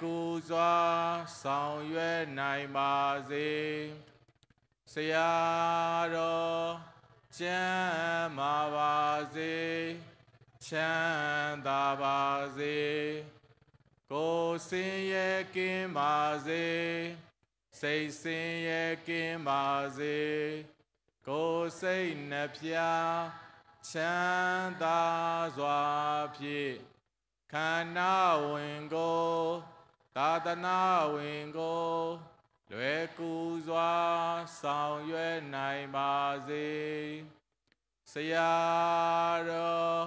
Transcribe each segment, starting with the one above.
ကိုစွာဆောင်ရွက်နိုင်ပါစေဆရာတော်ကျမ်းမာပါစေချမ်းသာပါစေကိုယ်စင်ရဲ့ကင်းပါစေစိတ်စင်ရဲ့ကင်းပါစေကိုယ်စိတ်နှပြချမ်းသာစွာဖြင့်ခန္ဓာဝင်ကိုယ်သာသနာဝင်ကိုလွယ်ကူစွာဆောင်ရွက်နိုင်ပါစေဆရာတော်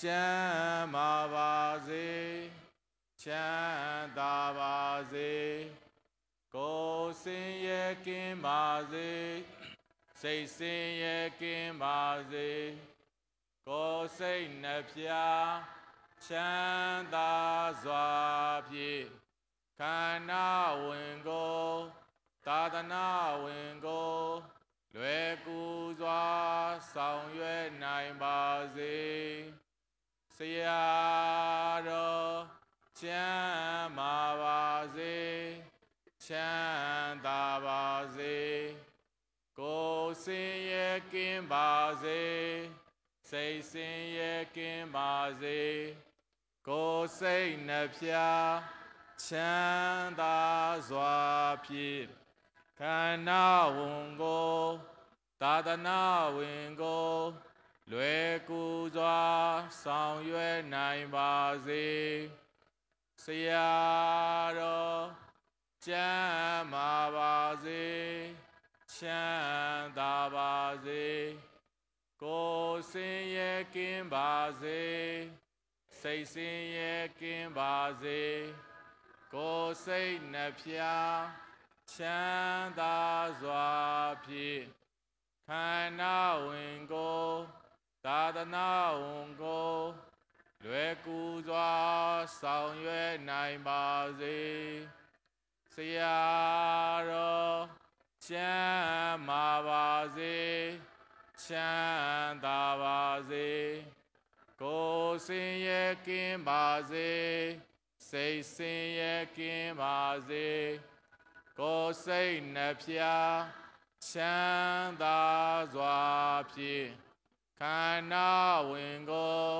ချမ်းမာပါစေချမ်းသာပါစေကိုယ်စင်ရဲ့ကင်းပါစေစိတ်စင်ရဲ့ကင်းပါစေကိုယ်စိတ်နှဖျားချမ်းသာစွာဖြင့်ခန္ဓာဝင်ကိုသာသနာဝင်ကိုလွယ်ကူစွာဆောင်ရွက်နိုင်ပါစေဆရာတော်ချမ်းမာပါစေချမ်းသာပါစေကိုယ်စင်ရဲ့ကင်းပါစေစိတ်စင်ရဲ့ကင်းပါစေကိုယ်စိတ်နှဖျားချမ်းသာစွာဖြင့်ခန္ဓာဝန်ကိုသာသနာဝင်ကိုလွယ်ကူစွာဆောင်ရွက်နိုင်ပါစေဆရာတော်ကျမ်းမာပါစေချမ်းသာပါစေကိုယ်စင်ရဲ့ကင်းပါစေစိတ်စင်ရဲ့ကင်းပါစေကိုယ်စိတ်နှဖျားချမ်းသာစွာဖြင့်ခန္ဓာဝင်ကိုသာသနာဝန်ကိုလွယ်ကူစွာဆောင်ရွက်နိုင်ပါစေဆရာတော်ချမ်းမာပါစေချမ်းသာပါစေကိုယ်စင်ရဲ့ကင်းပါစေစိတ်ဆင်းရဲကင်းပါစေကိုယ်စိတ်နှဖျားချမ်းသာစွာဖြင့်ခန္ဓာဝင်ကို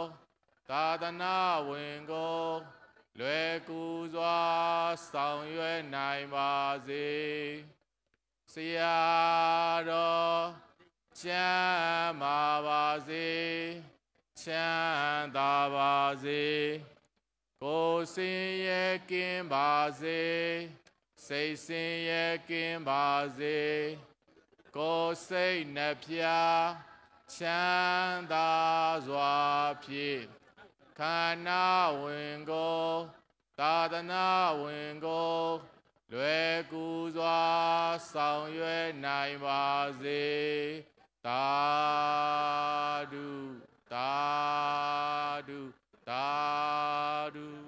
သာသနာဝင်ကိုလွယ်ကူစွာဆောင်ရွက်နိုင်ပါစေဆရာတော်ချမ်းပါပါစေချမ်းသာပါစေကိုယ်စင်ရဲ့ကင်းပါစေစိတ်စင်ရဲ့ကင်းပါစေကိုယ်စိတ်နှပြချမ်းသာစွာဖြင့်ခန္ဓာဝင်ကိုသာသနာဝင်ကိုလွယ်ကူစွာဆောင်ရွက်နိုင်ပါစေသာဓုသာဓုたる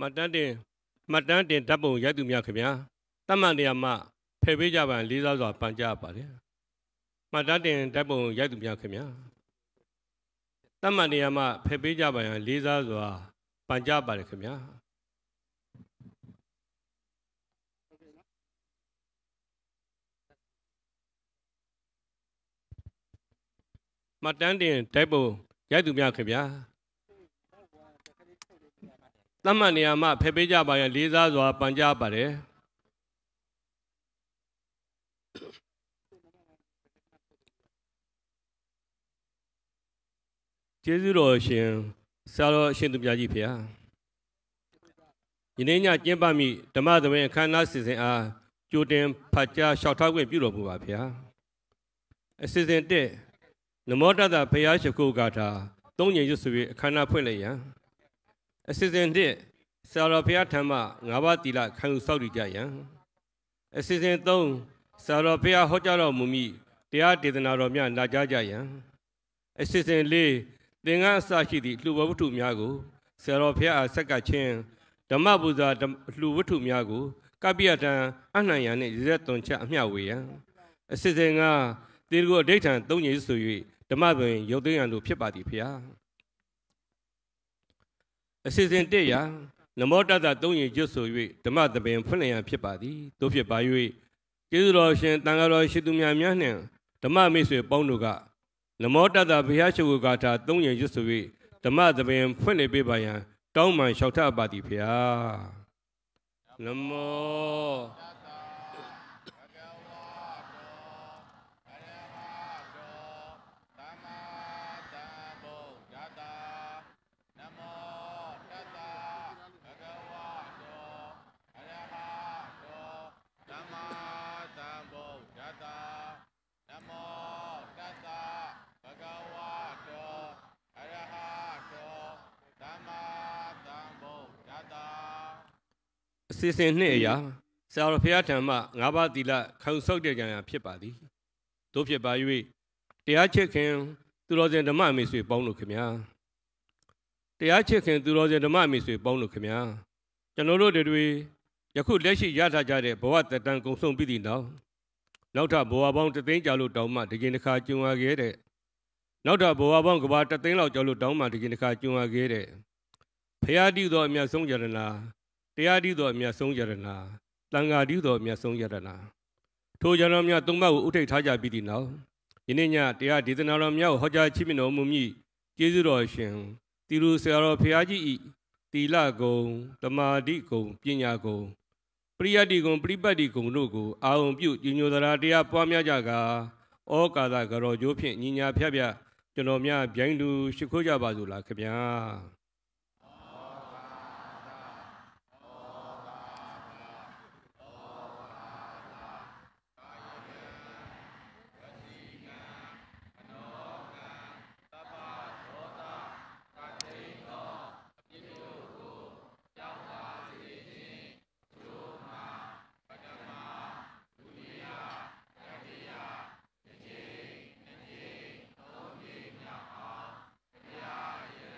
မတန်းတင်မတန်းတင်ဓာတ်ပုံရိုက်သူများခင်ဗျာတမန်တရားမှဖယ်ပေးကြပါလေးစားစွာပန်ကြပါတယ်မတန်းတင်ဓာတ်ပုံရိုက်သူများခင်ဗျာတမန်တရားမှဖယ်ပေးကြပါရန်လေးစားစွာပန်ကြပါတယ်ခင်ဗျာမတန်းတင်ဓာတ်ပုံရိုက်သူများခင်ဗျာသတ်မှတ်နေရာမှာဖယ်ပေးကြပါရန်လေးစားစွာပန်ကြားပါတယ်ကျေးဇူးတော်ရှင်ဆရာတော်အရှင်သူပြကြီးဖေဟာယနေ့ညကျင်းပမိဓမ္မသဘင်အခမ်းအနားစီစဉ်အားကြိုတင်ဖတ်ကြားလျှောက်ထားခွင့်ပြုတော်မူပါဗျာအစီစဉ်1နမောတတဘုရားရှိခိုးဂါထာ၃ညရွတ်ဆိုပြီးအခမ်းအနားဖွင့်လိုက်ရန်အစီအစဉ်တစ်ဆရာတော်ဘုရားထံမှငါးပါးတိလခံယူဆောက်တည်ကြရန်အစီအစဉ်၃ဆရာတော်ဘုရားဟောကြားတော်မူမိတရားဒေသနာတော်များနာကြားကြရန်အစီအစဉ်၄သင်္ကန်းအစရှိသည့်လှူဝတ္ထုများကိုဆရာတော်ဘုရားအားဆက်ကခြင်းဓမ္မပူဇာလှူဝတ္ထုများကို ကပ္ပိယတံအနှံရန်နှင့်ရဇက်သွန်ချက်အမျှဝေရန်အစီအစဉ်၅တေရကိုအဋ္ဌံ၃ညဆို၍ဓမ္မပင်ရုပ်သိမ်းရန်လိုဖြစ်ပါသည်ဖျားအစီအစဉ်၁ရာနမောတတ္တသုံးရင်ကျွတ်ဆို၍ဓမ္မသဘင်ဖွင့်လျံဖြစ်ပါသည်တို့ဖြစ်ပါ၍ကျေးဇူးတော်ရှင်တန်ခါတော်ရှိသူများများနှင့်ဓမ္မမိတ်ဆွေပေါင်းတို့ကနမောတတ္တဘုရားရှိခိုးကာထာသုံးရင်ကျွတ်ဆို၍ဓမ္မသဘင်ဖွင့်လေပေးပါရန်တောင်းပန်လျှောက်ထပ်ပါသည်ဖျာနမောစီစဉ်နှစ်အရာဆရာတော်ဘုရားထံမှငါးပါးသီလခံဆုပ်တဲ့ကြံရဖြစ်ပါသည်တို့ဖြစ်ပါ၍တရားချစ်ခင်သူတော်စင်ဓမ္မမိတ်ဆွေပေါင်းတို့ခင်ဗျာတရားချစ်ခင်သူတော်စင်ဓမ္မမိတ်ဆွေပေါင်းတို့ခင်ဗျာကျွန်တော်တို့တွေယခုလက်ရှိရထားကြတဲ့ဘဝတတန်ကုံဆုံးပြီးသည့်နောက်နောက်ထပ်ဘဝပေါင်းတသိန်းကြာလို့တောင်းမှဒီကင်တစ်ခါကျုံရခဲ့တဲ့နောက်ထပ်ဘဝပေါင်းကဘာတသိန်းလောက်ကြာလို့တောင်းမှဒီကင်တစ်ခါကျုံရခဲ့တဲ့ဖရာတိသောအမြတ်ဆုံးယရနာတရားတည်သောအမြတ်ဆုံးယရနာတန်ဃာတည်သောအမြတ်ဆုံးယရနာထိုယရနာများသုံးပါးကိုဥထိတ်ထားကြပြီးသည့်နောက်ယနေ့ညတရားဒေသနာတော်များကိုဟောကြားချီးမြှင့်တော်မူမည်ကျေးဇူးတော်ရှင်တိရုဆရာတော်ဖရာကြီးဤတိလဂုံတမာတိဂုံပညာဂုံပရိယတ်တိဂုံပရိပတ်တိဂုံတို့ကိုအာုံပြုညညိုသရာတရားပွားများကြကာဩကာသကရောကျိုးဖြင့်ညီညာဖြတ်ဖြတ်ကျွန်တော်များဗျိုင်းလူရှိခိုးကြပါစို့လားခင်ဗျာ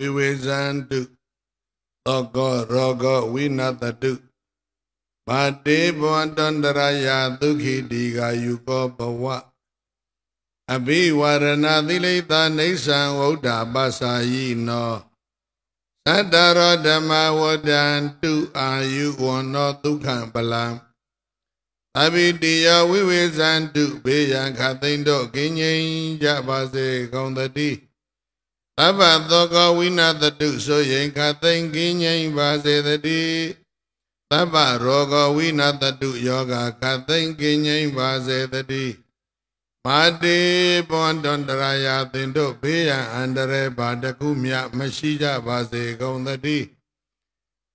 ဝိဝေဇန္တုသောကောရောဂဝိနတတုမတေဘဝတန္တရာယဒုခိတိကာယုကောဘဝအဘိဝရဏသီလိတနိစ္ဆံဝုဒ္ဓပါစာယိနောသတ္တရောဓမ္မဝဒံတုအာယုဝနောဒုက္ခံပလံအဘိတိယဝိဝေဇန္တုဘေယံခသိန်းတို့ကင်းငြိမ်ကြပါစေကောင်းတည်းသဗ္ဗသောကဝိနာတတုဆိုရင်ခသိင်ကင်းငြိမ်ပါစေတည်းသဗ္ဗရောဂဝိနာတတုယောဂခသိင်ကင်းငြိမ်ပါစေတည်းမာတိပွန်တွန်တရာယာသင်တို့ဘေးရန်အန္တရာယ်ပါတခုမြမရှိကြပါစေကုန်တည်း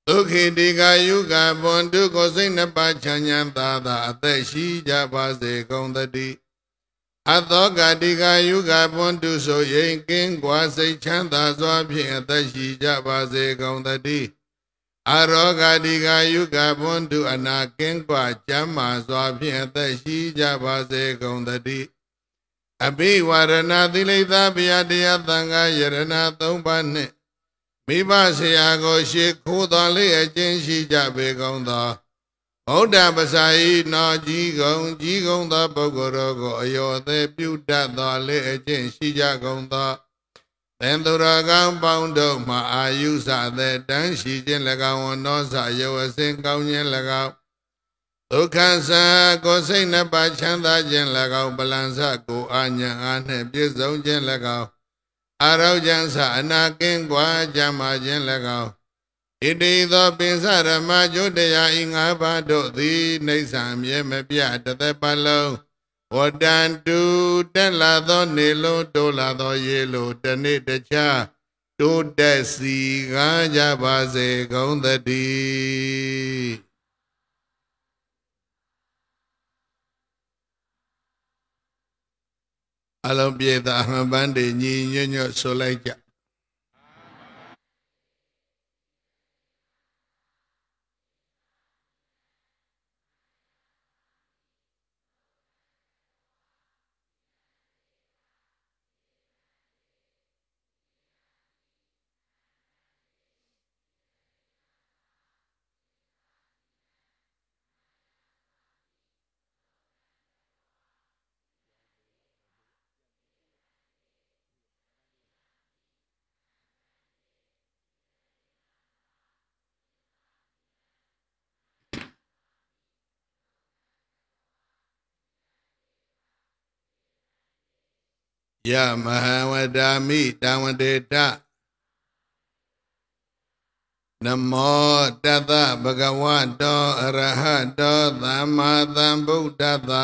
ဒုက္ခိတိကာယုကပွန်ဒုက္ခစိတ်နှစ်ပါးချမ်းသာသာအသက်ရှိကြပါစေကုန်တည်းအသောကတိကယုကဘွန်တုဆိုရင်ကင်းကွာစိတ်ချမ်းသာစွာဖြင့်အသက်ရှိကြပါစေကုန်သတည်းအရောဂတိကယုကဘွန်တုအနာကင်းကွာကျမ်းမာစွာဖြင့်အသက်ရှိကြပါစေကုန်သတည်းအဘိဝရဏသီလိတဗျာတရားသံဃာယရဏ၃ပါးနှင့်မိဘဆရာကိုရှေခိုးတော်လေးအကျင့်ရှိကြပေကုန်သောဗုဒ္ဓပစာယိနာကြီးကုံကြီးကုံသောပုဂ္ဂိုလ်ကိုအယောသည်ပြုတတ်သောလက်အကျင့်ရှိကြကုန်သောသင်္သူရကံပေါင်းတို့မှအာယုစသည်တန်းရှိခြင်း၎င်းဝန္နောစယောအစဉ်ကောင်းခြင်း၎င်းဒုက္ခစကိုစိတ်နှပါချမ်းသာခြင်း၎င်းပလန်စကိုအာညာအားနှင့်ပြည့်စုံခြင်း၎င်းအာရောကျန်စအနာကင်းကွာကြမှာခြင်း၎င်းဣတိသောပိစရမယုတ်တရားဤငါးပါးတို့သည်နေဆံမြဲမပြတသက်ပလုံးဝတန်တူတက်လာသောနေလုံးတိုးလာသောရေလိုတနေ့တခြားတိုးတက်စီကားကြပါစေကုန်သတည်းအလုံးပြေသာမှန်ပန်းတည်ညီညွတ်ညွတ်ဆိုလိုက်ကြယမဟံဝဒာမိတံဝတေတနမောတသဗဂဝတောအရဟတောသမ္မာသမ္ဗုဒ္ဓသာ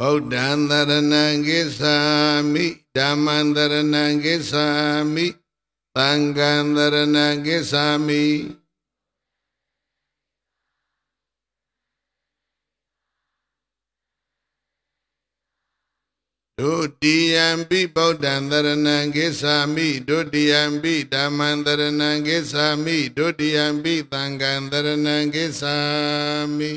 Baudan Dharanangisami, Dhamman Dharanangisami, Sanghan Dharanangisami. Dudiyambi Baudan Dharanangisami, Dudiyambi Dhamman Dharanangisami, Dudiyambi nange Dharanangisami.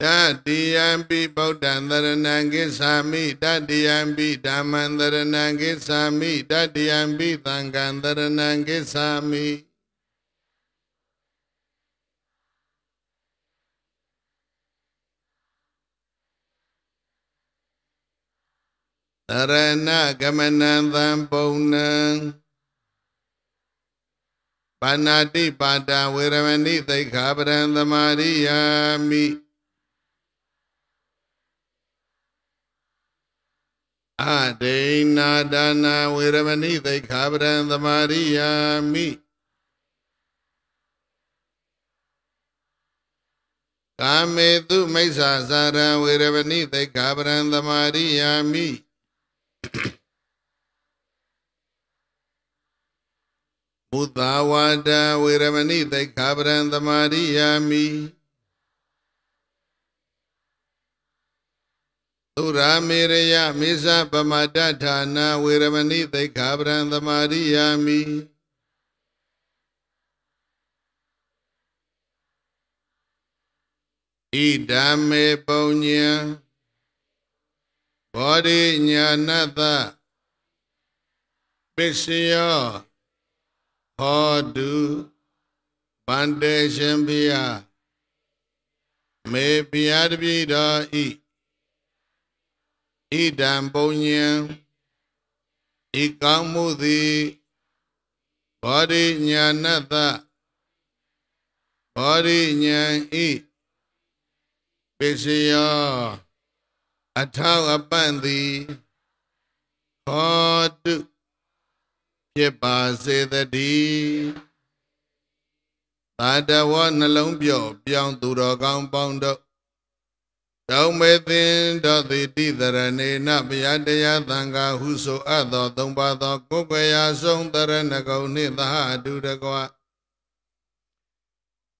တတိယံပိဗုဒ္ဓံသရဏံဂစ္ဆာမိတတိယံပိဓမ္မံသရဏံဂစ္ဆာမိတတိယံပိသံဃံသရဏံဂစ္ဆာမိသရဏဂမနံသံပုံနံပါဏတိပါဒဝေရမဏိသိက္ခာပရံသမာရိယာမိအဒိဏဒါနာဝေရမဏိသိက္ခာပဒံသမာရိယာမိကာမေတုမိစ္ဆာစာရံဝေရမဏိသိက္ခာပဒံသမာရိယာမိဘုဒ္ဓဝါဒဝေရမဏိသိက္ခာပဒံသမာရိယာမိသုရာမေရယမေဇပမတ္တဌာနာဝေရမဏိသိက္ခာပရံသမာရိယာမိဣဒံမေပုံညံဘောဓိညာနတပစ္စယောဟောတုဗန္တေရှင်ဘုရားမေဘုရားတပည့်တော်ဤဣဒံပုံညံဤကောင်းမှုသည်ဘောဓိညာဏတဘောဓိညာဏဤပစ္စယောအထောက်အပံ့သည်ခောတုဖြစ်ပါစေတည်းသာတဝနှလုံးပြော့ပြောင်းသူတော်ကောင်းပေါင်းတို့တောင်းမေသင်တော်တိတိတရဏေနဗျာတရားသံဃာဟုဆိုအပ်သောသုံးပါးသောကိုယ်ွယ်ရာဆုံးတရဏဂုံနှင့်သဟအတုတကွာ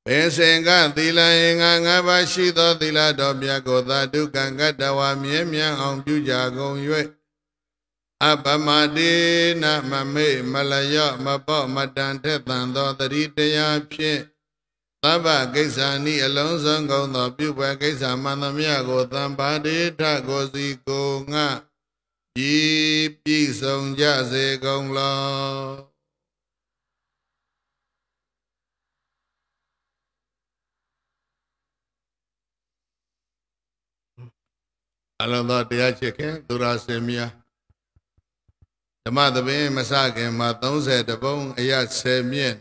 ပင်စင်ကသီလအင်္ဂါ၅ပါးရှိသောသီလတော်မြတ်ကိုသာဓုကံကတဝါမြဲမြံအောင်ပြုကြကုန်၍အပမတိနမမေမလျော့မပေါ့မတန်ထက်သန်သောတတိတရားဖြင့်သဗ္ဗကိစ္ဆာနိအလုံးစုံကုန်သောပြုပွဲကိစ္စမှန်သမျှကိုသံပါတိထကိုစီကိုငါကြည်ပြည့်စုံကြစေကုန်လောအလုံးသောတရားချစ်ခင်သူရာစင်မြာဓမ္မသဘင်မစခင်မှာ30တပုံအရ10မြင့်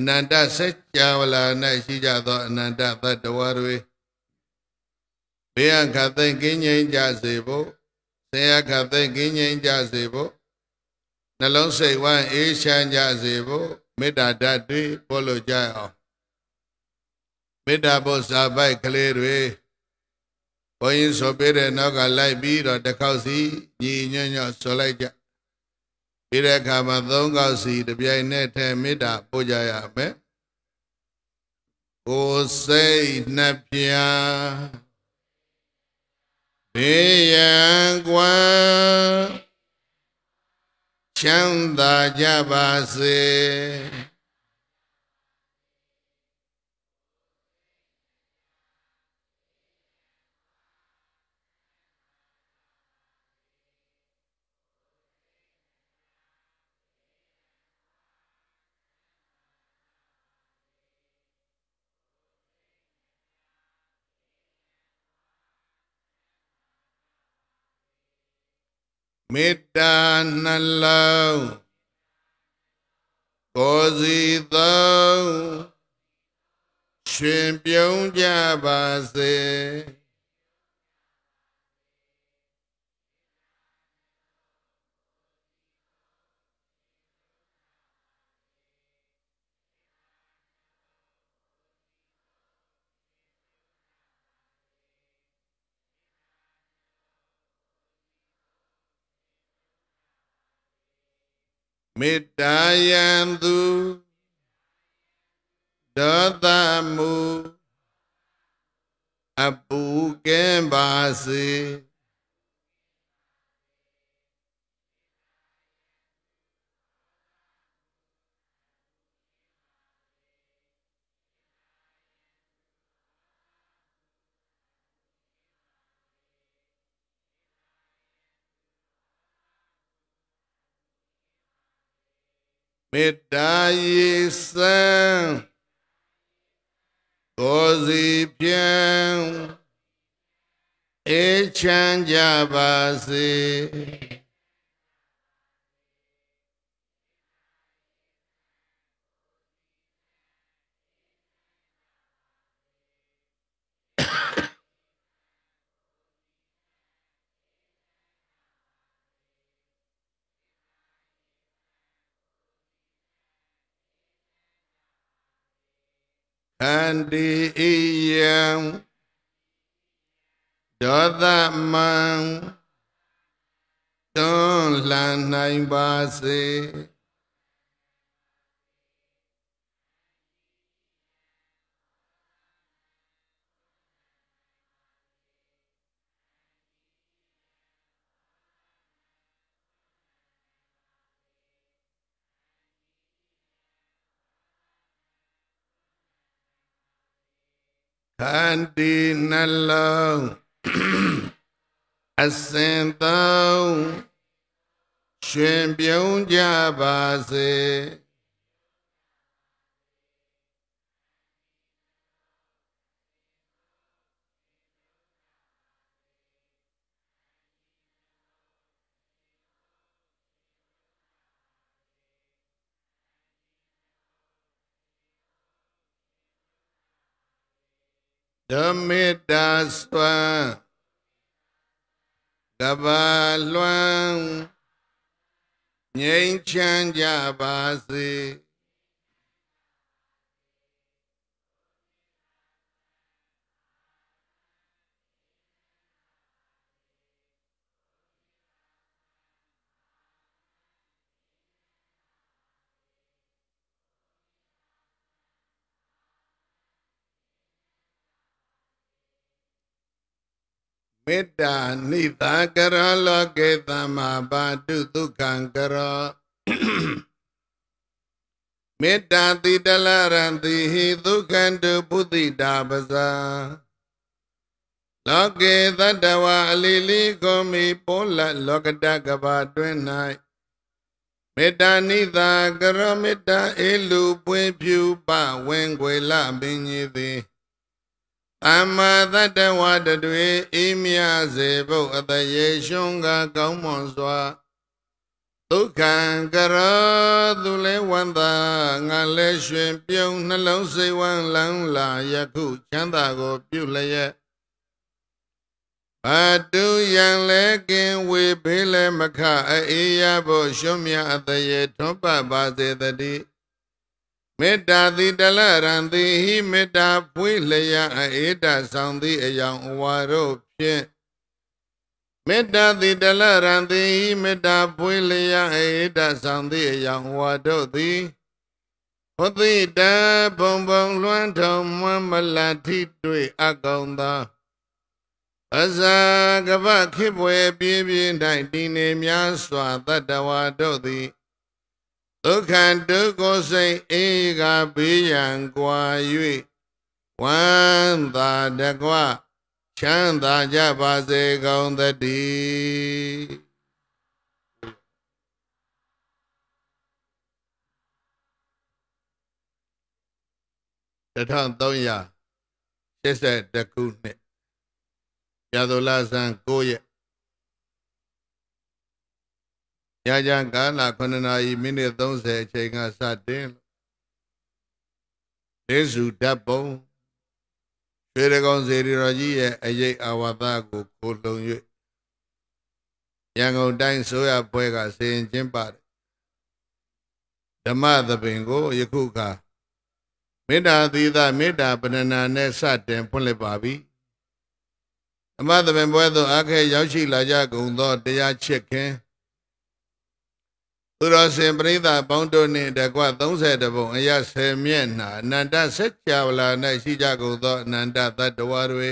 အနန္တစัจ java လာ၌ရှိကြသောအနန္တသတ္တဝါတွေဘေးအခသိမ့်ကင်းငြိမ်းကြစေဖို့ဆင်းရဲခသိမ့်ကင်းငြိမ်းကြစေဖို့နှလုံးစိတ်ဝမ်းအေးချမ်းကြစေဖို့မေတ္တာဓာတ်တွေပို့လို့ကြအောင်မေတ္တာဖို့စာပိုက်ကလေးတွေဘုန်းကြီးဆိုပေးတဲ့နောက်ကလိုက်ပြီးတော့တစ်ခေါက်စီညီညွတ်ညွတ်ဆိုလိုက်ကြဒီတဲ့အခါမှာသုံးကောက်စီတပြိုင်နက်ထဲမေတ္တာပို့ကြရမယ်ကိုယ်စိတ်နှစ်ပြာဘေးရန်ကွာချမ်းသာကြပါစေမေတ္တာနှလုံးကိုယ်စီသောရှင်ပြုံးကြပါစေမေတ္တာယံသူဒေါသမူအပူကင်းပါစေမေတ္တာရေစံကိုစီပြံအေးချမ်းကြပါစေအန္တိဣယံဒေါသမံတွန်းလှန်နိုင်ပါစေ။ခန္တီနှလုံးအစင်သုံးရှင်ပြုံးကြပါစေဓမေတာစွာကဘာလွမ်းငြိမ်းချမ်းကြပါစေ။မေတ္တာနိတာကရောလောကေသမ္မာပါတုဒုက္ခံကရောမေတ္တာတိတလရံတိဟိဒုက္ခံတုပုတိတာပဇာလောကေသတ္တဝါအလီလီကိုမီပိုလလောကတကဘာတွင်၌မေတ္တာနိတာကရောမေတ္တာအေလူပွင့်ဖြူပဝင်းွယ်လပင်ကြီးသည်သမ္မာတတ္တဝတတွေအေးမြစေဖို့အတရေရှုံးကကောင်းမွန်စွာဒုက္ခံကရောသူလဲဝန္တာငါလဲရွှင်ပြုံနှလုံးစိတ်ဝမ်းလန်းလာယခုချမ်းသာကို ပြုလျက်အတုယံလဲကင်ဝေဘေးလဲမခအေးရဖို့ရှုံးမြအတရေထွန်းပပါစေတည်းမေတ္တာတိတလရံတိဟိမေတ္တာပွေးလျာအေတဆောင်သည့်အယောင်အဝါတို့ဖြင့်မေတ္တာတိတလရံတိဟိမေတ္တာပွေးလျာအေတဆောင်သည့်အယောင်အဝါတို့သည်ဟောတိတဘုံဘုံလွန်းထုံမွန်းမလတိတွေ့အကောင်သာအဇာကပခိပွေပြင်းပြင်း၌တည်နေများစွာတတ္တဝါတို့သည်ဒုက္ခဒုက္ခစိတ်အေကဘေးရန်ကွာ၍ဝမ်းသာတကွချမ်းသာကြပါစေကောင်းသတည်း1380ခုနှစ်ရာဇဝလဆန်9ရက်ညချမ်းကာလ9နာရီမိနစ်30အချိန်ကစတင်လေးစုဓာတ်ပုံရွှေရကောင်စေတီတော်ကြီးရဲ့အရေးအဝါသကိုကိုလုံ၍ရန်ကုန်တိုင်းဆိုရပွဲကစင်ကျင်းပါတယ်ဓမ္မသဘင်ကိုယခုခါမေတ္တာသီသမေတ္တာပဏနာနဲ့စတင်ဖွင့်လှစ်ပါပြီဓမ္မသဘင်ပွဲသို့အားခဲရောက်ရှိလာကြကုန်သောတရားချက်ခင်သူတော်စင်ပရိသတ်ပေါင်းတို့နှင့်တကွ30ပုံအရ10မျက်နှာအနန္တဆက်ကြဝလာ၌ရှိကြကုန်သောအနန္တသတ္တဝါတွေ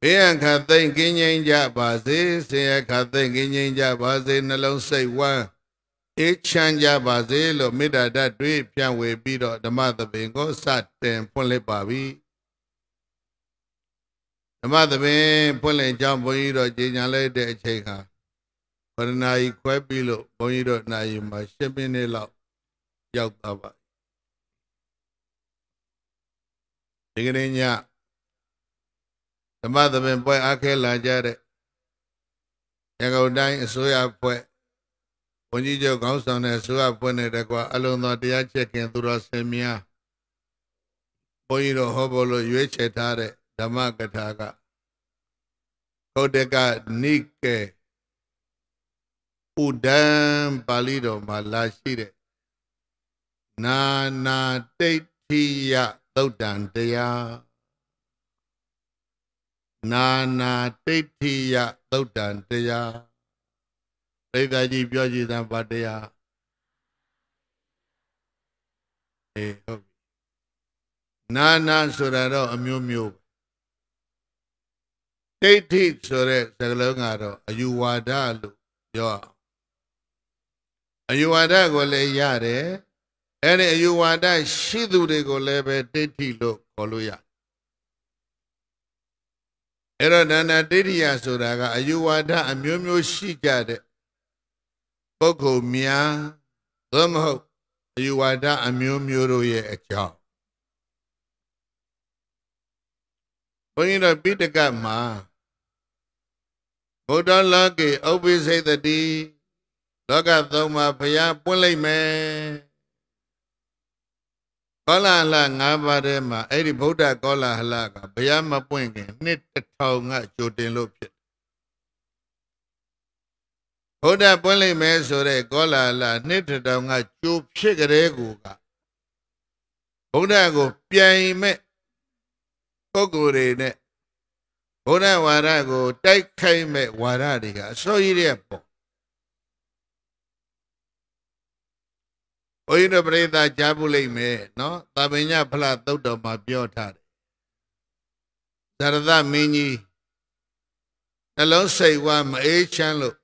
ဘေးအန္တရာယ်သိမ့်ကင်းငြိမ်းကြပါစေဆင်းရဲခတ်သိမ့်ကင်းငြိမ်းကြပါစေနှလုံးစိတ်ဝမ်းအေးချမ်းကြပါစေလို့မေတ္တာဓာတ်တွေပြန့်ဝေပြီးတော့ဓမ္မသဘင်ကိုစတင်ဖွင့်လှစ်ပါပြီဓမ္မသဘင်ဖွင့်လှစ်ကြောင်းဘုန်းကြီးတို့ကြေညာလိုက်တဲ့အချိန်ခါဗရဏာကြီးခွဲပြီးလို့ဘုန်းကြီးတို့နိုင်မှာရှင်းပြနေလောက်ရောက်သွားပါဒီကနေ့ညဓမ္မသဘင်ပွဲအားခဲလာကြတဲ့ရန်ကုန်တိုင်းအစိုးရဖွဲ့ဘုန်းကြီးချုပ်ခေါင်းဆောင်တဲ့အစိုးရဖွဲ့နဲ့တကွာအလုံးစုံတရားချက်ကင်သူတော်ဆင်မြားဘုန်းကြီးတို့ဟောပေါ်လို့ရွေးချယ်ထားတဲ့ဓမ္မကထာကကုတ်တကနိကေပုဒ္ဒံပါဠိတော်မှာလာရှိတဲ့နာနာတိဋ္ဌိယသုတ်တံတရားနာနာတိဋ္ဌိယသုတ်တံတရားပိဿကြီးပြောကြည့်သံပါတရားအေးဟုတ်ပြီနာနာဆိုတာတော့အမျိုးမျိုးတိဋ္ဌိဆိုတဲ့သကလုံးကတော့အယူဝါဒလို့ပြောအောင်အယူဝါဒကိုလည်းရတယ်အဲ့ဒီအယူဝါဒရှိသူတွေကိုလည်းပဲဒိဋ္ဌိလို့ခေါ်လို့ရအဲ့တော့နာနာဒိဋ္ဌိယဆိုတာကအယူဝါဒအမျိုးမျိုးရှိကြတဲ့ပုဂ္ဂိုလ်များသို့မဟုတ်အယူဝါဒအမျိုးမျိုးတို့ရဲ့အကြောင်းဘုန်းကြီးတို့ပိဋကတ်မှာဘုဒ္ဓလောကေဥပ္ပိစိတ်တိလောကသုံးပါးဘုရားပွင့်လိုက်မယ်ကောလာဟလ၅ပါးထဲမှာအဲ့ဒီဗုဒ္ဓကောလာဟလကဘုရားမပွင့်ခင်နှစ်တစ်ထောင်ကကြိုတင်လို့ဖြစ်ဗုဒ္ဓပွင့်လိုက်မယ်ဆိုတဲ့ကောလာဟလနှစ်တစ်ထောင်ကကြိုဖြစ်ကြတဲ့ကူကဗုဒ္ဓကိုပြိုင်မဲ့ပုဂ္ဂိုလ်တွေနဲ့ဗုဒ္ဓဝါဒကိုတိုက်ခိုက်မဲ့ဝါဒတွေကအစိုးရရဲ့ပေါ့ဘုန်းကြီးတို့ပြိဿကြားဘူးလိမ့်မယ်နော်သာပညဖလားသုတ်တော်မှာပြောထားတယ်ဇရသမင်းကြီးနှလုံးစိတ်ဝမ်းမအေးချမ်းလို့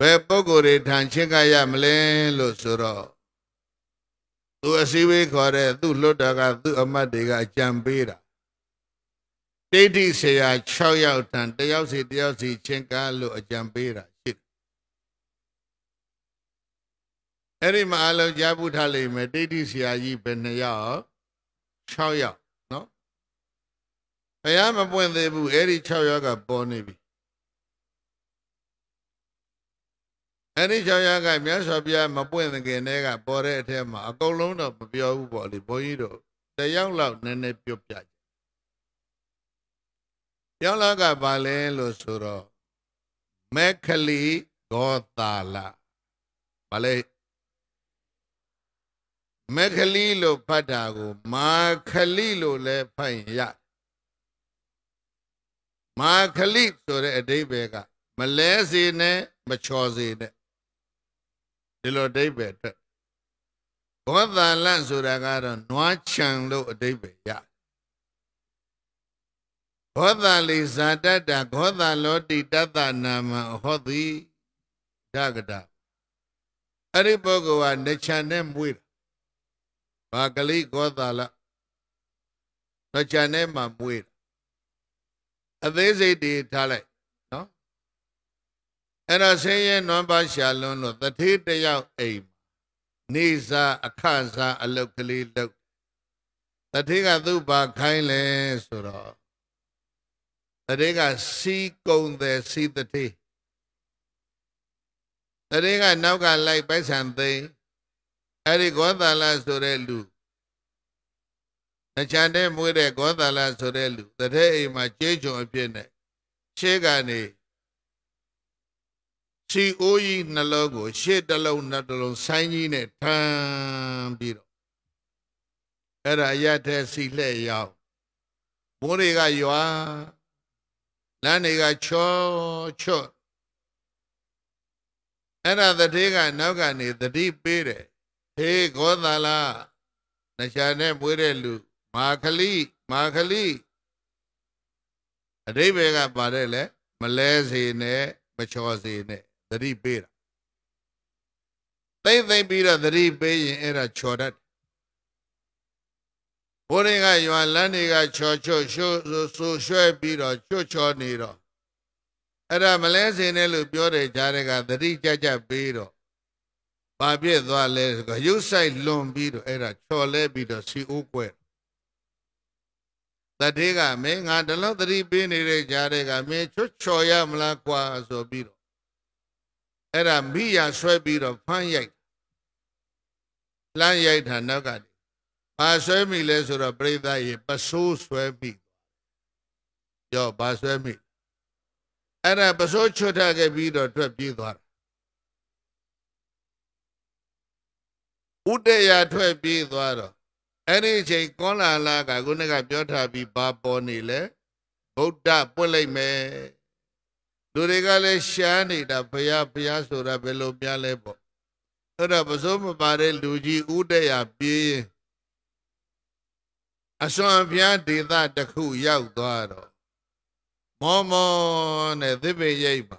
ဘယ်ပုဂ္ဂိုလ်တွေထံချစ်ကရ မလဲလို့ဆိုတော့သူအစည်းဝေးခေါ်တဲ့သူ့လွတ်တော်ကသူ့အမတ်တွေကအကြံပေးတာတိဋ္ဌိဆရာ6ယောက်ထံတယောက်စီတယောက်စီချင်းကားလို့အကြံပေးတာအဲ့ဒီမှာအလုံးကြားပူထားလိမ့်မယ်တိဋ္ဌိဆရာကြီးဘယ်နှယောက်6ယောက်နော်ဘုရားမပွင့်သေးဘူးအဲ့ဒီ6ယောက်ကပေါ်နေပြီအဲ့ဒီ6ယောက်ကမြတ်စွာဘုရားမပွင့်ခင်တည်းကပေါ်တဲ့အထက်မှာအကုန်လုံးတော့မပြောဘူးပေါ့လေဘုန်းကြီးတို့တယောက်လောက်နည်းနည်းပြောပြကြယောလကဘာလဲလို့ဆိုတော့မက်ခလီဂောတာလာဘာလဲမခလီလို့ဖတ်တာကိုမာခလီလို့လည်းဖတ်ရင်ရမာခလီဆိုတဲ့အဓိပ္ပာယ်ကမလဲစေနဲ့မချော်စေနဲ့ဒီလိုအဓိပ္ပာယ်အတွက်ဘောဓလန့်ဆိုတာကတော့နွားချံလို့အဓိပ္ပာယ်ရဘောဓလီဇာတတဂောဓလောတိတတနာမဟောတိဒဂဒအဲ့ဒီပုဂ္ဂိုလ်ကနှချံနဲ့မွေးတာဘာကလေးကောသာလတော့ကြံထဲမှာမွေးအသေးစိတ်တွေထားလိုက်နော်အဲ့တော့ဆင်းရဲနွမ်းပါရှာလွန်းလို့တထေးတယောက်အိမ်နေစာအခစားအလုတ်ကလေးလုပ်တထေးကသူ့ဘာခိုင်းလဲဆိုတော့တထေးကစီကုံတယ်စီတထေးတထေးကနောက်ကလိုက်ပိုက်ဆံသိမ်းအဲ့ဒီဂောသလဆိုတဲ့လူကြံတဲ့မွေးတဲ့ဂောသလဆိုတဲ့လူတထဲအိမ်မှာကြေးချုံအဖြစ်နဲ့ရှေ့ကနေခြေအိုးကြီးနှလုံးကိုရှေ့တစ်လုံးနှစ်တစ်လုံးဆိုင်းကြီးနဲ့ထမ်းပြီးတော့အဲ့ဒါအရထဲစီလှဲ့ရောက်မိုးတွေကရွာလမ်းတွေကချောချော့အဲ့ဒါတတိကနောက်ကနေတတိပေးတယ်ဟေးဂောသလာနှရှာနဲ့ပွေးတဲ့လူမာခလိမာခလိအတိဘယ်ကပါတယ်လေမလဲစေနဲ့မချော်စေနဲ့သတိပေးတာသိမ့်သိမ့်ပြီးတော့သတိပေးရင်အဲ့ဒါချော်တတ်ဘုရင်ကယွာလန်းတွေကချော်ချော့ရှိုးဆူရွှဲပြီးတော့ချွတ်ချော်နေတော့အဲ့ဒါမလဲစေနဲ့လို့ပြောတဲ့ကြားတွေကသတိကြကြပေးတော့ဘာပြည့်သွားလဲဆိုတော့ရုပ်ဆိုင်လွန်ပြီးတော့အဲ့ဒါချော်လဲပြီးတော့စီအိုးကွဲတတိကမင်းငါတလုံးသတိပေးနေတဲ့ကြားတဲ့ကမင်းချွတ်ချော်ရမလားကွာဆိုပြီးတော့အဲ့ဒါမိရဆွဲပြီးတော့ဖမ်းရိုက်လမ်းရိုက်တာနောက်ကဘာဆွဲမိလဲဆိုတော့ပြိဿရေပစိုးဆွဲမိရောဘာဆွဲမိအဲ့ဒါပစိုးချွတ်ထခဲ့ပြီးတော့ထွက်ပြေးသွားတာဥတရထွက်ပြေးသွားတော့အဲ့ဒီအချိန်ကောလာလာကခုနကပြောထားပြီးဘာပေါ်နေလဲဗုဒ္ဓပွင့်လိုက်မယ်လူတွေကလည်းရှားနေတာဘုရားဘုရားဆိုတာဘယ်လိုပြလဲပေါ့အဲ့တော့ပစိုးမပါတဲ့လူကြီးဥတရပြေးရင်အစွန်ဖျားဒေသတစ်ခုရောက်သွားတော့မောမောနဲ့သစ်ပင်ရိပ်ပါ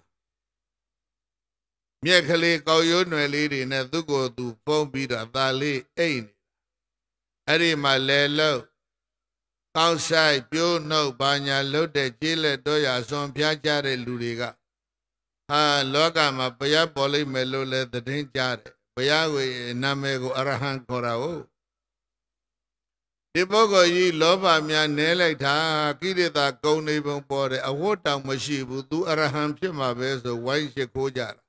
မြက်ကလေးကောက်ရိုးနယ်လေးတွေနဲ့သူ့ကိုယ်သူဖုံးပြီးတော့အသာလေးအိတ်နေအဲ့ဒီမှာလဲလို့ကောင်းဆိုင်ပြိုးနှုတ်ဘာညာလှုပ်တဲ့ကြေးလက်တော့ရဆွန်ဖျားကြတဲ့လူတွေကဟာလောကမှာဘုရားပေါ်လိမ့်မယ်လို့လဲသတင်းကြတယ်ဘုရားကိုနာမည်ကိုအရဟံခေါ်တာဟုတ်ဒီပုဂ္ဂိုလ်ကြီးလောဘများနည်းလိုက်တာကိရိတာဂုံနေပုံပေါ်တယ်အဝတ်တောင်မရှိဘူးသူအရဟံဖြစ်မှာပဲဆိုဝိုင်းရှိခိုးကြတာ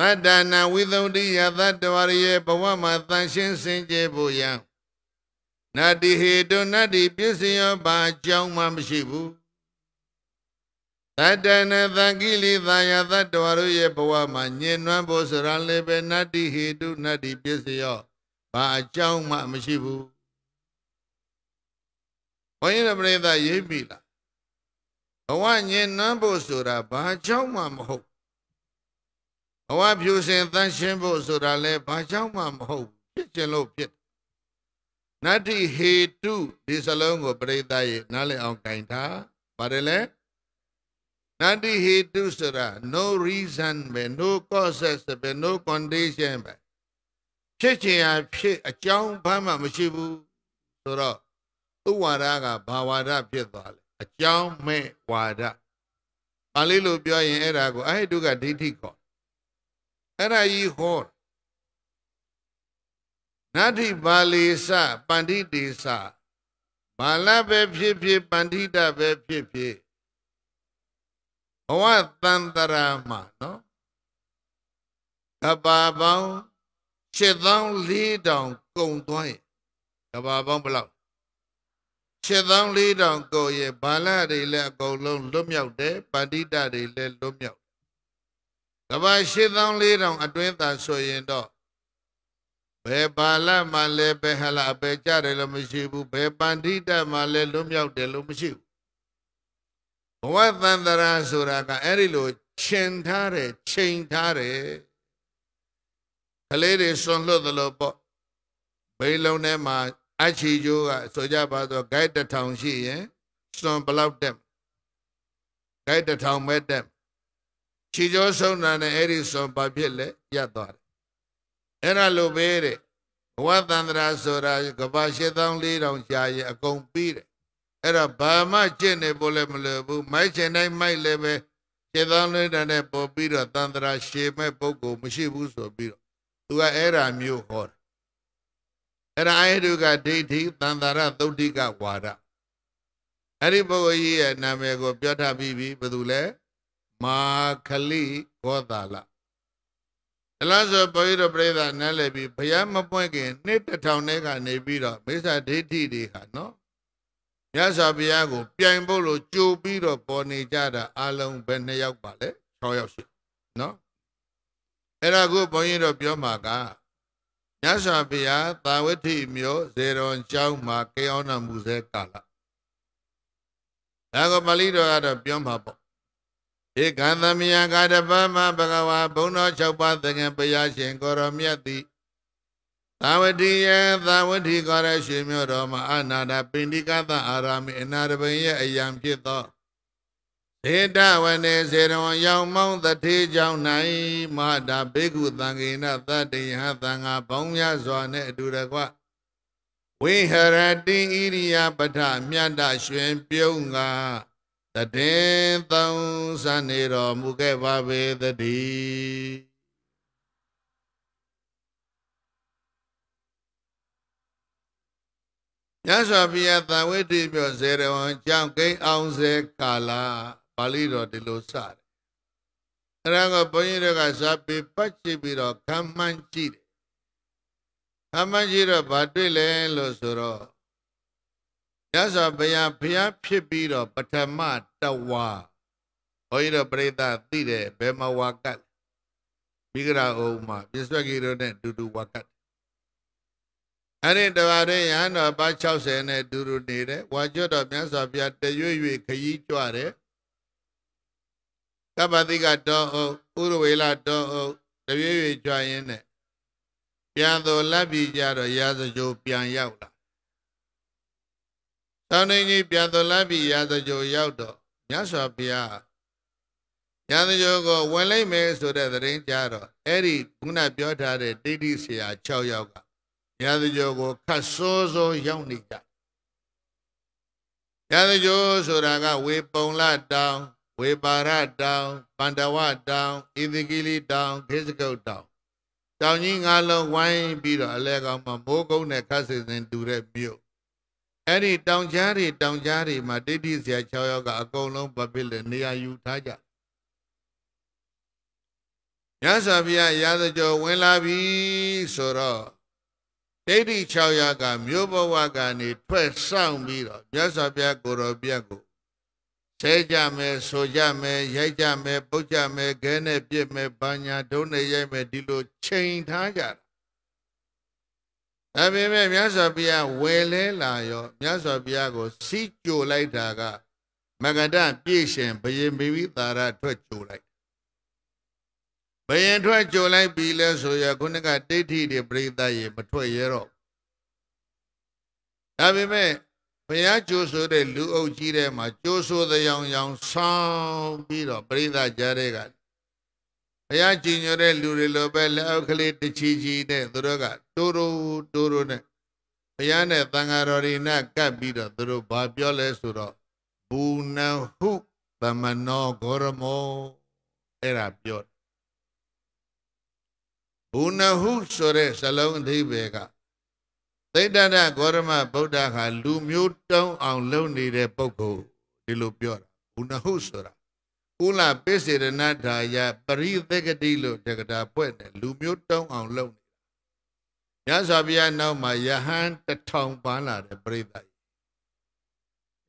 သတ္တနာဝိသုဒ္ဓိယသတ္တဝရရဲ့ဘဝမှာတန်ရှင်းစင်ကြယ်ဖို့ရန်နတ္တိဟေတုနတ္တိပစ္စယောဘာအကြောင်းမှမရှိဘူးသတ္တနသံကိလေသာယသတ္တဝရရဲ့ဘဝမှာညင်နွမ်းဖို့ဆိုရန်လည်းပဲနတ္တိဟေတုနတ္တိပစ္စယောဘာအကြောင်းမှမရှိဘူးဘုန်းကြီးတို့ပြိဿရိပ်ပြီလားဘဝညင်နွမ်းဖို့ဆိုတာဘာအကြောင်းမှမဟုတ်ဘဝဖြူစင်တန်ရှင်းဖို့ဆိုတာလဲဘာကြောင့်မှမဟုတ်ဖြစ်ခြင်းလို့ဖြစ်နတ္တိဟေတုဒီစလုံးကိုပရိသတ်ရေနားလည်အောင်ဂင်ထားပါတယ်လဲနတ္တိဟေတုဆိုတာ no reason ပဲ no causes ပဲ no condition ပဲဖြစ်ခြင်းဟာဖြစ်အကြောင်းဘာမှမရှိဘူးဆိုတော့ဥဝါဒကဘာဝါဒဖြစ်သွားတယ်အကြောင်းမဲ့ဝါဒပါဠိလိုပြောရင်အဲ့ဒါကိုအဟိတုကဒိဋ္ဌိခေါ်အဲ့ဒါကြီးဟောနတ္ထိပါဠိစပန္တိတေစဘာလပဲဖြစ်ဖြစ်ပန္တိတပဲဖြစ်ဖြစ်ဘဝတန်တရာမှာနော်ကဘာပေါင်း7400ကုန်သွားရင်ကဘာပေါင်းဘယ်လောက်7400ကုန်ရင်ဘာလတွေလည်းအကုန်လုံးလွတ်မြောက်တယ်ပန္တိတတွေလည်းလွတ်မြောက်ကဘာ8400အတွင်းသာဆိုရင်တော့ဘယ်ပါဠိမှာလဲဘယ်ဟလာဘယ်ကြတယ်လို့မရှိဘူးဘယ်ပန္တိတမှာလဲလွတ်မြောက်တယ်လို့မရှိဘူးဘဝတန်တရာဆိုတာကအဲ့ဒီလိုခြင်ထားတယ်ချိန်ထားတယ်ကလေးတွေစွန့်လွတ်သလိုပေါ့မိလုံးထဲမှာအချီကျိုးကဆိုကြပါတော့ guide တစ်ထောင်ရှိရင်စွန့်ဘလောက်တက် guide တစ်ထောင်ပဲတက်ခြေကျောဆုံးတာနဲ့အဲ့ဒီစွန်ဘာဖြစ်လဲရပ်သွားတယ်အဲ့ဒါလိုပဲတဲ့ဘဝတန္တရာဆိုတာကဘာ7400ရှားရင်အကုန်ပြီးတယ်အဲ့တော့ဘာမှကျင့်နေဖို့လည်းမလိုဘူးမိုက်ချင်တိုင်းမိုက်လည်းပဲ7400နဲ့ပေါ်ပြီးတော့တန္တရာရှည်မဲ့ပုဂ္ဂိုလ်မရှိဘူးဆိုပြီးတော့သူကအဲ့ဒါမျိုးဟောတယ်အဲ့ဒါအဟိတုကဒိဋ္ဌိတန္တရာသုတ်တိကဝါဒအဲ့ဒီပုဂ္ဂိုလ်ကြီးရဲ့နာမည်ကို ပြောထားပြီးပြီဘယ်သူလဲမာခလိဂောတာလတလားဆိုဘုရားတို့ပြိဿနားလည်ပြီးဘုရားမပွင့်ခင်နှစ်တထောင်တည်းကနေပြီးတော့မိစ္ဆာဒိဋ္ဌိတွေဟာနော်မြတ်စွာဘုရားကို ပြိုင်ဖို့လို့ကြိုပြီးတော့ပေါ်နေကြတာအလုံးပဲနှစ်ယောက်ပါလေ6ယောက်ရှိနော်အဲ့ဒါကိုဘုန်းကြီးတို့ပြောမှာကမြတ်စွာဘုရားသာဝတိမျိုးဇေရွန်ကျောင်းမှာကြောင်းတော်မူစေကာလဒါကပါဠိတော်ကတော့ပြောမှာပေါ့ဧကံသမယကတပမဘဂဝါဘုံတော်၆ပါးသခင်ပရာရှင်ကိုရောမြတ်သည်သာဝတိယသာဝတိကောရရှင်မြို့တော်မှာအနာတပိဏိကသအာရာမိအနာတပိရဲ့အယံဖြစ်သောသေတဝနေစေရဝံရောင်မောင်းတထေကြောင့်၌မဟာတာဘေကုသံဃိနသတ္တယဟသံဃာပေါင်းများစွာနှင့်အတူတကွဝိဟရတိဣရိယပဋ္ဌမြတ်တရွှင်ပြုံးကားတတင်းသုံးစနေတော်မူခဲ့ပါပေသတည်းညစွာဘုရားတန်ဝိတိပြောဇေရဝံကြောင့်ကိန်းအောင်စေကာလပါဠိတော်ဒီလိုစတယ်အဲဒါကိုဘုန်းကြီးတွေကစာပေပတ်ကြည့်ပြီးတော့ခံမှန်းကြည့်တယ်ခံမှန်းကြည့်တော့ဘာတွေ့လဲလို့ဆိုတော့ညစွာဘုရားဘုရားဖြစ်ပြီးတော့ပထမတဝါဘုန်းကြီးတို့ပြိဿသိတယ်ဘယ်မှာဝါကတ်မိဂရာအုံမှာပြည့်စွက်ကြီးတို့နဲ့တူတူဝါကတ်အဲ့ဒီတဘာတွေရဟန်းတော်ပါ60နဲ့တူတူနေတယ်ဝါကျွတ်တော်မြတ်စွာဘုရားတရွေ့၍ခရီးကြွတယ်ကပ္ပတိကတော်အုပ်ဥရဝေလတော်အုပ်တရွေ့၍ကြွရင်းနဲ့ပြန်တော်လက်ပြီးကြတော့ရာဇကြိုပြန်ရောက်လာသောင်းနေကြီးပြန်တော်လက်ပြီးရာဇကြိုရောက်တော့မြတ်စွာဘုရားရန်သူကိုဝင်လိုက်မယ်ဆိုတဲ့သတင်းကြတော့အဲ့ဒီခုနပြောထားတဲ့တိတိဆရာ6ယောက်ကရန်သူကိုခတ်ဆိုးဆိုးရောက်နေကြရန်သူဆိုတာကဝေပုံလတောင်ဝေပါရတောင်ပန္တဝတောင်ဣသကိလိတောင်ခေစကုတ်တောင်တောင်ကြီးငါလုံးဝိုင်းပြီးတော့အလဲကောင်မှာမိုးကုန်းနဲ့ခတ်စင်စင်တူတဲ့မြို့အဲ့ဒီတောင်ကြားတွေတောင်ကြားတွေမှာဒိဋ္ဌိဆရာ6ယောက်ကအကုန်လုံးဘာဖြစ်လဲနေရာယူထားကြညဆာဘုရားရာဇကြောဝင်လာပြီဆိုတော့ဒိဋ္ဌိ6ယောက်ကမြို့ဘဝကနေထွက်ဆောင်ပြီးတော့ညဆာဘုရားကိုတော်ပြတ်ကိုဆဲကြမယ်ဆိုကြမယ်ရိုက်ကြမယ်ပုတ်ကြမယ်ခဲနဲ့ပြစ်မယ်ဘာညာဒုံးနဲ့ရိုက်မယ်ဒီလိုချိန်ထားကြတာဒါပေမဲ့မြတ်စွာဘုရားဝယ်လဲလာရောမြတ်စွာဘုရားကိုစီးကြိုလိုက်တာကမဂဒပြည့်ရှင်ဘယင်ဘီဝိသာရထွက်ကြိုလိုက်ဘယင်ထွက်ကြိုလိုက်ပြီလဲဆိုရခုနကဒိဋ္ဌိတွေပြိဿရေမထွက်ရတော့ဒါပေမဲ့ဘုရားကြိုဆိုတဲ့လူအုပ်ကြီးထဲမှာကြိုဆိုတဲ့ရောင်ရောင်ဆောင်းပြီးတော့ပြိဿကြားတဲ့ကဘုရားကြည်ညိုတဲ့လူတွေလိုပဲလက်အောက်ကလေးတချီချီနဲ့သူတို့ကတိုးတိုးတိုးတိုးနဲ့ဘုရားနဲ့သံဃာတော်တွေနဲ့ကပ်ပြီးတော့သူတို့ဘာပြောလဲဆိုတော့ဘူနံဟုသမနောဂောရမောအဲ့ဒါပြောဘူနဟုဆိုတဲ့ဇလုံးအဓိပ္ပာယ်ကသိတ္တရဂေါရမဗုဒ္ဓခါလူမျိုးတုံးအောင်လုပ်နေတဲ့ပုဂ္ဂိုလ်ဒီလိုပြောတာဘူနဟုဆိုတာကုလပိစေရဏဓာယပရိသကတိလို့တက္ကတာဖွဲ့တယ်လူမျိုးတုံးအောင်လုပ်နေမြတ်စွာဘုရားနောက်မှာယဟန်တထောင်ပန်းလာတယ်ပရိသတ်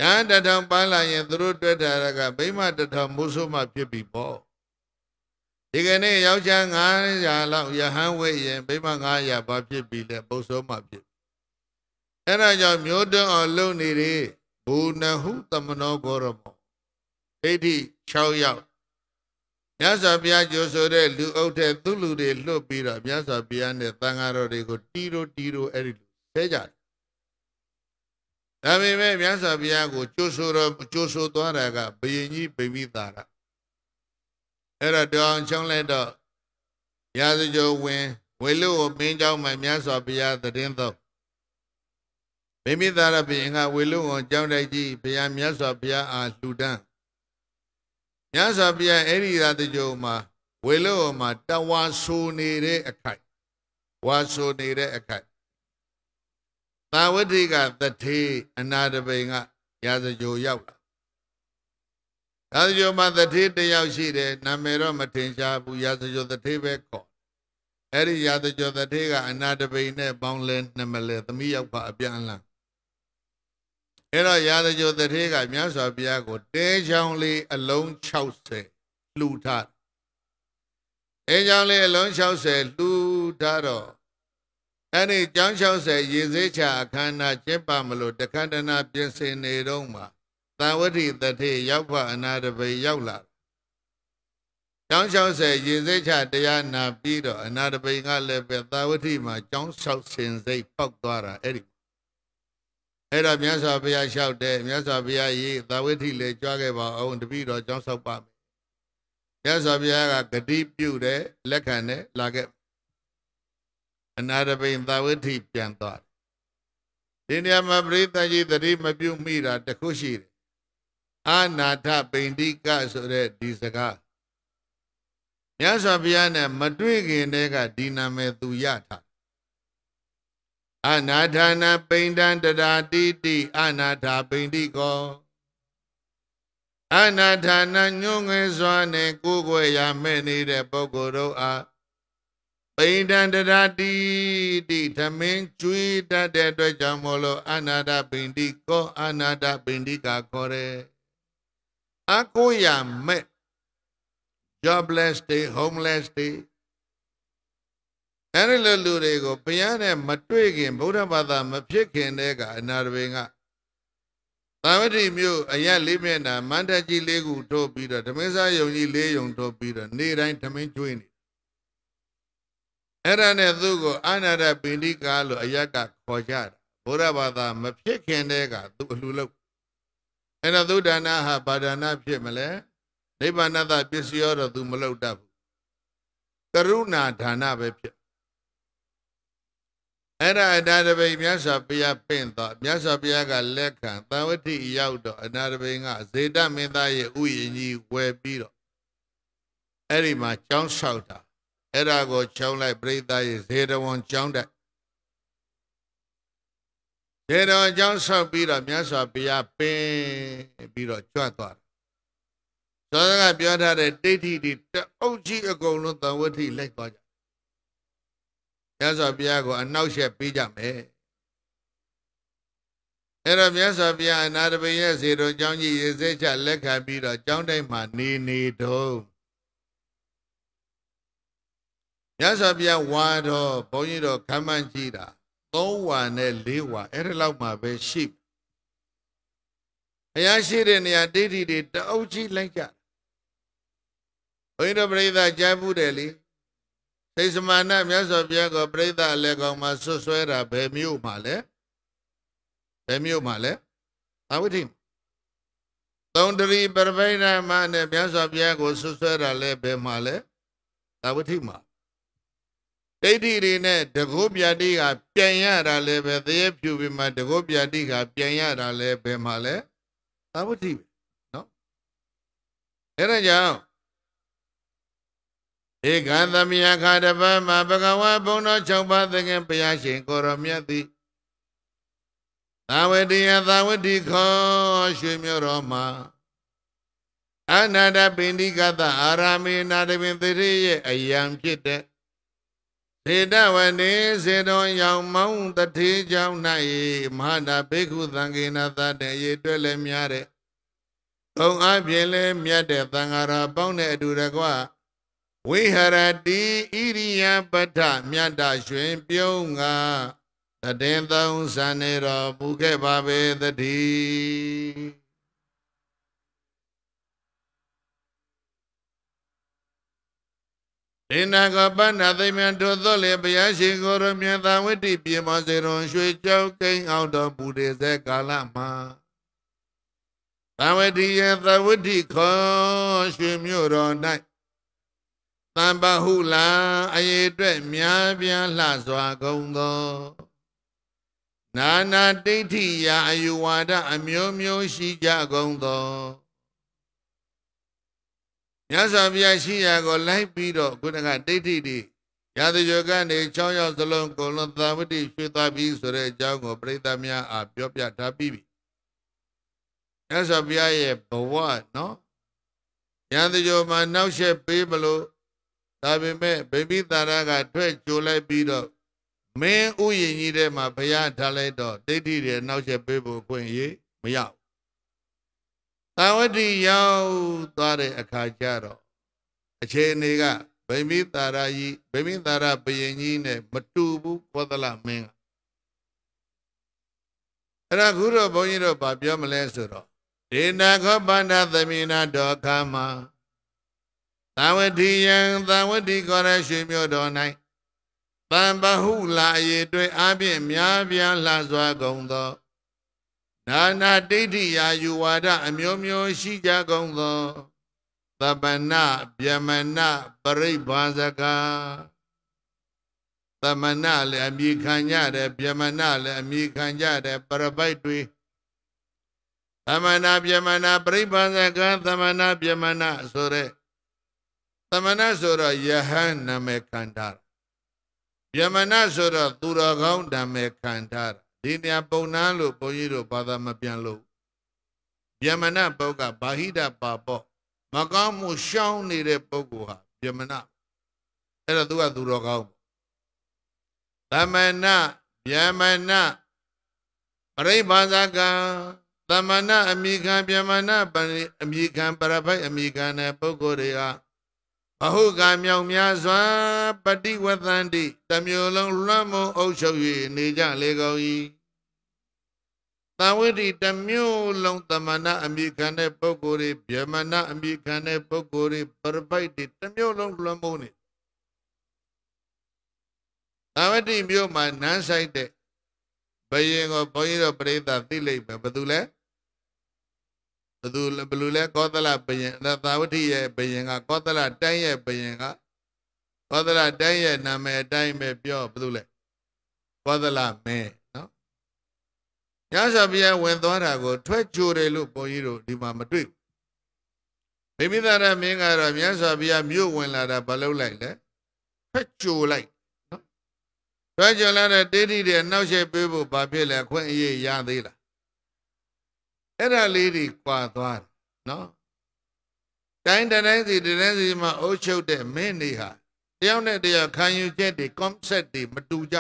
ယဟန်တထောင်ပန်းလာရင်သူတို့တွေ့တာကဗိမတထောင်မိုးဆိုးမှဖြစ်ပြီပေါ့ဒီကနေ့ယောက်ျား900လောက်ယဟန်ဝိရင်ဗိမ900ဘာဖြစ်ပြီလဲပုံဆိုးမှဖြစ်အဲ့ဒါကြောင့်မျိုးတုံးအောင်လုပ်နေတယ်ဘူနဟုတမနောဂောရမောဒိဋ္ဌိ6ယောက်မြတ်စွာဘုရားကြိုဆိုတဲ့လူအုပ်တဲ့သူလူတွေလွတ်ပြီးတော့မြတ်စွာဘုရားနဲ့သံဃာတော်တွေကိုတီးတို့တီးတို့အဲ့ဒီဆဲကြတယ်ဒါပေမဲ့မြတ်စွာဘုရားကိုကြိုဆိုတော့ကြိုဆိုသွားတာကဘယင်ကြီးဗိမိသာရအဲ့တော့တောင်ချောင်းလိုက်တော့ရာဇကြိုဝင်ဝေလုကိုမင်းเจ้าမှမြတ်စွာဘုရားသတင်းတော့ဗိမိသာရဘုရင်ကဝေလုကိုကြောင်းတိုက်ကြည့်ဘုရားမြတ်စွာဘုရားအားလှူဒန်းမြတ်စွာဘုရားအဲ့ဒီရာတကြုံမှာဝေလောမှာတဝါဆူနေတဲ့အခိုက်ဝါဆူနေတဲ့အခိုက်သာဝတိကတထေအနာတပိန်ကရာဇကြိုရောက်လာရာဇကြိုမှာတထေတယောက်ရှိတယ်နာမည်တော့မထင်ရှားဘူးရာဇကြိုတထေပဲခေါ်အဲ့ဒီရာဇကြိုတထေကအနာတပိန်နဲ့ပေါင်းလဲနှမလဲသမီးယောက်ပါအပြန်လန်းအဲ့တော့ရာဇဂိုတထေးကမြတ်စွာဘုရားကိုတဲချောင်းလေးအလုံး60လှူထားတဲချောင်းလေးအလုံး60လှူထားတော့အဲ့ဒီကျောင်း60ရေစေးချအခမ်းအနားကျင်းပမလို့တခန္တနာပြင်ဆင်နေတော့မှသံဝတိတထေရောက်ဖအနာတပိရောက်လာကျောင်း60ရေစေးချတရားနာပြီးတော့အနာတပိကလည်းပဲသံဝတိမှာကျောင်း60စင်စိတ်ပေါက်သွားတာအဲ့ဒီအဲ့တော့မြတ်စွာဘုရားလျှောက်တယ်မြတ်စွာဘုရားရေးသာဝတိလည်းကြွားခဲ့ပါအောင်တပည့်တော်ကျောင်းဆောက်ပါမယ်မြတ်စွာဘုရားကဂတိပြုတယ်လက်ခံတယ်လာခဲ့အနာတပိန်သာဝတိပြန်သွားတယ်ဒီနေရာမှာပရိသတ်ကြီးတတိမပြုမိတာတခုရှိတယ်အာနာထပိန္တိကဆိုတဲ့ဒီစကားမြတ်စွာဘုရားနဲ့မတွေ့ခင်တည်းကဒီနာမည်သူရထားအနာထာနပိန္ဒံတရာတိတိအနာထာပိန္ဒိကောအနာထာနညုံငယ်စွာနှင့်ကိုကိုရမဲ့နေတဲ့ပုဂ္ဂိုလ်တို့အားပိန္ဒံတရာတိတိဓမင်းကျွေးတတ်တဲ့အတွက်ကြောင့်မလို့အနာထာပိန္ဒိကောအနာထာပိန္ဒိကာခေါ်တယ်အကိုရမဲ့ jobless day homeless day အဲ့ဒီလိုလူတွေကိုဘုရားနဲ့မတွေ့ခင်ဗုဒ္ဓဘာသာမဖြစ်ခင်တည်းကအနာတပင်ကသာဝတိမြို့အရက်လေးမျက်နှာမန္တကြီးလေးခုထိုးပြီးတော့ဓမင်းစားယုံကြီးလေးယုံထိုးပြီးတော့နေ့တိုင်းဓမင်းကျွေးနေအဲ့ဒါနဲ့သူ့ကိုအာနာရပင်ဒီကာလို့အရက်ကခေါ်ကြတာဗုဒ္ဓဘာသာမဖြစ်ခင်တည်းကသူအလှလုပ်အဲ့ဒါသုဒ္ဓနာဟာဗာဒနာဖြစ်မလဲနိဗ္ဗာန်တပစ္စည်းရောတော့သူမလုပ်တတ်ဘူးကရုဏာဒါနပဲဖြစ်အဲ့ဒါအနာတပိမြတ်စွာဘုရားပင့်တော်မြတ်စွာဘုရားကလက်ခံသံဝတိရောက်တော့အနာတပိကဇေတမင်းသားရဲ့ဥယျင်ကြီးဝယ်ပြီးတော့အဲ့ဒီမှာကျောင်းဆောက်တာအဲ့ဒါကိုချောင်းလိုက်ပြိဿရဲ့ဇေတဝန်ကျောင်းတက်ဇေတဝန်ကျောင်းဆောက်ပြီးတော့မြတ်စွာဘုရားပင်ပြီးတော့ကြွသွားတယ်သောကပြောထားတဲ့တိဋ္ဌိတိတအုပ်ကြီးအကုန်လုံးသံဝတိလိုက်သွားကြမြတ်စွာဘုရားကိုအနောက်ရှက်ပေးကြမယ်အဲ့တော့မြတ်စွာဘုရားအနာတပိရဲ့စေတော်ကျောင်းကြီးရေစဲချလက်ခံပြီးတော့ကျောင်းတိုင်းမှာနေနေတော့မြတ်စွာဘုရားဝါတော်ဘုန်းကြီးတော်ခမ်းမန်းကြည့်တာ၃ဝါနဲ့၄ဝါအဲ့ဒီလောက်မှပဲရှိဘုရားရှိတဲ့နေရာဒိဋ္ဌိတွေတအုပ်ကြီးလိုက်ကြဘုန်းကြီးတော်ပြိဿကြားဘူးတယ်လေသိစမာနမြတ်စွာဘုရားကိုပြိဿအလဲကောင်မှာဆွဆွဲတာဘယ်မျိုးမှလဲဘယ်မျိုးမှလဲအဝိဓိသုံးတရီပရပိဏမနဲ့မြတ်စွာဘုရားကိုဆွဆွဲတာလဲဘယ်မှလဲအဝိဓိမှာဒိဋ္ဌိတွေနဲ့တကုပြတိကပြန်ရတာလဲပဲသရေဖြူပြီးမှတကုပြတိကပြန်ရတာလဲဘယ်မှလဲအဝိဓိပဲနော်အဲဒါကြောင့်ဧကံသမယခါတပတ်မှာဘဂဝါဘုံတော်၆ပါးသခင်ဘုရားရှင်ကိုရောမြတ်သည်သာဝတိယသာဝတိခေါ်ရွှေမြို့တော်မှာအနာတပင်ဒီကသအာရာမေနာတပင်သတိရဲ့အယံဖြစ်တဲ့သေတဝနေစေတော်ရောင်မောင်းတထေးကြောင့်၌မဟာတာဘိက္ခုသံဃေနာသတ္တရေ တွေ့လည်းများတဲ့ဘုံအပြင်လည်းမြတ်တဲ့သံဃာရာပေါင်းတဲ့အတူတကွဝိဟရတိဣရိယပတ္ထမြတ်တာရှင်ပြုံးကတတင်သုံးဇန်နေတော်မူခဲ့ပါပေသတည်းဒေနာကပဏသိမံတို့သောလေဘုရားရှင်ကိုရမြတ်သာဝတ္တိပြေမစေရွန်ရွှေကြောက်ကိန်းအောင်တော်မူတဲ့ဇေကာလမှာသဝတိယသဝတိခောရွှေမြို့တော်၌တမ္ပဟုလာအရေအတွက်များပြားလှစွာကုန်သောနာနာဒိဋ္ဌိယာအယူဝါဒအမျိုးမျိုးရှိကြကုန်သောမြတ်စွာဘုရားရှိရာကိုလိုက်ပြီးတော့ခုနကဒိဋ္ဌိတွေရာဇယောကနေ6ရောက်စလုံးကိုလွန်သာဝတိရွှေသွားပြီးဆိုတဲ့အကြောင်းကိုပရိသတ်များအားပြောပြထားပြီးပြီမြတ်စွာဘုရားရဲ့ဘဝနော်ရာဇယောမှာနောက်ဆက်ပေးမလို့ဒါပေမဲ့ဗိမိသာရကထွက်ကြိုလိုက်ပြီးတော့မင်းဥယျင်ကြီးထဲမှာဘုရားထားလိုက်တော့ဒိဋ္ဌိတွေနောက်ချက်ပေးဖို့ခွင့်ရမရဘူး။တာဝတိရောက်သွားတဲ့အခါကျတော့အခြေအနေကဗိမိသာရကြီးဗိမိသာရဘယင်ကြီးနဲ့မတူဘူးကောသလမင်းကအဲ့ဒါခုတော့ဘုန်းကြီးတို့ဗာပြောမလဲဆိုတော့ဒေနာခောပန္နသမိနာဒေါခမသာဝတိယံသာဝတိကောရရှိမြို့တော်၌တံပဟုလာအေတွေ့အပြည့်များပြားလှစွာကုန်သောနာနာဒိဋ္ဌိယာယူဝါဒအမျိုးမျိုးရှိကြကုန်သောသဗ္ဗနာဗျမနာပရိဘာဇကသမနာလည်းအမိခံကြတယ်ဗျမနာလည်းအမိခံကြတယ်ပရပိုက်တွေသမနာဗျမနာပရိဘာဇကသမနာဗျမနာဆိုတဲ့သမဏဆိုတော့ယဟန်နာမည်ခံထားယမနဆိုတော့သူတော်ကောင်းနာမည်ခံထားဒီနေရာပုံနှန်းလို့ဘုန်းကြီးတို့ဘာသာမပြန်လို့ယမနပုဂ္ဂဗာဟိတပါပောမကောင်းမှုရှောင်းနေတဲ့ပုဂ္ဂိုလ်ဟာယမနအဲ့တော့သူကသူတော်ကောင်းသမဏယမနပရိဘာဇကံသမဏအမိခံယမနအမိခံပရပိုက်အမိခံတဲ့ပုဂ္ဂိုလ်တွေကအဟုကမြောင်များစွာပฏิဝသန္တိတမျိုးလုံးလွှမ်းမိုးအုပ်ချုပ်၍နေကြလေကုန်၏တဝိတိတမျိုးလုံးတမနာအမိခံတဲ့ပုဂ္ဂိုလ်တွေဗျမနာအမိခံတဲ့ပုဂ္ဂိုလ်တွေပရပိုက်တွေတမျိုးလုံးလွှမ်းမိုးနေတဝတိမျိုးမှာနန်းဆိုင်တဲ့ဘယင်ကိုဘုန်းကြီးတို့ပြိဿသိလိမ့်မယ်ဘယ်သူလဲသူဘလူလဲကောသလဘယင်သာဝတိရဲ့ဘယင်ကကောသလတိုင်းရဲ့ဘယင်ကကောသလတိုင်းရဲ့နာမည်အတိုင်းပဲပြောဘလူလဲကောသလမင်းနော်ညစာပြည့်ဝင်သွားတာကိုထွက်ကြိုတယ်လို့ဘုန်းကြီးတို့ဒီမှာမတွေ့မိမိသားရမင်းကတော့ညစာပြည့်မြို့ဝင်လာတာမလုပ်လိုက်လဲထွက်ကြိုလိုက်နော်ထွက်ကြိုလာတဲ့တေးတိတဲ့နောက်ဆက်ပေးဖို့ဘာဖြစ်လဲခွင့်အရေးရသေးလားအဲ့ဒါလေးတွေကွာသွားတယ်နော်တိုင်းတိုင်းစီတိုင်းစီမှာအုပ်ချုပ်တဲ့မင်းတွေဟာတယောက်နဲ့တယောက်ခံယူချက်တွေ concept တွေမတူကြ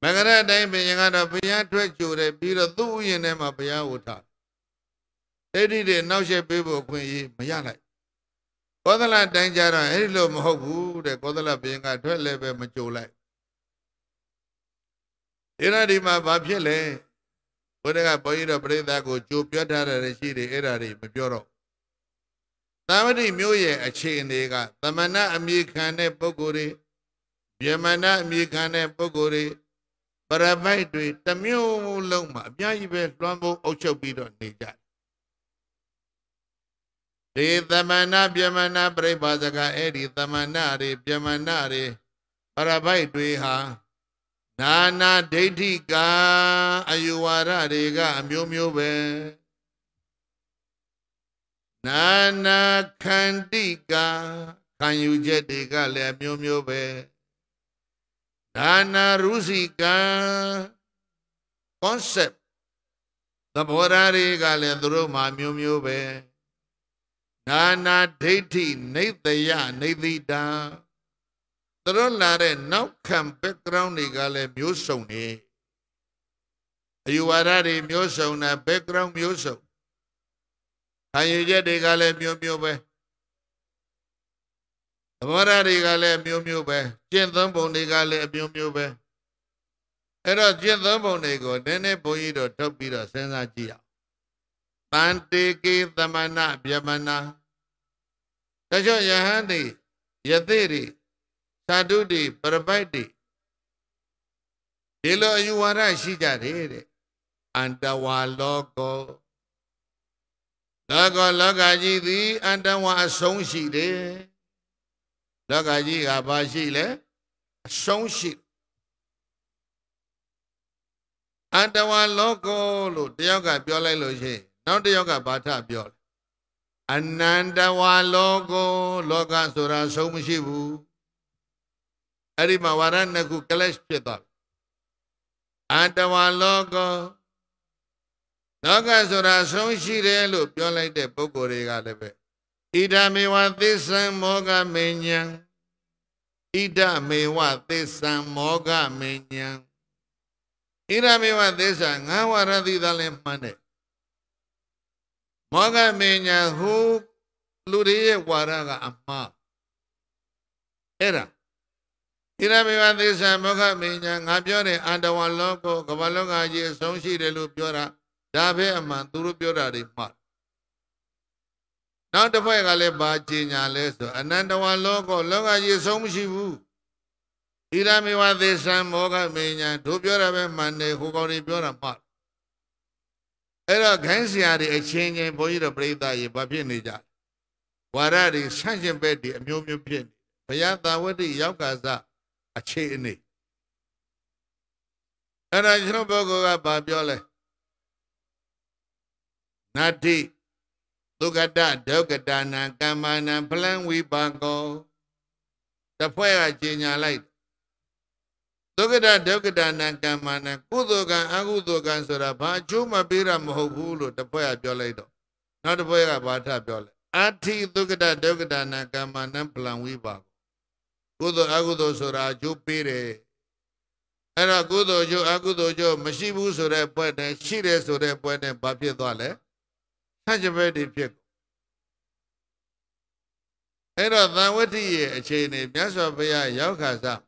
မကရတိုင်းဘုရင်ကတော့ဘုရားထွက်ကြိုတယ်ပြီးတော့သူ့ဥယျာဉ်ထဲမှာဘုရားဝတ်ထားဒိဋ္ဌိတွေနောက်ဆက်ပေးဖို့အခွင့်အရေးမရလိုက်ကောသလတိုင်းကြတော့အဲ့ဒီလိုမဟုတ်ဘူးတဲ့ကောသလဘုရင်ကထွက်လည်းပဲမကြိုလိုက်ဒီနေ့ဒီမှာဘာဖြစ်လဲဘုရားကဘုန်းကြီးတို့ပြိဿကိုကြိုပြောထားတဲ့ရှိတွေအဲ့ဒါတွေမပြောတော့သာဝတိမျိုးရဲ့အခြေအနေကသမဏအမိခံတဲ့ပုဂ္ဂိုလ်တွေယမဏအမိခံတဲ့ပုဂ္ဂိုလ်တွေပရပိုက်တွေတမျိုးလုံးမှာအများကြီးပဲလွှမ်းမိုးအုပ်ချုပ်ပြီးတော့နေကြတယ်ဒီသမဏပြမဏပြိပ္ပါစကအဲ့ဒီသမဏတွေပြမဏတွေပရပိုက်တွေဟာနာနာဒိဋ္ဌိကအယူဝါဒတွေကအမျိုးမျိုးပဲနာနာခန္တိကခံယူချက်တွေကလည်းအမျိုးမျိုးပဲဒါနာရုစီက concept သဘောထားတွေကလည်းသူတို့မှာမျိုးမျိုးပဲနာနာဒိဋ္ဌိနေတယနေတိတာသူတို့လာတဲ့နောက်ခံ background တွေကလည်းမျိုးစုံနေအယူဝါဒတွေမျိုးစုံတာ background မျိုးစုံခံယူချက်တွေကလည်းမျိုးမျိုးပဲသဘောထားတွေကလည်းမျိုးမျိုးပဲကျင့်သုံးပုံတွေကလည်းမျိုးမျိုးပဲအဲ့တော့ကျင့်သုံးပုံတွေကိုနည်းနည်းဘုန်းကြီးတို့ထုတ်ပြီးတော့စဉ်းစားကြည့်ရအောင်ပန္တေကေသမဏဗျမနာတချို့ယဟန်တိယသိတိဓာတုတွေပရပိုက်တွေဒီလိုအယူဝါဒရှိကြတယ်တဲ့အန္တဝါလောကောလောကလောကကြီးသည်အန္တဝါအဆုံးရှိတယ်လောကကြီးကဘာရှိလဲအဆုံးရှိအန္တဝါလောကောလို့တယောက်ကပြောလိုက်လို့ရှိရင်နောက်တယောက်ကဘာထပြောလဲအနန္တဝါလောကောလောကဆိုတာအဆုံးမရှိဘူးအဲ့ဒီမှာဝါရဏကုကလက်ဖြစ်သွားပြီအတဝါလောကလောကဆိုတာဆုံးရှိတယ်လို့ပြောလိုက်တဲ့ပုဂ္ဂိုလ်တွေကလည်းပဲဣဒမေဝသစ္ဆံမောဂမေညံဣဒမေဝသစ္ဆံမောဂမေညံဣဒမေဝသစ္ဆံငါဝရတိသာလည်းမှန်တယ်မောဂမေညံဟူလူတွေရဲ့ဝါရကအမှားအဲ့ဒါဣရမေဝသေဆံမောခမေညာငါပြောတဲ့အန္တဝလောကိုကမ္ဘာလောကကြီးအဆုံးရှိတယ်လို့ပြောတာဒါပဲအမှန်သူတို့ပြောတာတွေမှားနောက်တစ်ဖွဲ့ကလည်းဘာကြေညာလဲဆိုအနန္တဝလောကလောကကြီးအဆုံးမရှိဘူးဣရမေဝသေဆံမောခမေညာတို့ပြောတာပဲမှန်တယ်ဟိုကောင်တွေပြောတာမှားအဲ့တော့ခိုင်းစရာတွေအချင်းချင်းဘုန်းကြီးတို့ပြိဿရေဘာဖြစ်နေကြဝါရတွေဆန့်ကျင်ဘက်တွေအမျိုးမျိုးဖြစ်နေဘုရားသာဝတိရောက်ကစားအခြေအနေအဲ့ဒါကျွန်တော်ဘုကောကဘာပြောလဲနတ္တိသုကတဒုက္ကတာနာကမ္မာနာဖလံဝိပါကောတဖွဲ့ကကြီးညာလိုက်ဒုက္ကတာဒုက္ကတာနာကမ္မာနာကုသိုလ်ကံအကုသိုလ်ကံဆိုတာဘာအကျိုးမပေးတာမဟုတ်ဘူးလို့တဖွဲ့ကပြောလိုက်တော့နောက်တဖွဲ့ကဘာထပြောလဲအတ္ထိသုကတဒုက္ကတာနာကမ္မာနာဖလံဝိပါကုသိုလ်အကုသိုလ်ဆိုတာအကျိုးပေးတယ်အဲ့တော့ကုသိုလ်ကျိုးအကုသိုလ်ကျိုးမရှိဘူးဆိုတဲ့ဘွဲ့နဲ့ရှိတယ်ဆိုတဲ့ဘွဲ့နဲ့ဘာဖြစ်သွားလဲဆန့်ကျင်ဘက်တွေဖြစ်အဲ့တော့သံဝတ္တိရဲ့အခြေအနေမြတ်စွာဘုရားရောက်ခါစား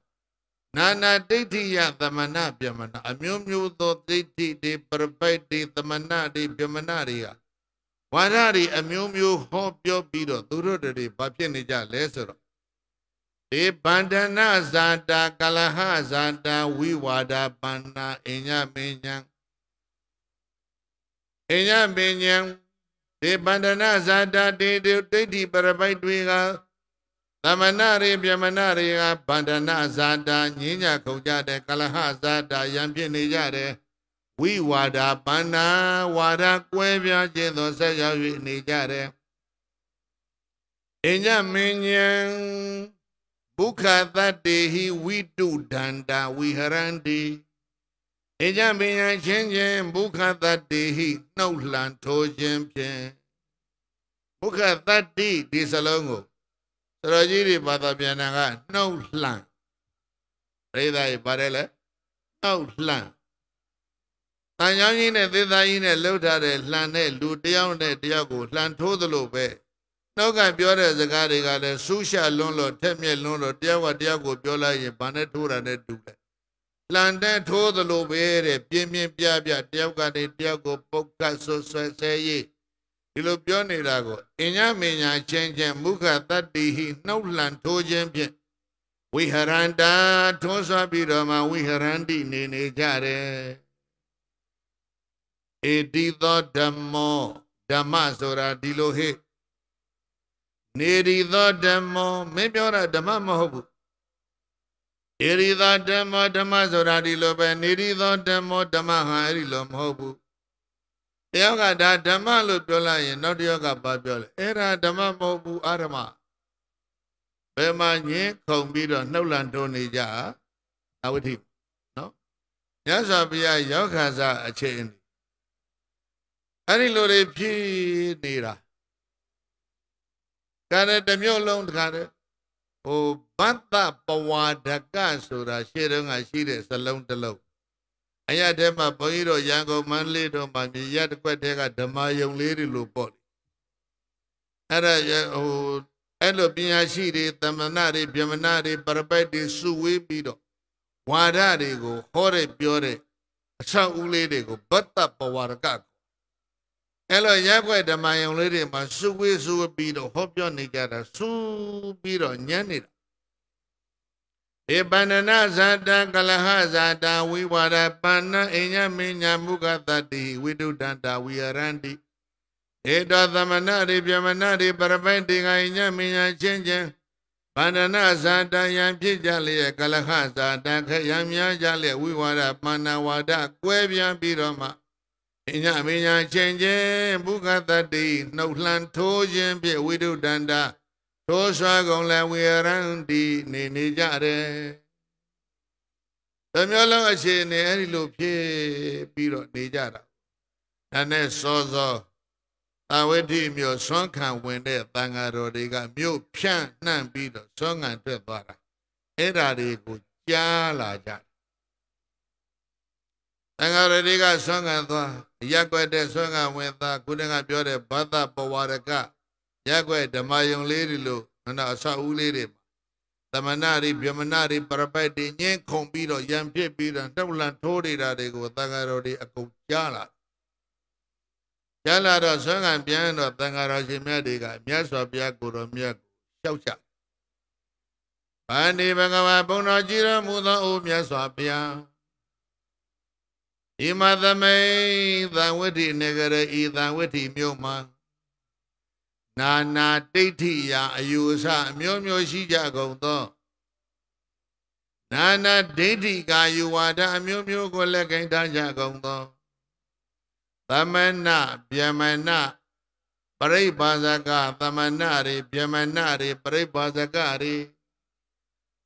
နာနာဒိဋ္ဌိယသမဏဗြမဏအမျိုးမျိုးသောဒိဋ္ဌိတွေပရပိုက်တွေသမဏတွေဗြမဏတွေဟာဝါဒတွေအမျိုးမျိုးဟောပြောပြီးတော့သူတို့တွေဘာဖြစ်နေကြလဲဆိုတော့တေဗန္ဒနာဇာတာကလဟဇာတာဝိဝါဒပန္နာအညမင်းညာအညမင်းညာတေဗန္ဒနာဇာတာတေဒိဋ္ဌိပရပိုက်တွေကသမဏရေပြမဏရေကဗန္ဒနာဇာတာညင်းညာခုန်ကြတဲ့ကလဟဇာတာယံဖြစ်နေကြတယ်ဝိဝါဒပန္နာဝါဒကွဲပြားခြင်းသောဆက်ရောက်၍နေကြတယ်အညမင်းညာဘုခသတ္တေဟိဝိတုဒန္တာဝိဟရန္တိဧကြပညာချင်းချင်းဘုခသတ္တေဟိနှုတ်လှန်ထိုးခြင်းဖြင့်ဘုခသတ္တိဒီစလုံးကိုသရကြီးတွေဘာသာပြန်တာကနှုတ်လှန်ရိဒါရေပါတယ်လေနှုတ်လှန်တန်ချောင်းကြီးနဲ့သေသားကြီးနဲ့လှုပ်ထားတဲ့လှန်တဲ့လူတယောက်နဲ့တယောက်ကိုလှန်ထိုးသလိုပဲနှုတ်ကပြောတဲ့စကားတွေကလည်းဆူးရှလွန်းလို့ထက်မြက်လွန်းလို့တရားဝတရားကိုပြောလိုက်ရင်ဘာနဲ့ထိုးတာနဲ့တူလဲလှန်တဲ့ထိုးသလိုပဲတဲ့ပြင်းပြင်းပြပြတယောက်ကနေတယောက်ကိုပုတ်ကတ်ဆွဆွဲဆဲရေးဒီလိုပြောနေတာကိုအညမညာချင်းချင်းမုခတတ္တိဟိနှုတ်လှန်ထိုးခြင်းဖြင့်ဝိဟရန္တာထွန်းဆွပြီးတော့မှဝိဟရန္တိနေနေကြတယ်ဧတိသောဓမ္မောဓမ္မဆိုတာဒီလိုဟိ့နေရီသောဓမ္မောမင်းပြောတာဓမ္မမဟုတ်ဘူးနေရီသောဓမ္မောဓမ္မဆိုတာဒီလိုပဲနေရီသောဓမ္မောဓမ္မဟာအဲ့ဒီလိုမဟုတ်ဘူးတယောက်ကဒါဓမ္မလို့ပြောလိုက်ရင်နောက်တယောက်ကဘာပြောလဲအဲ့ဒါဓမ္မမဟုတ်ဘူးအာရမဘယ်မှာညင်းခုံပြီးတော့နှုတ်လန်တိုးနေကြအဝတိနော်ညဇာပြရောက်ခါစားအချိန်အဲ့ဒီလိုတွေဖြစ်နေတာကရတမျိုးလုံးတခါတည်းဟိုဘတ်တပဝါဒကဆိုတာရှေ့တုန်းကရှိတဲ့စလုံးတစ်လုံးအရတဲမှာဘုန်းကြီးတို့ရန်ကုန်မန္တလေးတို့မှာမြေရတစ်ခွက်တည်းကဓမ္မယုံလေးတွေလို့ပေါ့လေအဲ့ဒါဟိုအဲ့လိုပညာရှိတွေတမနာတွေပြမနာတွေပရပိုက်တွေစုဝေးပြီးတော့ဝါဒတွေကိုဟောတဲ့ပြောတဲ့အဆောက်အဦလေးတွေကိုဘတ်တပဝါဒကအဲ့လိုရက်ွက်ဓမ္မယုံလေးတွေမှာစုဝေးစုဝေးပြီးတော့ဟောပြောနေကြတာစူးပြီးတော့ညံ့နေတာဧပန္နနာဇာတံကလဟဇာတံဝိဝါဒပန္နအိညာမိညာမုခတတိဝိတုဒန္တာဝိယရန္တိဧတောသမဏရိပြမဏရိပရပိုင်တေငါအိညာမိညာချင်းချင်းပန္နနာဇာတံယံဖြစ်ကြလျက်ကလဟဇာတံခယံများကြလျက်ဝိဝါဒပန္နဝါဒကွဲပြားပြီးတော့မှအညမညာချင်းချင်းဘုခတတိနှုတ်လှန်ထိုးခြင်းဖြင့်ဝိတုဒန္တထိုးဆွာကုန်လဝေရန်တီနေနေကြတယ်။ဒါမျိုးလုံးအခြေအနေအဲ့ဒီလိုဖြစ်ပြီးတော့နေကြတာ။ဒါနဲ့စောစောသာဝတိမြို့ဆွမ်းခံဝင်တဲ့တန်ဃာတော်တွေကမြို့ဖြန့်နှံ့ပြီးတော့ဆွမ်းခံထွက်သွားတာ။အဲ့ဒါတွေကိုကြားလာကြတယ်။တန်ဃာတော်တွေကဆွမ်းခံသွားရက်ွက်တဲ့ဆွဲကဝင်သားခုနကပြောတဲ့ဘသပဝရကရက်ွက်ဓမ္မယုံလေးတွေလို့နော်အဆောက်အဦလေးတွေသမဏရိဗြမဏရိပရပိုက်တွေညင်းခုံပြီးတော့ရံဖြစ်ပြီးတော့တောက်လန်ထိုးနေတာတွေကိုသံဃာတော်တွေအကုန်ကြားလာကြားလာတော့ဆွမ်းကံပြန်တော့သံဃာတော်ရှင်မြတ်တွေကမြတ်စွာဘုရားကိုယ်တော်မြတ်ကိုလျှောက်ချဗန္ဒီဘဂဝါဘုံတော်ကြီးတော်မူသောအိုမြတ်စွာဘုရားဣမသမိန်သံဝဋ္ဌိနေကရဤသံဝဋ္ဌိမြို့မှာနာနာဒိဋ္ဌိယာအယူအဆအမျိုးမျိုးရှိကြကုန်သောနာနာဒိဋ္ဌိကာယဝါဒအမျိုးမျိုးကိုလက်ကင်ထားကြကုန်သောသမဏဗျမဏပရိပါဇကသမဏရိဗျမဏရိပရိပါဇကရိ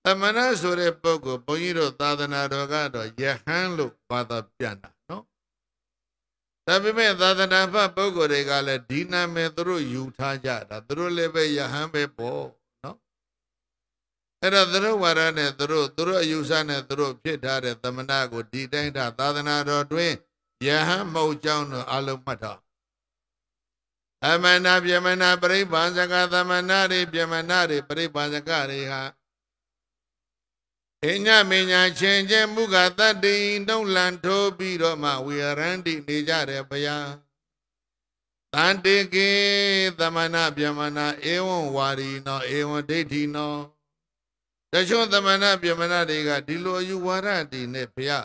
အမနာဆိုတဲ့ပုဂ္ဂိုလ်ဘုန်းကြီးတို့သာသနာတော်ကတော့ယဟန်လို့ဘာသာပြန်တာနော်ဒါပေမဲ့သာသနာ့ဘက်ပုဂ္ဂိုလ်တွေကလည်းဒီနာမည်သူတို့ယူထားကြတာသူတို့လည်းပဲယဟန်ပဲပေါ့နော်အဲ့တော့သူတို့ဝါရနဲ့သူတို့သူတို့အယူဆနဲ့သူတို့ဖြစ်ထားတဲ့သမဏကိုဒီတိုင်းထားသာသနာတော်တွင်ယဟန်မဟုတ်ကြောင်းတော့အလုံးမှတ်ထားအမနာပြမနာပြိပ္ပံစကသမဏတွေပြမနာတွေပြိပ္ပံစကတွေဟာအညမညာချင်းချင်းမူကတတ္တိတုံးလန်ထိုးပြီးတော့မှဝေရန္တိနေကြတယ်ဗျာတန်တေကေသမဏဗျမဏဧဝံဝါရီနောဧဝံဒိဋ္ဌိနောတချို့သမဏဗျမဏတွေကဒီလိုအယူဝါဒတွေနဲ့ဗျာ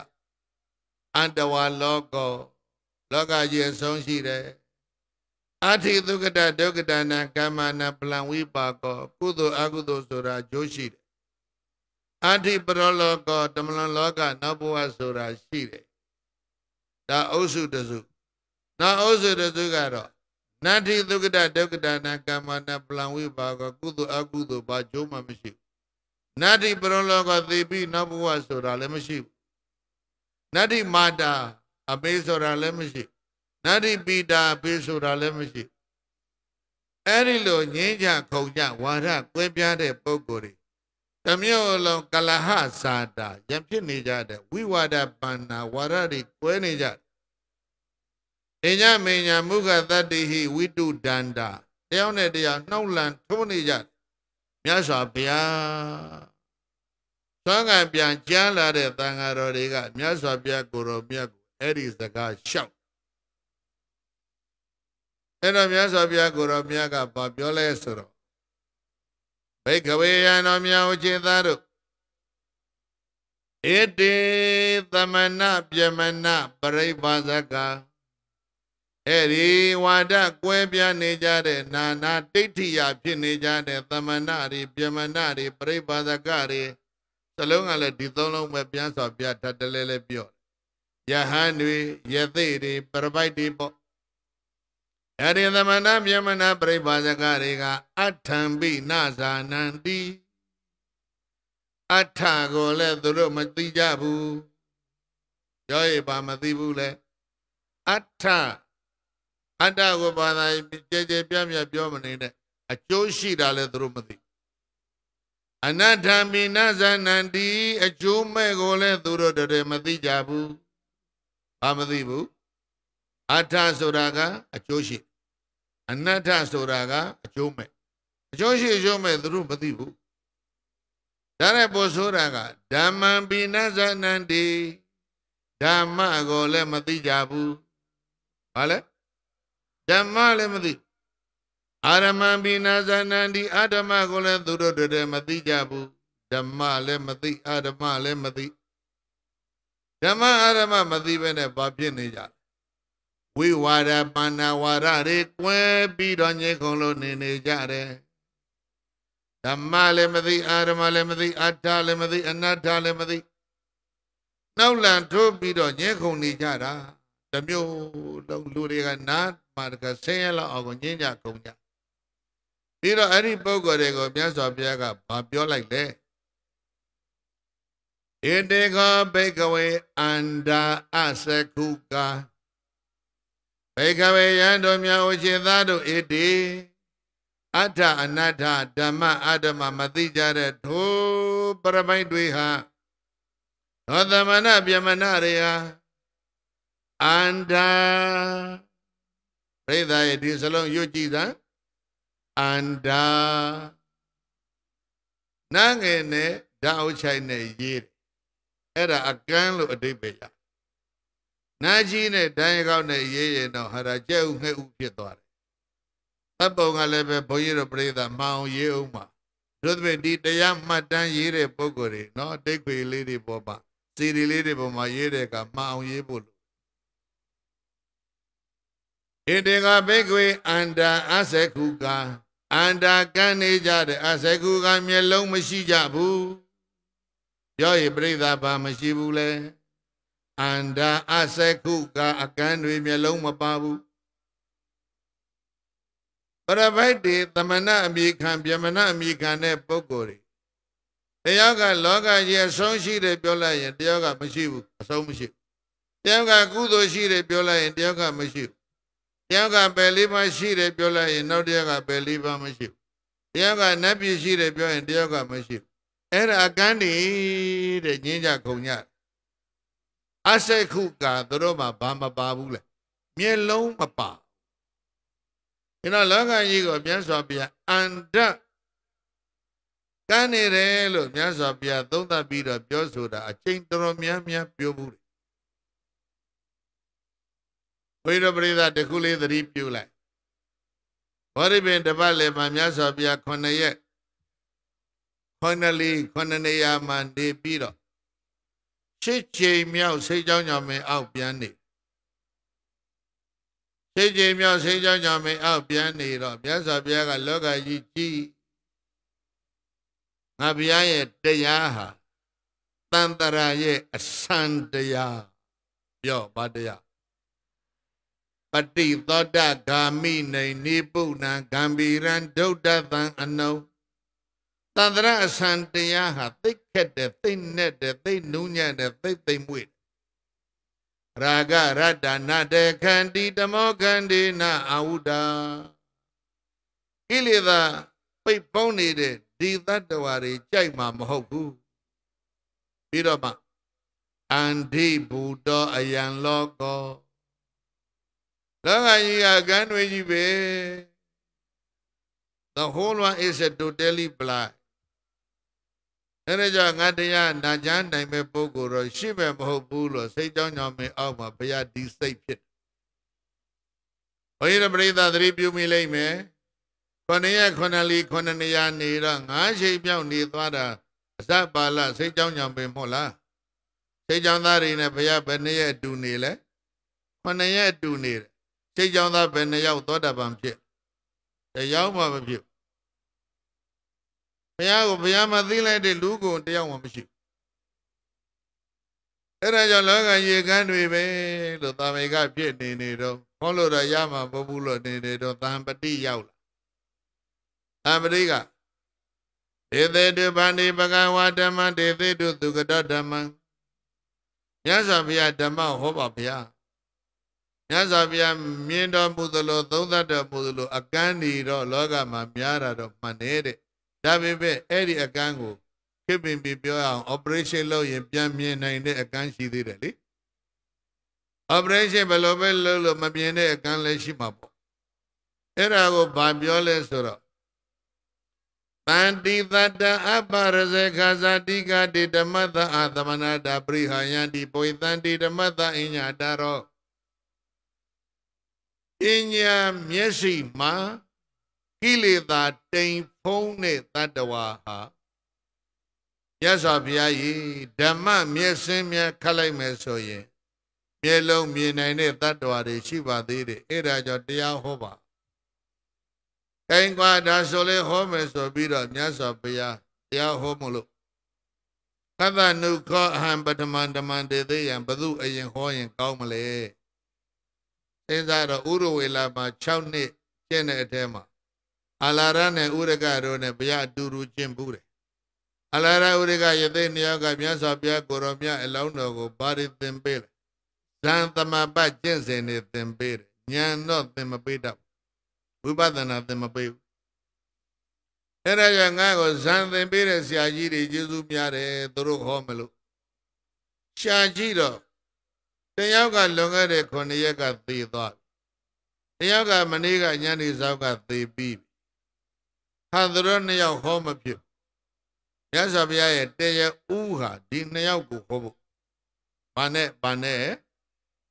အန္တဝါလောကောလောကကြီးအဆုံးရှိတယ်အာထိသုက္ကတဒုက္ကတနာကမ္မနာပလံဝိပါကောကုသိုလ်အကုသိုလ်ဆိုတာအကျိုးရှိတယ်အဋ္ဌိပရောလောကောတမလန်လောကနောက်ဘဝဆိုတာရှိတယ်ဒါအုပ်စုတစုနောက်အုပ်စုတစုကတော့နတ္တိဒုက္ကဒဒုက္ကဒနာကမ္မနာပလံဝိပါကကုသိုလ်အကုသိုလ်ဘာကျိုးမှမရှိဘူးနတ္တိပရောလောကသေပြီးနောက်ဘဝဆိုတာလည်းမရှိဘူးနတ္တိမာတာအမေဆိုတာလည်းမရှိနတ္တိပိတာဘေးဆိုတာလည်းမရှိအဲ့ဒီလိုငင်းကြခုံကြဝါဒကွဲပြားတဲ့ပုံကိုယ်တွေတမျိုးလုံးကလဟဇာတာရံဖြစ်နေကြတဲ့ဝိဝါဒပန္နာဝါရတွေကွဲနေကြအညမေညာမုခတတ္တိဟိဝိတုဒန္တာတယောက်နဲ့တယောက်နှောက်လန်ထိုးနေကြမြတ်စွာဘုရားသံဃာပြန်ကြမ်းလာတဲ့သံဃာတော်တွေကမြတ်စွာဘုရားကိုရောမြတ်ကိုအဲ့ဒီစကားလျှောက်အဲ့တော့မြတ်စွာဘုရားကိုရောမြတ်ကဘာပြောလဲဆိုတော့ဘိကဝေယံတော်မြတ်ဥจิตသားတို့ဣတိသမဏပြမဏပရိပါဇကအဲ့ဒီဝါဒကွဲပြားနေကြတဲ့နာနာဒိဋ္ဌိယဖြစ်နေကြတဲ့သမဏတွေပြမဏတွေပရိပါဇကတွေသလုံးကလည်းဒီသုံးလုံးပဲပြန်စွာပြတ်တလဲလဲပြောယဟန်တွေယသိတွေပရပိုက်တွေပေါ့အရိသမဏပြမဏပြိပါစကတွေကအထံပိနဇာနန္တိအထကိုလည်းသူတို့မသိကြဘူးရောရပါမသိဘူးလေအထအတ္တကိုဘာသာကြဲကြဲပြန့်ပြန့်ပြောမနေနဲ့အကျိုးရှိတာလည်းသူတို့မသိအနတ္ထမိနဇာနန္တိအကျိုးမဲ့ကိုလည်းသူတို့တည်းမသိကြဘူးဘာမသိဘူးအထဆိုတာကအကျိုးရှိအနတ္ထဆိုတာကအကျိုးမဲ့အကျိုးရှိအကျိုးမဲ့သူတို့မသိဘူးဒါနဲ့ပေါ်ဆိုတာကဓမ္မံပိနဇနန္တိဓမ္မကိုလည်းမသိကြဘူးဘာလဲဓမ္မလည်းမသိအာရမံပိနဇနန္တိအာဓမ္မကိုလည်းသူတို့တွေမသိကြဘူးဓမ္မလည်းမသိအာဓမ္မလည်းမသိဓမ္မအာဓမ္မမသိဘဲနဲ့ဘာဖြစ်နေကြလဲဝိဝါဒပါဏဝါဒတွေကွဲပြီးတော့ညှိခုံလို့နေနေကြတယ်ဓမ္မလည်းမသိအာရမလည်းမသိအတ္တလည်းမသိအနတ္တလည်းမသိနောက်လန်ထိုးပြီးတော့ညှိခုံနေကြတာတမျိုးလုံးလူတွေကနားမှာတကဆင်းရဲလောက်အောင်ကိုညှင်းကြကုန်ကြပြီးတော့အဲ့ဒီပုံကိုယ်တွေကိုမြတ်စွာဘုရားကဘာပြောလိုက်လဲဣတေခောဘိကဝေအန္တာအသကုကာဘေကဝေယံတို့မြတ်ဥရှိသားတို့ဣတိအထအနတ္ထဓမ္မအတ္တမမသိကြတဲ့ထိုပရမိုက်တွေဟာသောသမဏပြမဏရေဟာအန္တာပြိဿရဲ့ဒီစလုံးရွတ်ကြည့်တာအန္တာနာငယ်နဲ့ဓာတ်အုပ်ချိုင်နဲ့ရေးအဲ့ဒါအကန်းလို့အတိပ္ပယ်ရနာကြီးနဲ့ဒဏ်ရကောက်နဲ့ရေးရင်တော့ဟာရကျဲဥငှဲ့ဥဖြစ်သွားတယ်။တပ်ပုံကလည်းပဲဘုန်းကြီးတို့ပြိဿမအောင်ရေးအောင်မှာတို့သမီးဒီတရားမှတ်တမ်းရေးတဲ့ပုံကိုယ်တွေနော်တိတ်ခွေလေးတွေပေါ်မှာစီရီလေးတွေပေါ်မှာရေးတဲ့ကမအောင်ရေးဖို့လို့ဣတေကဘိက္ခွေအန္တာအသကုကအန္တာကန်းနေကြတဲ့အသကုကမျက်လုံးမရှိကြဘူးပြောရင်ပြိဿဘာမရှိဘူးလဲအန္တာအစကုကအကန်းတွေမျက်လုံးမပါဘူးပရပိုက်တွေသမဏအမိခံပြမဏအမိခံတဲ့ပုဂ္ဂိုလ်တွေတရားကလောကကြီးအဆုံးရှိတယ်ပြောလိုက်ရင်တရားကမရှိဘူးအဆုံးမရှိဘူးတရားကကုသိုလ်ရှိတယ်ပြောလိုက်ရင်တရားကမရှိဘူးတရားကပယ်လေးပါးရှိတယ်ပြောလိုက်ရင်နောက်တရားကပယ်လေးပါးမရှိဘူးတရားကနတ်ပြည်ရှိတယ်ပြောရင်တရားကမရှိဘူးအဲ့ဒါအကန်းတွေတဲ့ညင်းကြခုံညတယ်အစခုကသူတို့မှာဘာမပါဘူးလဲမျက်လုံးမပါဒီတော့လောကကြီးကိုမြတ်စွာဘုရားအန္တကန်းနေတယ်လို့မြတ်စွာဘုရားသုံးသပ်ပြီးတော့ပြောဆိုတာအကျင့်တော်များများပြောဘူးတယ်ဘိရပရိသတ်တခုလေးသတိပြုလိုက်ဘောရိပင်တပတ်လည်းမှာမြတ်စွာဘုရား9ရက်9လေး9နေရာမှာနေပြီးတော့ရှစ်ချိန်မြောက်ဆေးကြောင်းကြောင့်မင်းအောက်ပြန်နေရှစ်ချိန်မြောက်ဆေးကြောင်းကြောင့်မင်းအောက်ပြန်နေတော့မြတ်စွာဘုရားကလောကကြီးကြီးငါဘုရားရဲ့တရားဟာတန်တရာရဲ့အစံတရားပြောဗတရားပฏิသောတဂာမိနေနိပုဏ္ဏဂံဗီရံဒုဒ္ဒတံအနုံတန်ត្រအစံတရားဟာသိခက်တယ်သိနဲ့တယ်သိနူးညံ့တယ်သိသိမ့်မွေ့ရာဂရတနာတေခန္တီတမောခန္တီနာအာဟုတာကိလေသာပိတ်ပေါင်းနေတဲ့ဒီတတ္တဝါတွေကြိုက်မှာမဟုတ်ဘူးပြီးတော့မှအန္တိဘူတောအယံလောကောလောကကြီးကကံတွေကြီးပဲ The whole one is a totally blind အဲ့ဒါကြောင့်ငါတရားနာကြားနိုင်မဲ့ပုဂ္ဂိုလ်တော့ရှိပဲမဟုတ်ဘူးလို့စိတ်ကြောင်းကြောင့်မင်းအောက်မှာဘုရားဒီစိတ်ဖြစ်ဘုန်းကြီးတို့ပရိသတ်သတိပြုမိလိမ့်မယ်ခொနည်းခொနလီခொနနေရနေတော့ငါးရှိပြောင်းနေသွားတာအစပါလစိတ်ကြောင်းကြောင့်ပင်မဟုတ်လားစိတ်ကြောင်းသားတွေနဲ့ဘုရားဘယ်နှစ်ရက်အတူနေလဲခொနရက်အတူနေတယ်စိတ်ကြောင်းသားဘယ်နှစ်ယောက်သောတာပန်ဖြစ်တယောက်မှမဖြစ်ဘုရားကိုဘုရားမသိလိုက်တဲ့လူကိုတယောက်မှမရှိဘူးအဲ့ဒါကြောင့်လောကရေကန်းတွေပဲလို့သာမေကဖြစ်နေနေတော့ခေါ်လို့တော့ရမှာမဟုတ်ဘူးလို့နေနေတော့သံပတိရောက်လာသံပတိကဒေသေတုဗန္ဒီပကဝါဓမ္မဒေသေတုသူကတဓမ္မမြတ်စွာဘုရားဓမ္မဟောပါဗျာမြတ်စွာဘုရားမြင်တော်မူသလိုသုံးသတ်တော်မူသလိုအကန့်ဒီတော့လောကမှာများတာတော့မှန်နေတဲ့ဒါပေမဲ့အဲ့ဒီအကန်းကိုခေပင်ပြပြောရအောင် operation လုပ်ရင်ပြန်မြင်နိုင်တဲ့အကန်းရှိသေးတယ်လေ operation ဘယ်လိုပဲလုပ်လို့မမြင်တဲ့အကန်းလည်းရှိမှာပေါ့အဲ့ဒါကိုဗာပြောလဲဆိုတော့တန်တိသတ္တအပရဇေခာဇာတိကတိဓမ္မတအာသမနာတာပရိဟာယန္တိပွေတန်တိဓမ္မတအညာတရောအညာမျက်စိမှာကိလေသာတိမ်ဖုံးတဲ့တတ္တဝါဟာမြတ်စွာဘုရားကြီးဓမ္မမျက်စင်းမြတ်ခတ်လိုက်မယ်ဆိုရင်မျက်လုံးမြင်နိုင်တဲ့တတ္တဝါတွေရှိပါသေးတယ်အဲ့ဒါကြောင့်တရားဟောပါကိုင်ကွာဒါဆိုလေဟောမယ်ဆိုပြီးတော့မြတ်စွာဘုရားတရားဟောမလို့သဗ္ဗနုခောအဟံပထမဓမ္မတေသေးယံဘု து အရင်ဟောရင်ကောင်းမလဲစဉ်းစားတော့ဥရဝေလာမှာ6နှစ်ကျင့်တဲ့အထဲမှာအလာရနဲ့ဥရကတို့နဲ့ဘုရားအတူတူကျင့်ဘူးတယ်အလာရဥရကယသိနှစ်ယောက်ကမြတ်စွာဘုရားကိုရောမြတ်အလောင်းတော်ကိုပါရိသင်ပေးတယ်ဇန်သမပတ်ကျင့်စဉ်နေသင်ပေးတယ်ဉာဏ်တော့သင်မပေးတော့ဝိပဿနာသင်မပေးဘူးအဲ့ဒါကြောင့်ငါ့ကိုဇန်သင်ပေးတဲ့ဆရာကြီးတွေကျေးဇူးများတယ်သူတို့ဟောမလို့ရှာကြည့်တော့တယောက်ကလွန်ခဲ့တဲ့9ရက်ကသေသွားတယောက်ကမနေ့ကညနေစောက်ကသေပြီးဟန်သူတို့နှစ်ယောက်ဟောမဖြစ်မြတ်စွာဘုရားရဲ့တရားဥဟာဒီနှစ်ယောက်ကိုဟောဖို့ဘာနဲ့ဘာနဲ့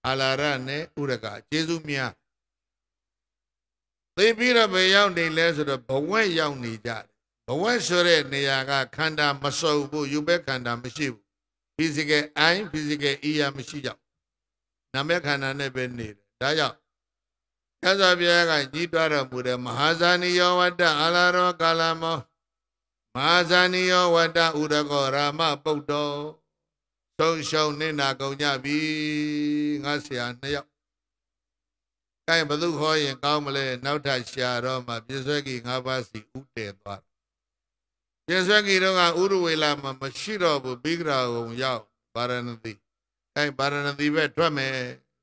အာလာရနဲ့ဥရကကျေးဇူးများသိပြီးတော့ဘယ်ရောက်နေလဲဆိုတော့ဘဝက်ရောက်နေကြတယ်ဘဝက်ဆိုတဲ့နေရာကခန္ဓာမစုံဘူးယူပဲခန္ဓာမရှိဘူး physical i physical ear မရှိကြဘူးနာမည်ခန္ဓာနဲ့ပဲနေတယ်ဒါကြောင့်။မြတ်စွာဘုရားကကြီးတွားတော်မူတဲ့မဟာဇာနိယောဝတ္တအာလာရောကာလမောမဟာဇာနိယောဝတ္တဥရကောရာမပုတ်တော်ဆုံးရှုံးနေနာကုန်ကြပြီငါဆရာနှစ်ယောက်။ကဲဘသူခေါ်ရင်ကောင်းမလဲနောက်ထပ်ရှာတော့မှပြည့်စွဲကြီး၅ပါးစီဥတည်သွားပြည့်စွဲကြီးတော့ကဥရဝေလာမှာမရှိတော့ဘူးပိဂရာကုံရောက်ဗာရဏသီအဲဗာရဏသီပဲထွက်မယ်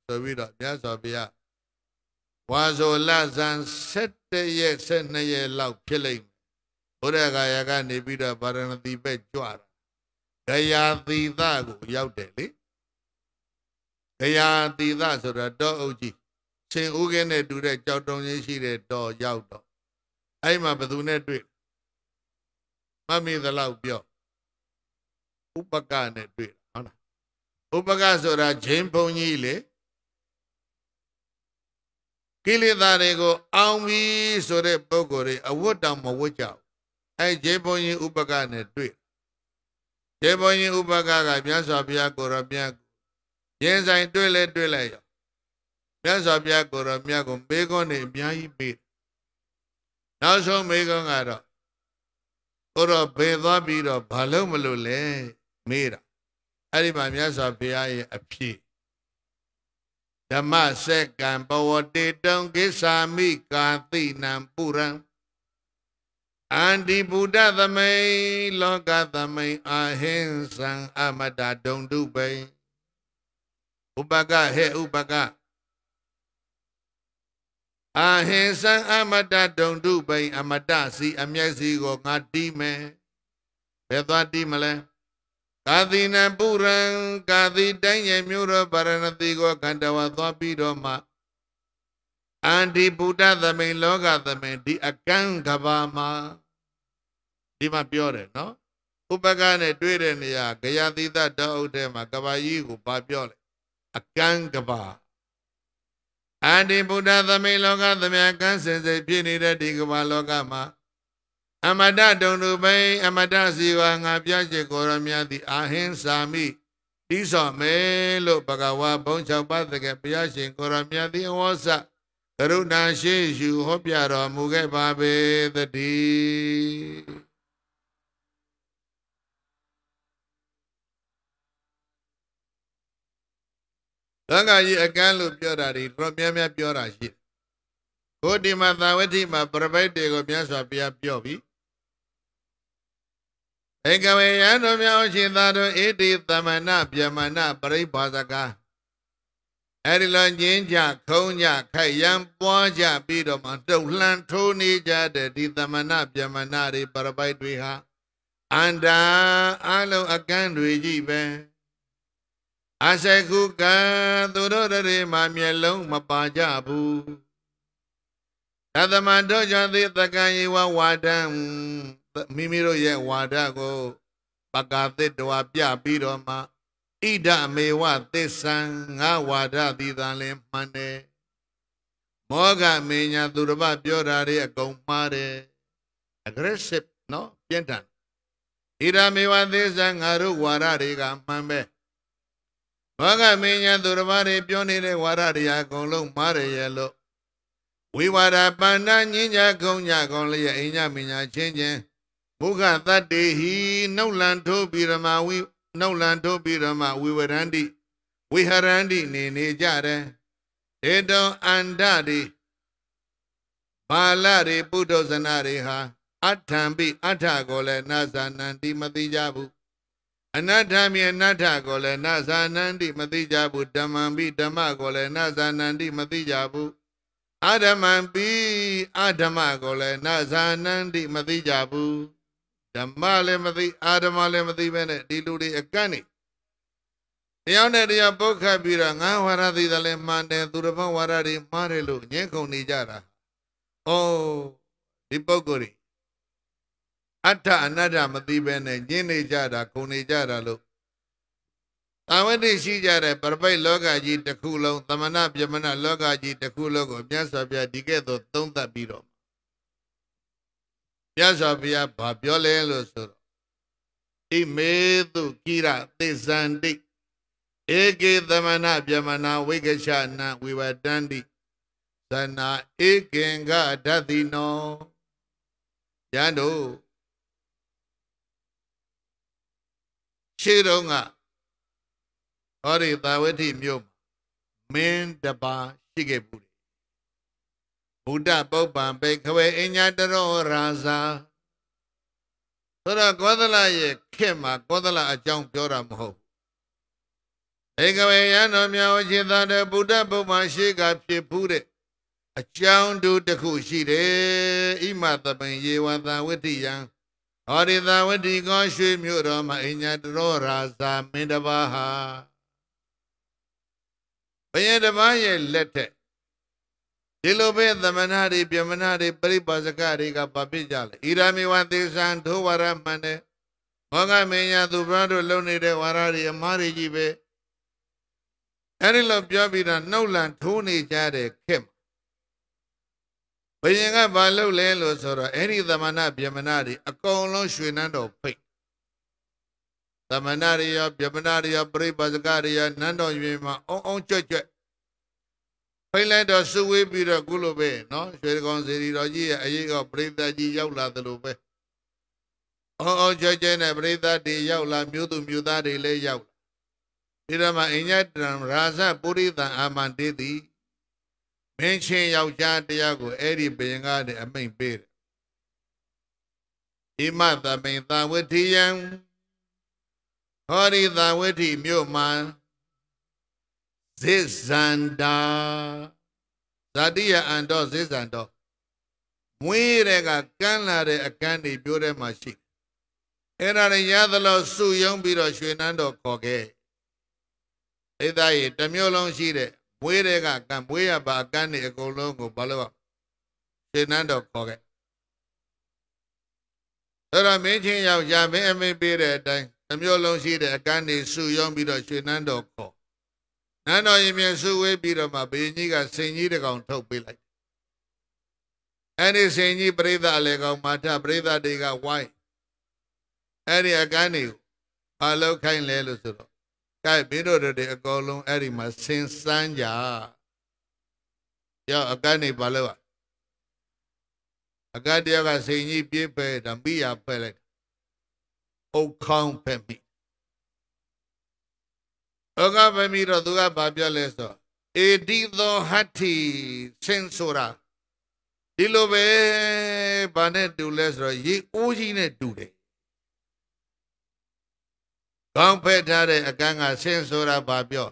ဆိုပြီးတော့မြတ်စွာဘုရားဝါဇိုလဇန်7ရက်12ရက်လောက်ဖြစ်လိမ့်မယ်ဘုရားကာယကနေပြီးတော့ဗာရဏသီဘက်ကြွတာဂယာသီသကိုရောက်တယ်လေဂယာသီသဆိုတော့တောအုပ်ကြီးဆင်ဦးကင်းနဲ့တူတဲ့ကြောက်တုံကြီးရှိတဲ့တောရောက်တော့အဲ့မှာဘသူနဲ့တွေ့မမေသလောက်ပြောဥပကနဲ့တွေ့ဟုတ်လားဥပကဆိုတာဂျင်းဘုံကြီးလေကိလေသာတွေကိုအောင်ပြီဆိုတဲ့ပုဂ္ဂိုလ်တွေအဝတ်တောင်မဝတ်ကြဘူးအဲဂျေဘုံရင်ဥပကနဲ့တွေ့ဂျေဘုံရင်ဥပကကမြတ်စွာဘုရားကိုရောမြတ်ရင်ဆိုင်တွေ့လဲတွေ့လိုက်ရောမြတ်စွာဘုရားကိုရောမြတ်ကိုမေခွန်းနေအများကြီးပေးနောက်ဆုံးမေခွန်းကတော့ကိုရောဘယ်သွားပြီးတော့ဘာလို့မလို့လဲမေးတာအဲ့ဒီမှာမြတ်စွာဘုရားရဲ့အဖြစ်ဓမ္မစက္ကံပဝတိတုံကိသာမိကာတိနံပုရံအန္တိဘုဒ္ဓသမိန်လောကသမိန်အာဟိံသံအမတဒုံတုပိဥပကဟေဥပကအာဟိံသံအမတဒုံတုပိအမတစီအမျက်စီကိုငါတီးမယ်ဘယ်သွားတီးမလဲကာသီနံပုရံကာသီတိုင်းရဲ့မြို့တော်ဗာရဏသီကိုခန္ဓာဝသွားပြီးတော့မှအန္တိဘုဒ္ဓသမိန်လောကသမိန်ဒီအကန့်ကဘာမှာဒီမှာပြောတယ်နော်ဥပကနဲ့တွေ့တဲ့နေရာဂယတိသတောအုပ်ထဲမှာကဘာကြီးကိုဘာပြောလဲအကန့်ကဘာအန္တိဘုဒ္ဓသမိန်လောကသမိန်အကန့်စင်စစ်ဖြစ်နေတဲ့ဒီကဘာလောကမှာအမတတုံလူပိအမတစီဝါငါပြရှိကိုရမြသည်အာဟင်းစာမိတိဆောမေလို့ဘဂဝါဘုံ၆ပါးတကယ်ဘုရားရှင်ကိုရမြသည်အဝေါစကရုဏာရှိရှုဟောပြတော်မူခဲ့ပါပေသတည်းလောကကြီးအကန့်လို့ပြောတာတွေတော်များများပြောတာရှိတယ်ကိုဒီမှာသာဝတိမှာပြပိုက်တွေကိုမြတ်စွာဘုရားပြောပြီးဧကဝေယံတို့မြောင်ရှိသာတို့ဣတိသမဏပြမဏပရိဘာသကာအဲ့ဒီလိုကျင်းကြခုံးကြခိုက်ရန်ပွားကြပြီးတော့မှတုတ်လှန်ထိုးနေကြတဲ့ဒီသမဏပြမဏတွေပရပိုက်တွေဟာအန္တအလုံးအကန့်တွေကြီးပဲအစကုကံသူတို့တွေမှာမျက်လုံးမပါကြဘူးသသမန်တို့ကြောင့်သေတကံယေဝဝါဒံမိမိတို့ရဲ့ဝါဒကိုပကာသစ်တော်ပြပြီးတော့မှဣဒမေဝသစ္ဆံငါဝါဒသည်သာလင်မှန်တယ်မောဂမေညာသူတော်ဘာပြောတာတွေအကုန်မှားတယ် aggressive နော်ပြင်းထန်ဣဒမေဝသစ္ဆံငါတို့ဝါဒတွေကမှန်ပဲမောဂမေညာသူတော်ဘာတွေပြောနေတဲ့ဝါဒတွေအကုန်လုံးမှားတယ်ရဲ့လို့ဝိဝါဒပန္နညဉ္ညာကုံညာကုံလျက်အိညာမညာချင်းချင်းမုခသတ္တေဟိနှုတ်လံထိုးပြီးရမဝိနှုတ်လံထိုးပြီးရမဝိဝရန္တိဝိဟရန္တိနေနေကြတယ်ဒေတောအန္တတိမာလတွေပုဒ္ဒဇနာတွေဟာအထံပိအထကိုလည်းနာဇာနန္တိမသိကြဘူးအနတ္ထမြေအနတ္ထကိုလည်းနာဇာနန္တိမသိကြဘူးဓမ္မံပိဓမ္မကိုလည်းနာဇာနန္တိမသိကြဘူးအဓမ္မံပိအဓမ္မကိုလည်းနာဇာနန္တိမသိကြဘူးဓမ္မလည်းမသိအာဓမ္မလည်းမသိပဲနဲ့ဒီလူတွေအကန့်နေတရားနဲ့တရားပုတ်ခတ်ပြီးတော့ငါဝါရသိတယ်လည်းမှန်တယ်သူတစ်ပတ်ဝါရတွေမှားတယ်လို့ညှင်းခုန်နေကြတာ။အိုးဒီပုဂ္ဂိုလ်တွေအတ္တအနတ္တမသိပဲနဲ့ညှင်းနေကြတာခုန်နေကြတာလို့တာဝတိရှိကြတဲ့ပရပိတ်လောကကြီးတစ်ခုလုံးသမဏဗြဟ္မဏလောကကြီးတစ်ခုလုံးကိုမြတ်စွာဘုရားဒီကဲ့သို့သုံးသပ်ပြီးတော့မြတ်စွာဘုရားဘာပြောလဲလို့ဆိုတော့ဣမေသူကိရသေဇန္တိဧကေသမဏဗျမနာဝိကရှနာဝိဝတန္တိသနာဧကင်္ဂဓာတိနောယန္တုရှေ့တုန်းကဟောဒီသာဝတိမြို့မင်းတပါရှိခဲ့ဘူးဘုဒ္ဓပုပ္ပံဘေခဝေအညာတရောရာဇာဆိုတော့ကောသလရဲ့ခေတ်မှာကောသလအကြောင်းပြောတာမဟုတ်ဘေခဝေရန်တော်မြတ်ဝိသေတဲ့ဘုဒ္ဓပုပ္ပံရှိကဖြစ်ဘူးတဲ့အကြောင်းတို့တစ်ခုရှိတယ်ဣမသပင်ယေဝသဝိတ္တိယံဟောရိသဝတ္တိကောရွှေမြို့တော်မှာအညာတရောရာဇာမင်းတပါးဟာဘယင်တပါးရဲ့လက်ထက်ဒီလိုပဲသမဏတွေပြမဏတွေပြိပါစကတွေကဘာဖြစ်ကြလဲဣရာမိဝသေသံဒုဝရမန္တေမောကမင်းညာသူဘန်းတို့လုံနေတဲ့ဝါရတွေအမားတွေကြီးပဲအဲဒီလိုပြောပြီးတော့နှုတ်လန်ထိုးနေကြတဲ့ခက်ဘယင်ကဘာလုပ်လဲလို့ဆိုတော့အဲဒီသမဏပြမဏတွေအကုန်လုံးရွှေနန်းတော်ဖိတ်သမဏတွေရောပြမဏတွေရောပြိပါစကတွေရောနန်းတော်ရွှေမှာအုံအုံကြွက်ကြွက်ဖိတ်လိုက်တော့စုဝေးပြီးတော့ခုလိုပဲနော်ရွှေကောင်စေတီတော်ကြီးရဲ့အရေးကပရိသတ်ကြီးရောက်လာသလိုပဲအော်အော်ကြဲကြဲနဲ့ပရိသတ်တွေရောက်လာ မြို့သူမြို့သားတွေလည်းရောက်လာဒီတော့မှအညတံရာဇပုရိသံအာမန္တေတိမင်းချင်းယောက်ျားတရားကိုအဲ့ဒီဘယင်ကားတဲ့အမိန်ပေးတယ်ဣမသမိန်သာဝတိယံဟောရိသာဝတိမြို့မှာဇိဇန္တာဇာတိယအန်တော့ဇိဇန္တော့မွေးတဲ့ကကန်းလာတဲ့အကန်းတွေပြိုးထဲမှာရှိအဲ့ဒါတွေရသလိုစုယုံပြီးတော့ရွှေနန်းတော်ခေါ်ခဲ့ဒိသရေတစ်မျိုးလုံးရှိတဲ့မွေးတဲ့ကကံမွေးရပါအကန်းတွေအကုန်လုံးကိုဘာလို့ရွှေနန်းတော်ခေါ်ခဲ့အဲ့တော့မင်းချင်းယောက်ျားမင်းအမိပေးတဲ့အတိုင်းတစ်မျိုးလုံးရှိတဲ့အကန်းတွေစုယုံပြီးတော့ရွှေနန်းတော်ခေါ်နန်းတော်ရင်မြန်ဆူဝေးပြီးတော့မှဘေကြီးကစိန်ကြီးတကောင်ထုတ်ပေးလိုက်အဲဒီစိန်ကြီးပြိဿအလေကောင်မာထပြိဿတွေကဝိုင်းအဲဒီအကန်းတွေကိုဘာလောက်ခိုင်းလဲလို့ဆိုတော့ကဲဘေးတော်တွေအကုန်လုံးအဲဒီမှာစင်စမ်းကြရောက်အကန်းတွေဘာလောက်อ่ะအကန်းတယောက်ကစိန်ကြီးပြေးဖဲဒါမိရဖဲလိုက်အုတ်ခေါင်းဖဲမိဩကပမိတော့သူကဗာပြောလဲဆိုအေဒီသောဟတ္ထိစင်ဆိုတာဒီလိုပဲဗာနဲ့တူလဲဆိုတော့ရေအိုးကြီးနဲ့တူတယ်ကောင်းဖက်ထားတဲ့အကန်းကဆင်းဆိုတာဗာပြော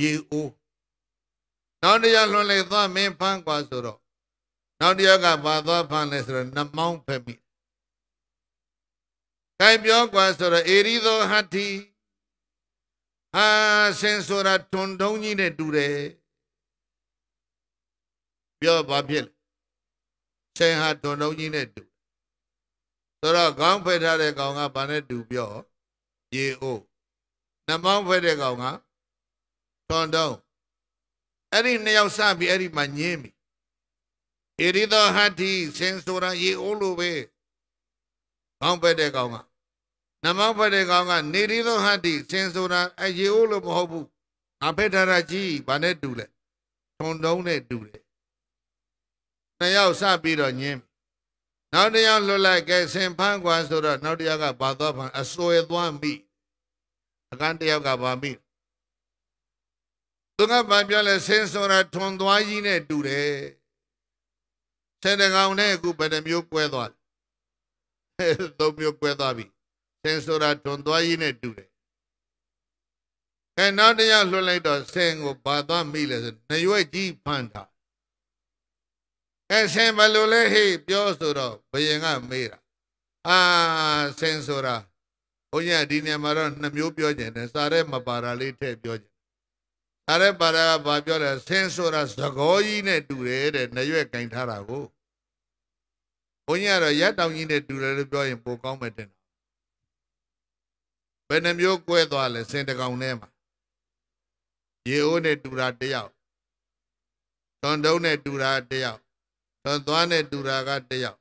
ရေအိုးနောက်တစ်ယောက်လွန်လေသွားမင်းဖန်းกว่าဆိုတော့နောက်တစ်ယောက်ကဗာသွားဖန်းလဲဆိုတော့နှမောင်းဖက်မိခိုင်ပြောกว่าဆိုတော့အေရီသောဟတ္ထိအာဆင်ဆိုတာထွန်တုံးကြီးနဲ့တူတယ်ပြောဘာဖြစ်လဲဆင်ဟာထွန်တုံးကြီးနဲ့တူဆိုတော့ခေါင်းဖက်ထားတဲ့ကောင်ကဘာနဲ့တူပြောရေအိုးနှမောင်းဖက်တဲ့ကောင်ကထွန်တုံးအဲ့ဒီနှစ်ယောက်စပြီးအဲ့ဒီမှာညင်းပြီဣရိသောဟတ္တိဆင်ဆိုတာရေအိုးလိုပဲခေါင်းဖက်တဲ့ကောင်ကနမောပရိကောင်က နေရီသောဟတ္တိစင်ဆိုတာအယေအိုးလို့မဟုတ်ဘူးငါဖက်ထရကြီးဘာနဲ့တူလဲထုံတုံးနဲ့တူတယ်နှစ်ယောက်စပြီးတော့ညင်းနောက်တစ်ယောက်လွတ်လိုက်ကဲစင်ဖန်းကွာဆိုတော့နောက်တစ်ယောက်ကဘာသွားဖန်းအစွဲသွားမိအကန့်တစ်ယောက်ကဘာမိသူကဘာပြောလဲစင်ဆိုတာထွန်သွားကြီးနဲ့တူတယ်ဆယ်တကောင်နဲ့အခုဗတမျိုးကွဲသွားတယ်သုံးမျိုးကွဲသွားပြီင်ဆိုတာတွန်သွားရေးနဲ့တူတယ်အဲနောက်တစ်ယောက်လွှတ်လိုက်တော့ဆင်ကိုဘာသွားမိလဲဆိုနရွက်ကြီးဖန်တာအဲဆင်ဘယ်လိုလဲဟေးပြောဆိုတော့ဘယင်ကမေးတာအာဆင်ဆိုတာဘုန်းကြီးကဒီနေရာမှာတော့နှစ်မျိုးပြောကြတယ်စာရဲမပါတာလေးထည့်ပြောကြစာရဲပါတာကဘာပြောလဲဆင်ဆိုတာသကောကြီးနဲ့တူတယ်တဲ့နရွက်ကင်ထားတာကိုဘုန်းကြီးကတော့ရက်တောင်ကြီးနဲ့တူတယ်လို့ပြောရင်ပိုကောင်းမယ်တဲ့ဘယ်နှမျိုးကွဲသွားလဲစင်တကောင်ထဲမှာရေအိုးနဲ့တူတာတယောက်တွန်တုံးနဲ့တူတာတယောက်တွန်သွားနဲ့တူတာကတယောက်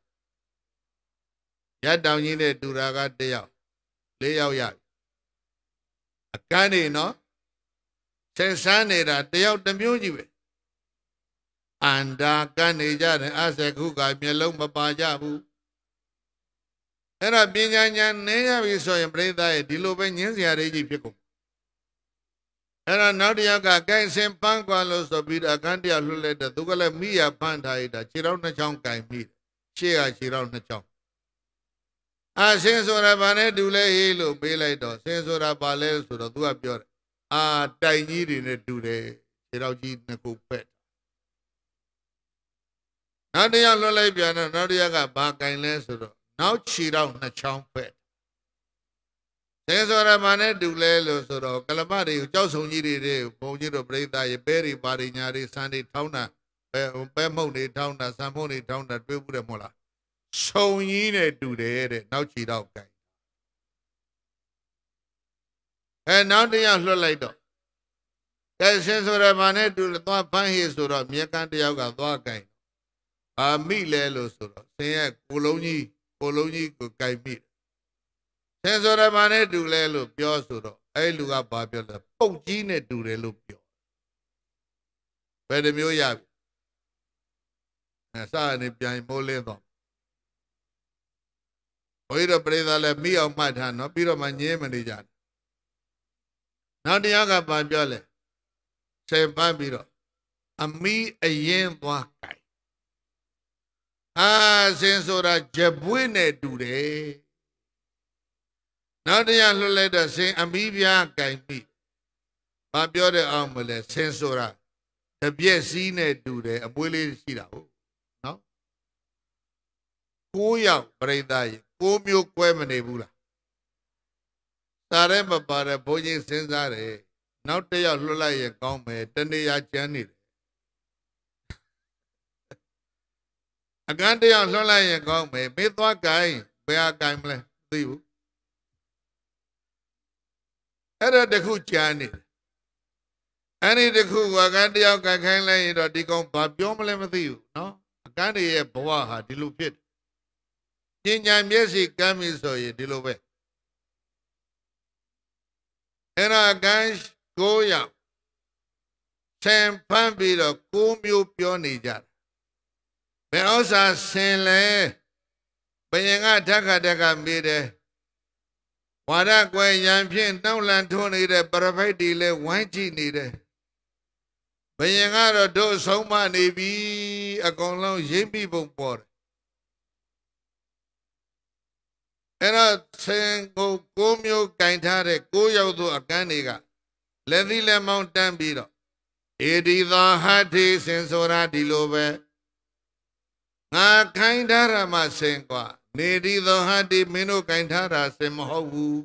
ရတောင်ကြီးနဲ့တူတာကတယောက်လေးယောက်ရအကန်းနေနော်ဆင်ဆန်းနေတာတယောက်တစ်မျိုးကြီးပဲအန္တာကန်းနေကြတယ်အဆက်ခုကမျက်လုံးမပါကြဘူးအဲ့တော့ပညာဉာဏ်နည်းရပြီဆိုရင်ပရိသတ်ရဲ့ဒီလိုပဲညင်းစရာတွေကြီးဖြစ်ကုန်အဲ့တော့နောက်တစ်ယောက်ကကိုင်စင်ပန်းကွာလို့ဆိုပြီးအခန်းတရားလွတ်လိုက်တဲ့သူကလည်းမိရဖန်ထားရတာခြေထောက်နှစ်ချောင်းကင်ပြီးရှေ့ကခြေထောက်နှစ်ချောင်းအာဆင်းဆိုတာဗာနဲ့တူလဲဟေးလို့ပေးလိုက်တော့ဆင်းဆိုတာဗာလဲဆိုတော့သူကပြောတယ်အာတိုင်ကြီးတွေနဲ့တူတယ်ခြေထောက်ကြီးနှစ်ခုဖက်နောက်တစ်ယောက်လွတ်လိုက်ပြန်တော့နောက်တစ်ယောက်ကဗာကင်လဲဆိုတော့နောက်ခြေတော့နှစ်ချောင်းဖက်သေဇောရမနဲ့တူလဲလို့ဆိုတော့ကလမတွေကိုကြောက်ဆုံကြီးတွေဘုံကြီးတို့ပြိဿရေပဲတွေပါရိညာတွေစံတွေထောင်းတာပဲပဲမုတ်တွေထောင်းတာစံဖုံးတွေထောင်းတာတွေ့ဘူးတယ်မဟုတ်လားဆုံကြီးနဲ့တူတယ်တဲ့နောက်ခြေတော့ကြိုက်အဲနောက်တရားလွှတ်လိုက်တော့ကဲဆင်းဆိုရမနဲ့တူသွားဖမ်းဟေဆိုတော့မြေကန်တယောက်ကသွားကြိုက်အာမိလဲလို့ဆိုတော့ဆင်းရဲ့ကိုလုံးကြီးကိုလုံးကြီးကိုကြိုက်မိဆင်စောရမနဲ့တူလဲလို့ပြောဆိုတော့အဲ့လူကဘာပြောလဲပုတ်ကြီးနဲ့တူတယ်လို့ပြောဘယ်နှမျိုးရပြီအစအနေပြန်မိုးလင်းတော့ဘုရားတို့ပြိဿလည်းမိအောင်မှတ်ထားနော်ပြီးတော့မှညင်းမနေကြဘူးနောက်တရားကဘာပြောလဲဆယ်ပန်းပြီးတော့အမီအရင်သွားကြိုက်အာစင်ဆိုတာကြပွေးနဲ့တူတယ်နောက်တရားလွှတ်လိုက်တော့စင်အမီးပြားကင်ပြီမပြောတဲ့အောင်မလဲစင်ဆိုတာတပြက်စီးနဲ့တူတယ်အပွေးလေးရှိတာဟုတ်နော်ကိုးယောက်ပြိဿရေကိုးမျိုးကွဲမနေဘူးလားသာရဲမပါတဲ့ဘုန်းကြီးစဉ်းစားတယ်နောက်တစ်ယောက်လွှတ်လိုက်ရင်ကောင်းမယ်တနေရာကျန်းနေတယ်အကန့်တယောက်လွှတ်လိုက်ရင်ကောင်းမယ်မေးသွားကိုင်းဘယ်ဟာကိုင်းမလဲသိဘူးအဲ့ဒါတခုကြာနေအဲ့ဒီတခုကအကန့်တယောက်ကိုင်းခိုင်းလိုက်ရင်တော့ဒီကောင်ဘာပြောမလဲမသိဘူးနော်အကန့်တရဲ့ဘဝဟာဒီလိုဖြစ်ပညာမျက်စိကမ်းပြီဆိုရင်ဒီလိုပဲအဲ့ဒါကန်းကိုရောက်ဆင်ဖမ်းပြီးတော့ကိုမျိုးပြောနေကြတယ်ဘယ်ဥစ္စာဆင်လဲဘယင်ကဓက္ခဓက္ခမေးတယ်ဝါဒကွယ်ရန်ဖြင့်တောင်းလန်ထိုးနေတဲ့ပရဖိုက်တီလဲဝိုင်းကြည့်နေတယ်ဘယင်ကတော့တို့ဆုံးမနေပြီအကုန်လုံးရိပ်ပြီးပုံပေါ်တယ်အဲ့တော့ဆင်ကိုကိုမျိုးကင်ထားတဲ့ကိုရောက်သောအကန်းတွေကလက်သီးလက်မောင်းတန်းပြီးတော့ဧဒီသာဟတိစင်ဆိုရာဒီလိုပဲငါခိုင်းထားရမှစင်กว่าနေဒီသောဟာတိမင်းတို့ခိုင်းထားတာစင်မဟုတ်ဘူး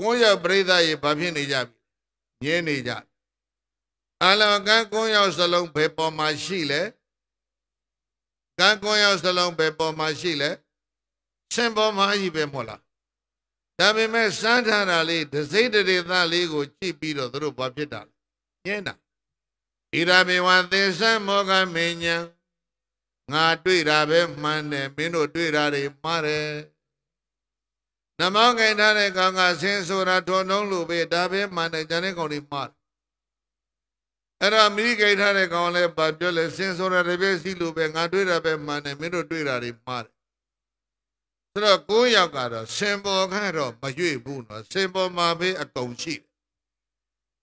ကိုရပရိသတ်ရေဘာဖြစ်နေကြပြီငင်းနေကြအလောကကွန်ရောက်စလုံးဘယ်ပေါ်မှာရှိလဲကကွန်ရောက်စလုံးဘယ်ပေါ်မှာရှိလဲစင်ပေါ်မှာကြီးပဲမဟုတ်လားဒါပေမဲ့စမ်းထားတာလေးဒစိတ်တရေသားလေးကိုကြည့်ပြီးတော့သူတို့ဘာဖြစ်တာလဲညင်းတာဣရာမေဝသေသံမောကမေညာငါတွေ့တာပဲမှန်တယ်မင်းတို့တွေ့တာတွေမှားတယ်နမောင်ခိုင်ထားတဲ့ကောင်ကဆင်းဆိုတာထုံလုံးလို့ပဲဒါပဲမှန်တယ်ဂျန်တဲ့ကောင်တွေမှားတယ်အဲ့တော့မိခိုင်ထားတဲ့ကောင်လည်းဗာပြောလဲဆင်းဆိုတာတပြည့်စီလို့ပဲငါတွေ့တာပဲမှန်တယ်မင်းတို့တွေ့တာတွေမှားတယ်ဆိုတော့ကိုးယောက်ကတော့စင်ပေါ်ကတော့မရွေ့ဘူးနော်စင်ပေါ်မှာပဲအကုန်ရှိတယ်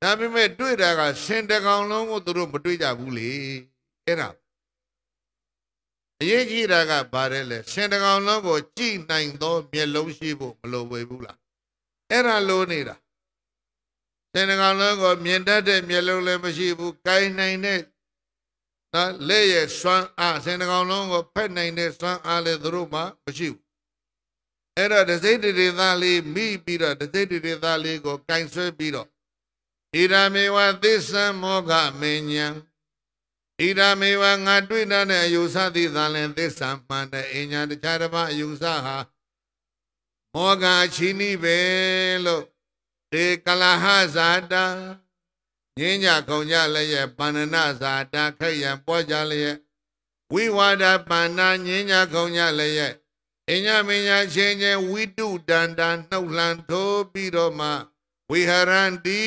ဒါပေမဲ့တွေ့တာကစင်တကောင်လုံးကိုသူတို့မတွေ့ကြဘူးလေအဲ့ဒါအရေးကြီးတာကဘာလဲလဲရှင်တကောင်လုံးကိုကြည်နိုင်သောမျက်လုံးရှိဖို့မလိုဝေဘူးလားအဲ့ဒါလိုနေတာရှင်တကောင်လုံးကိုမြင်တတ်တဲ့မျက်လုံးလည်းမရှိဘူးကိုင်နိုင်တဲ့နော်လက်ရဲ့စွမ်းအားရှင်တကောင်လုံးကိုဖက်နိုင်တဲ့စွမ်းအားလည်းသူတို့မှမရှိဘူးအဲ့တော့ဒစိတ်တေသားလေးမိပြီးတော့ဒစိတ်တေသားလေးကိုကင်ဆွဲပြီးတော့ဣရာမေဝသစ္စမောဃမဉ္ဇံဣဒမေဝငါတွေ့တာတဲ့အယူဆသည်သာလင်သစ္စာမှန်တဲ့အညာတခြားတစ်ပါးအယူဆဟာမောဂအချီနိပဲလို့ဒေကလဟဇာတာငင်းကြခုံကြလည်းရဲ့ပန္နနာဇာတာခက်ရန်ပွားကြလည်းရဲ့ဝိဝါဒပန္နာငင်းကြခုံကြလည်းရဲ့အညာမညာချင်းချင်းဝိတုတန္တာနှုတ်လှန်ထိုးပြီးတော့မှဝိဟရန္တိ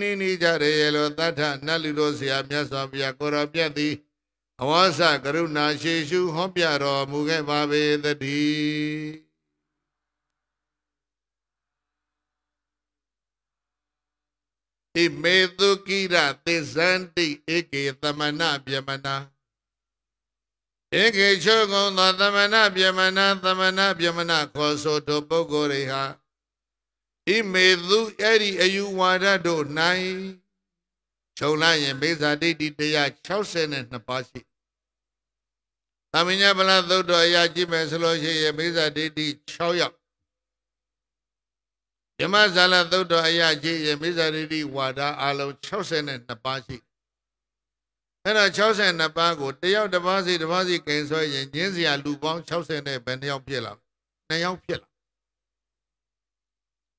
နိနေကြရေလောတထနတ်လူတို့ဆရာမြတ်စွာဘုရားကိုရောပြတ်သည်အဝါစကရုဏာရှေရှုဟောပြတော်မူခဲ့ပါပေသတည်းဣမေသူကိရသေဇန္တိဧကေသမဏဗျမနာဧကေချုပ်ကုံသောသမဏဗျမနာသမဏဗျမနာခောဆိုတို့ပုဂ္ဂိုလ်တွေဟာဣမေသူအဲ့ဒီအယူဝါဒတို့၌ခြုံလိုက်ရင်ဘိဇာတိတိ162ပါးရှိ။သမညဗလသုတ်တော်အရာကြည့်မယ်ဆိုလို့ရှိရင်ဘိဇာတိတိ6ရောက်ဓမ္မဇာလသုတ်တော်အရာကြည့်ရင်ဘိဇာတိတိဝါဒအလုံး62ပါးရှိ။အဲ့တော့62ပါးကိုတယောက်တစ်ပါးစီတစ်ပါးစီကင်ဆွဲရင်ကျင်းစရာလူပေါင်း60နဲ့ဘယ်နှယောက်ဖြစ်လာလဲ။2ယောက်ဖြစ်လာ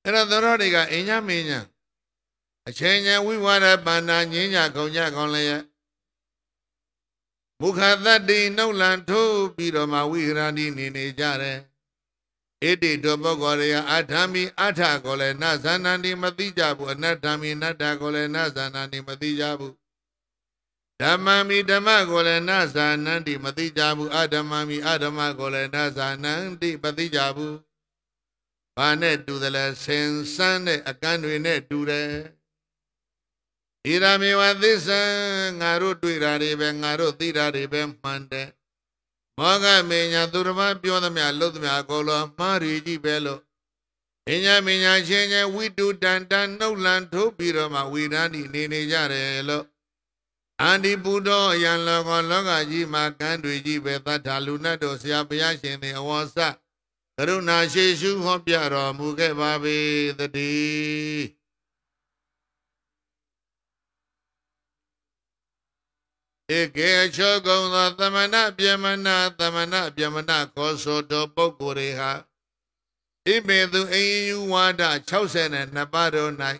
အဲ့တော့သောတော်တွေကအင်ညာမင်းညာအချိန်ဉာဏ်ဝိဝါဒပန္နာညင်းညာကုန်ကြကုန်လျက်မုခသတ္တိနှုတ်လံထိုးပြီးတော့မှဝိဟရဏီနေနေကြတယ်ဣတိတောပုဂ္ဂောရေအာထာမိအာထကောလေနသန္နန္တိမသိကြဘူးအနတ္ထမိနတ္တကောလေနသန္နန္တိမသိကြဘူးဓမ္မမိဓမ္မကောလေနသန္နန္တိမသိကြဘူးအဓမ္မမိအဓမ္မကောလေနသန္နန္တိမသိကြဘူး။ဘာနဲ့တူသလဲဆင်ဆန်းတဲ့အကန့်တွေနဲ့တူတယ်။ဣရာမေဝသစ္စံငါတို့တွေ့တာတွေပဲငါတို့သိတာတွေပဲမှန်တယ်။မောဂမေညာသူတော်ဘာပြောသမျှလို့သမျှအကုန်လုံးမှားရီကြီးပဲလို့အင်းညာမင်းညာချင်းချင်းဝိတုတန်တန်နှုတ်လန်ထိုးပြီးတော့မှဝိရဏီနေနေကြတယ်လို့အန္တိပုတော်အယံလောကလောကကြီးမှာကံတွေကြီးပဲသတ္တလူနတ်တို့ဆရာဘုရားရှင်တွေအဝေါ်ဆတ်ကရုဏာရှိရှုဟောပြတော်မူခဲ့ပါပေသတည်းဧကေချောကုံသောသမဏပြမနာသမဏပြမနာခေါ်ဆိုတော်ပုဂ္ဂိုလ်တွေဟာဣမေသူအင်ယူဝါဒ62ပါးတို့၌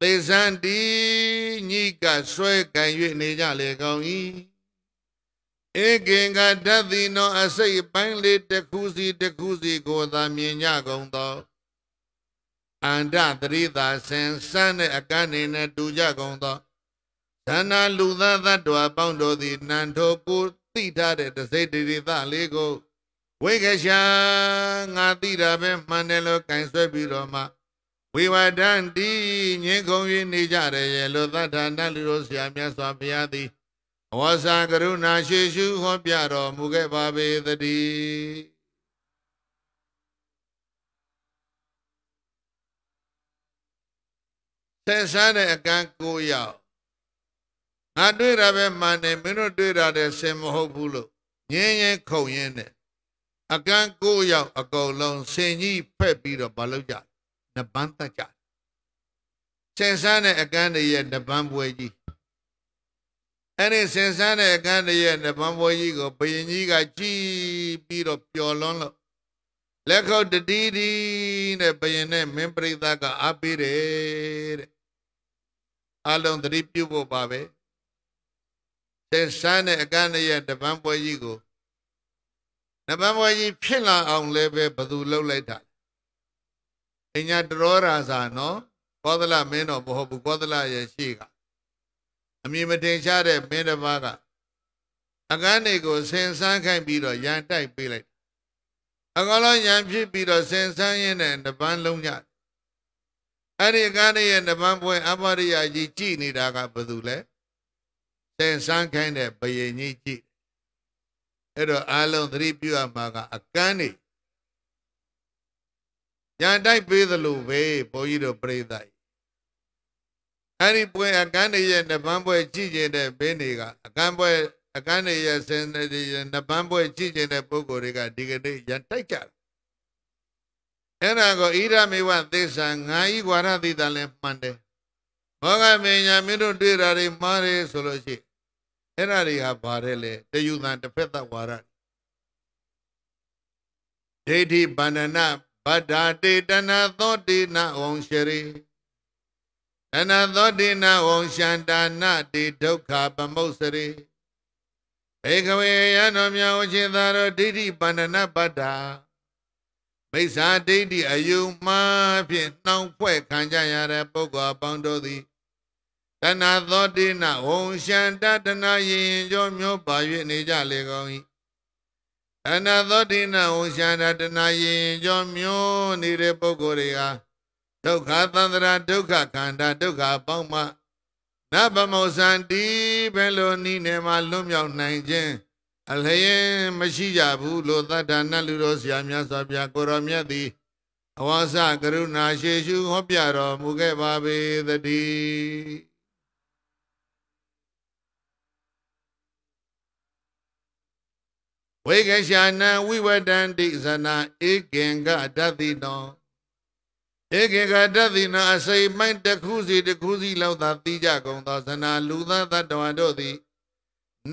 သေဇန်တီညိကဆွဲကံ၍နေကြလေကောင်း၏ဧကင်္ဂတသိနောအစိတ်ပိုင်းလေးတစ်ခုစီတစ်ခုစီကိုသာမြင်ကြကုန်သောအန္တသရိသာဆင်စမ်းတဲ့အကန့်နေနဲ့တူကြကုန်သောဇန္နာလူသားသတ္တဝါပေါင်းတို့သည်နန္ထိုကိုသိထားတဲ့တစိတ်တရိသလေးကိုဝိကရှာငါသိတာပဲမှန်တယ်လို့ကင်ဆွဲပြီးတော့မှဝိဝဒန္တိငင်းခုံ၍နေကြတယ်ရဲ့လို့သတ္ထာတလူတို့ဆရာမြတ်စွာဘုရားသည်အဝါစာကရုဏာရှေရှုဟောပြတော်မူခဲ့ပါပေသတည်းသေစားတဲ့အကန့်ကိုရောက်ငါတွေ့တာပဲမှန်တယ်မင်းတို့တွေ့တာတဲ့ဆင်မဟုတ်ဘူးလို့ငင်းရင်ခုံရင်နဲ့အကန့်ကိုရောက်အကုန်လုံးဆင်ကြီးဖက်ပြီးတော့မလုပ်ကြနပန်းတက်ကြသေစားတဲ့အကန့်တွေရဲ့နပန်းပွဲကြီးအဲ့ဒီဆင်ဆန်းတဲ့ကန်းတရဲ့နဘံဘွယ်ကြီးကိုဘယင်ကြီးကကြည်ပြီးတော့ပျော်လွန်းလို့လက်ခုပ်တတီးတီးနဲ့ဘယင်နဲ့မင်းပရိသတ်ကအားပေးတယ်တဲ့အလုံးသတိပြုဖို့ပါပဲဆင်ဆန်းတဲ့အကန်းတရဲ့နဘံဘွယ်ကြီးကိုနဘံဘွယ်ကြီးဖြစ်လာအောင်လည်းပဲဘသူလှုပ်လိုက်တာအညာတရောရာစာနော်ကောသလမင်းတော့မဟုတ်ဘူးကောသလရဲ့ရှိကအမြင်မတင်ရှားတဲ့မင်းတစ်ပါးကအကန်းတွေကိုဆင်ဆန်းခိုင်းပြီးတော့ရန်တိုက်ပေးလိုက်အကောင်လုံးရန်ဖြစ်ပြီးတော့ဆင်ဆန်းရင်းနဲ့တပန်းလုံးညအဲ့ဒီအကန်းတွေရဲ့တပန်းပွဲအဘရိယကြီးကြည်နေတာကဘယ်သူလဲဆင်ဆန်းခိုင်းတဲ့ဘယင်ကြီးကြည်အဲ့တော့အလုံးသတိပြုရမှာကအကန်းတွေညာတိုက်ပေးသလိုပဲဘုန်းကြီးတို့ပြိဿအဲ့ဒီပွဲအကန်းတွေရဲ့နှပန်းပွဲကြည့်ကျင်တဲ့ဘင်းတွေကအကန်းပွဲအကန်းတွေရဲ့စင်တွေရဲ့နှပန်းပွဲကြည့်ကျင်တဲ့ပုဂ္ဂိုလ်တွေကဒီကနေ့ရန်တိုက်ကြတယ်အဲ့ဒါကိုဣရမေဝသစ္စာငါဤဝါရတိတလည်းမှန်တယ်ဘောဂမေညာမင်းတို့တွေ့တာတွေမှားတယ်ဆိုလို့ရှိအဲ့ဒါတွေဟာဘာလဲလေတယူသံတစ်ဖက်သက်ဝါရဒိဋ္ဌိဗန္ဒနာဗဒ္ဓတေတနာသောတေနဝံရှရီတဏသောတိနာဝံရှန္တာနာတိဒုက္ခပမုစရိဘေကဝေယနောမြဝชิตာရောဒိဋ္ဌိပန္နနပတ္တာမိစ္ဆာဒိဋ္ဌိအယုံမှဖြင့်နှောင်ဖွဲ့ခံကြရတဲ့ပုဂ္ဂိုလ်အပေါင်းတို့သည်တဏသောတိနာဝံရှန္တာတဏယင်ကြောမျိုးပါ၍နေကြလေကောင်း၏တဏသောတိနာဝံရှန္တာတဏယင်ကြောမျိုးနေတဲ့ပုဂ္ဂိုလ်တွေဟာဒုက္ခသန္တရာဒုက္ခခန္ဓာဒုက္ခပေါင်းမှနဗမောဇန်တီဘယ်လိုနည်းနဲ့မှလွတ်မြောက်နိုင်ခြင်းအလျင်မရှိကြဘူးလို့သတ္တနတ်လူတော်ဆရာများစွာဘုရားကိုရောမြတ်သည်အဝါစကရုဏာရှေရှုဟောပြတော်မူခဲ့ပါပေသတည်းဝိကေရှာနံဝိဝတန္တိဇနာဧကင်္ဂတတ္တိတောဧကေကတသိနာအစိမ့်မိုင်းတစ်ခုစီတစ်ခုစီလောက်သာသိကြကုန်သောဇနာလူသားသတ္တဝါတို့သည်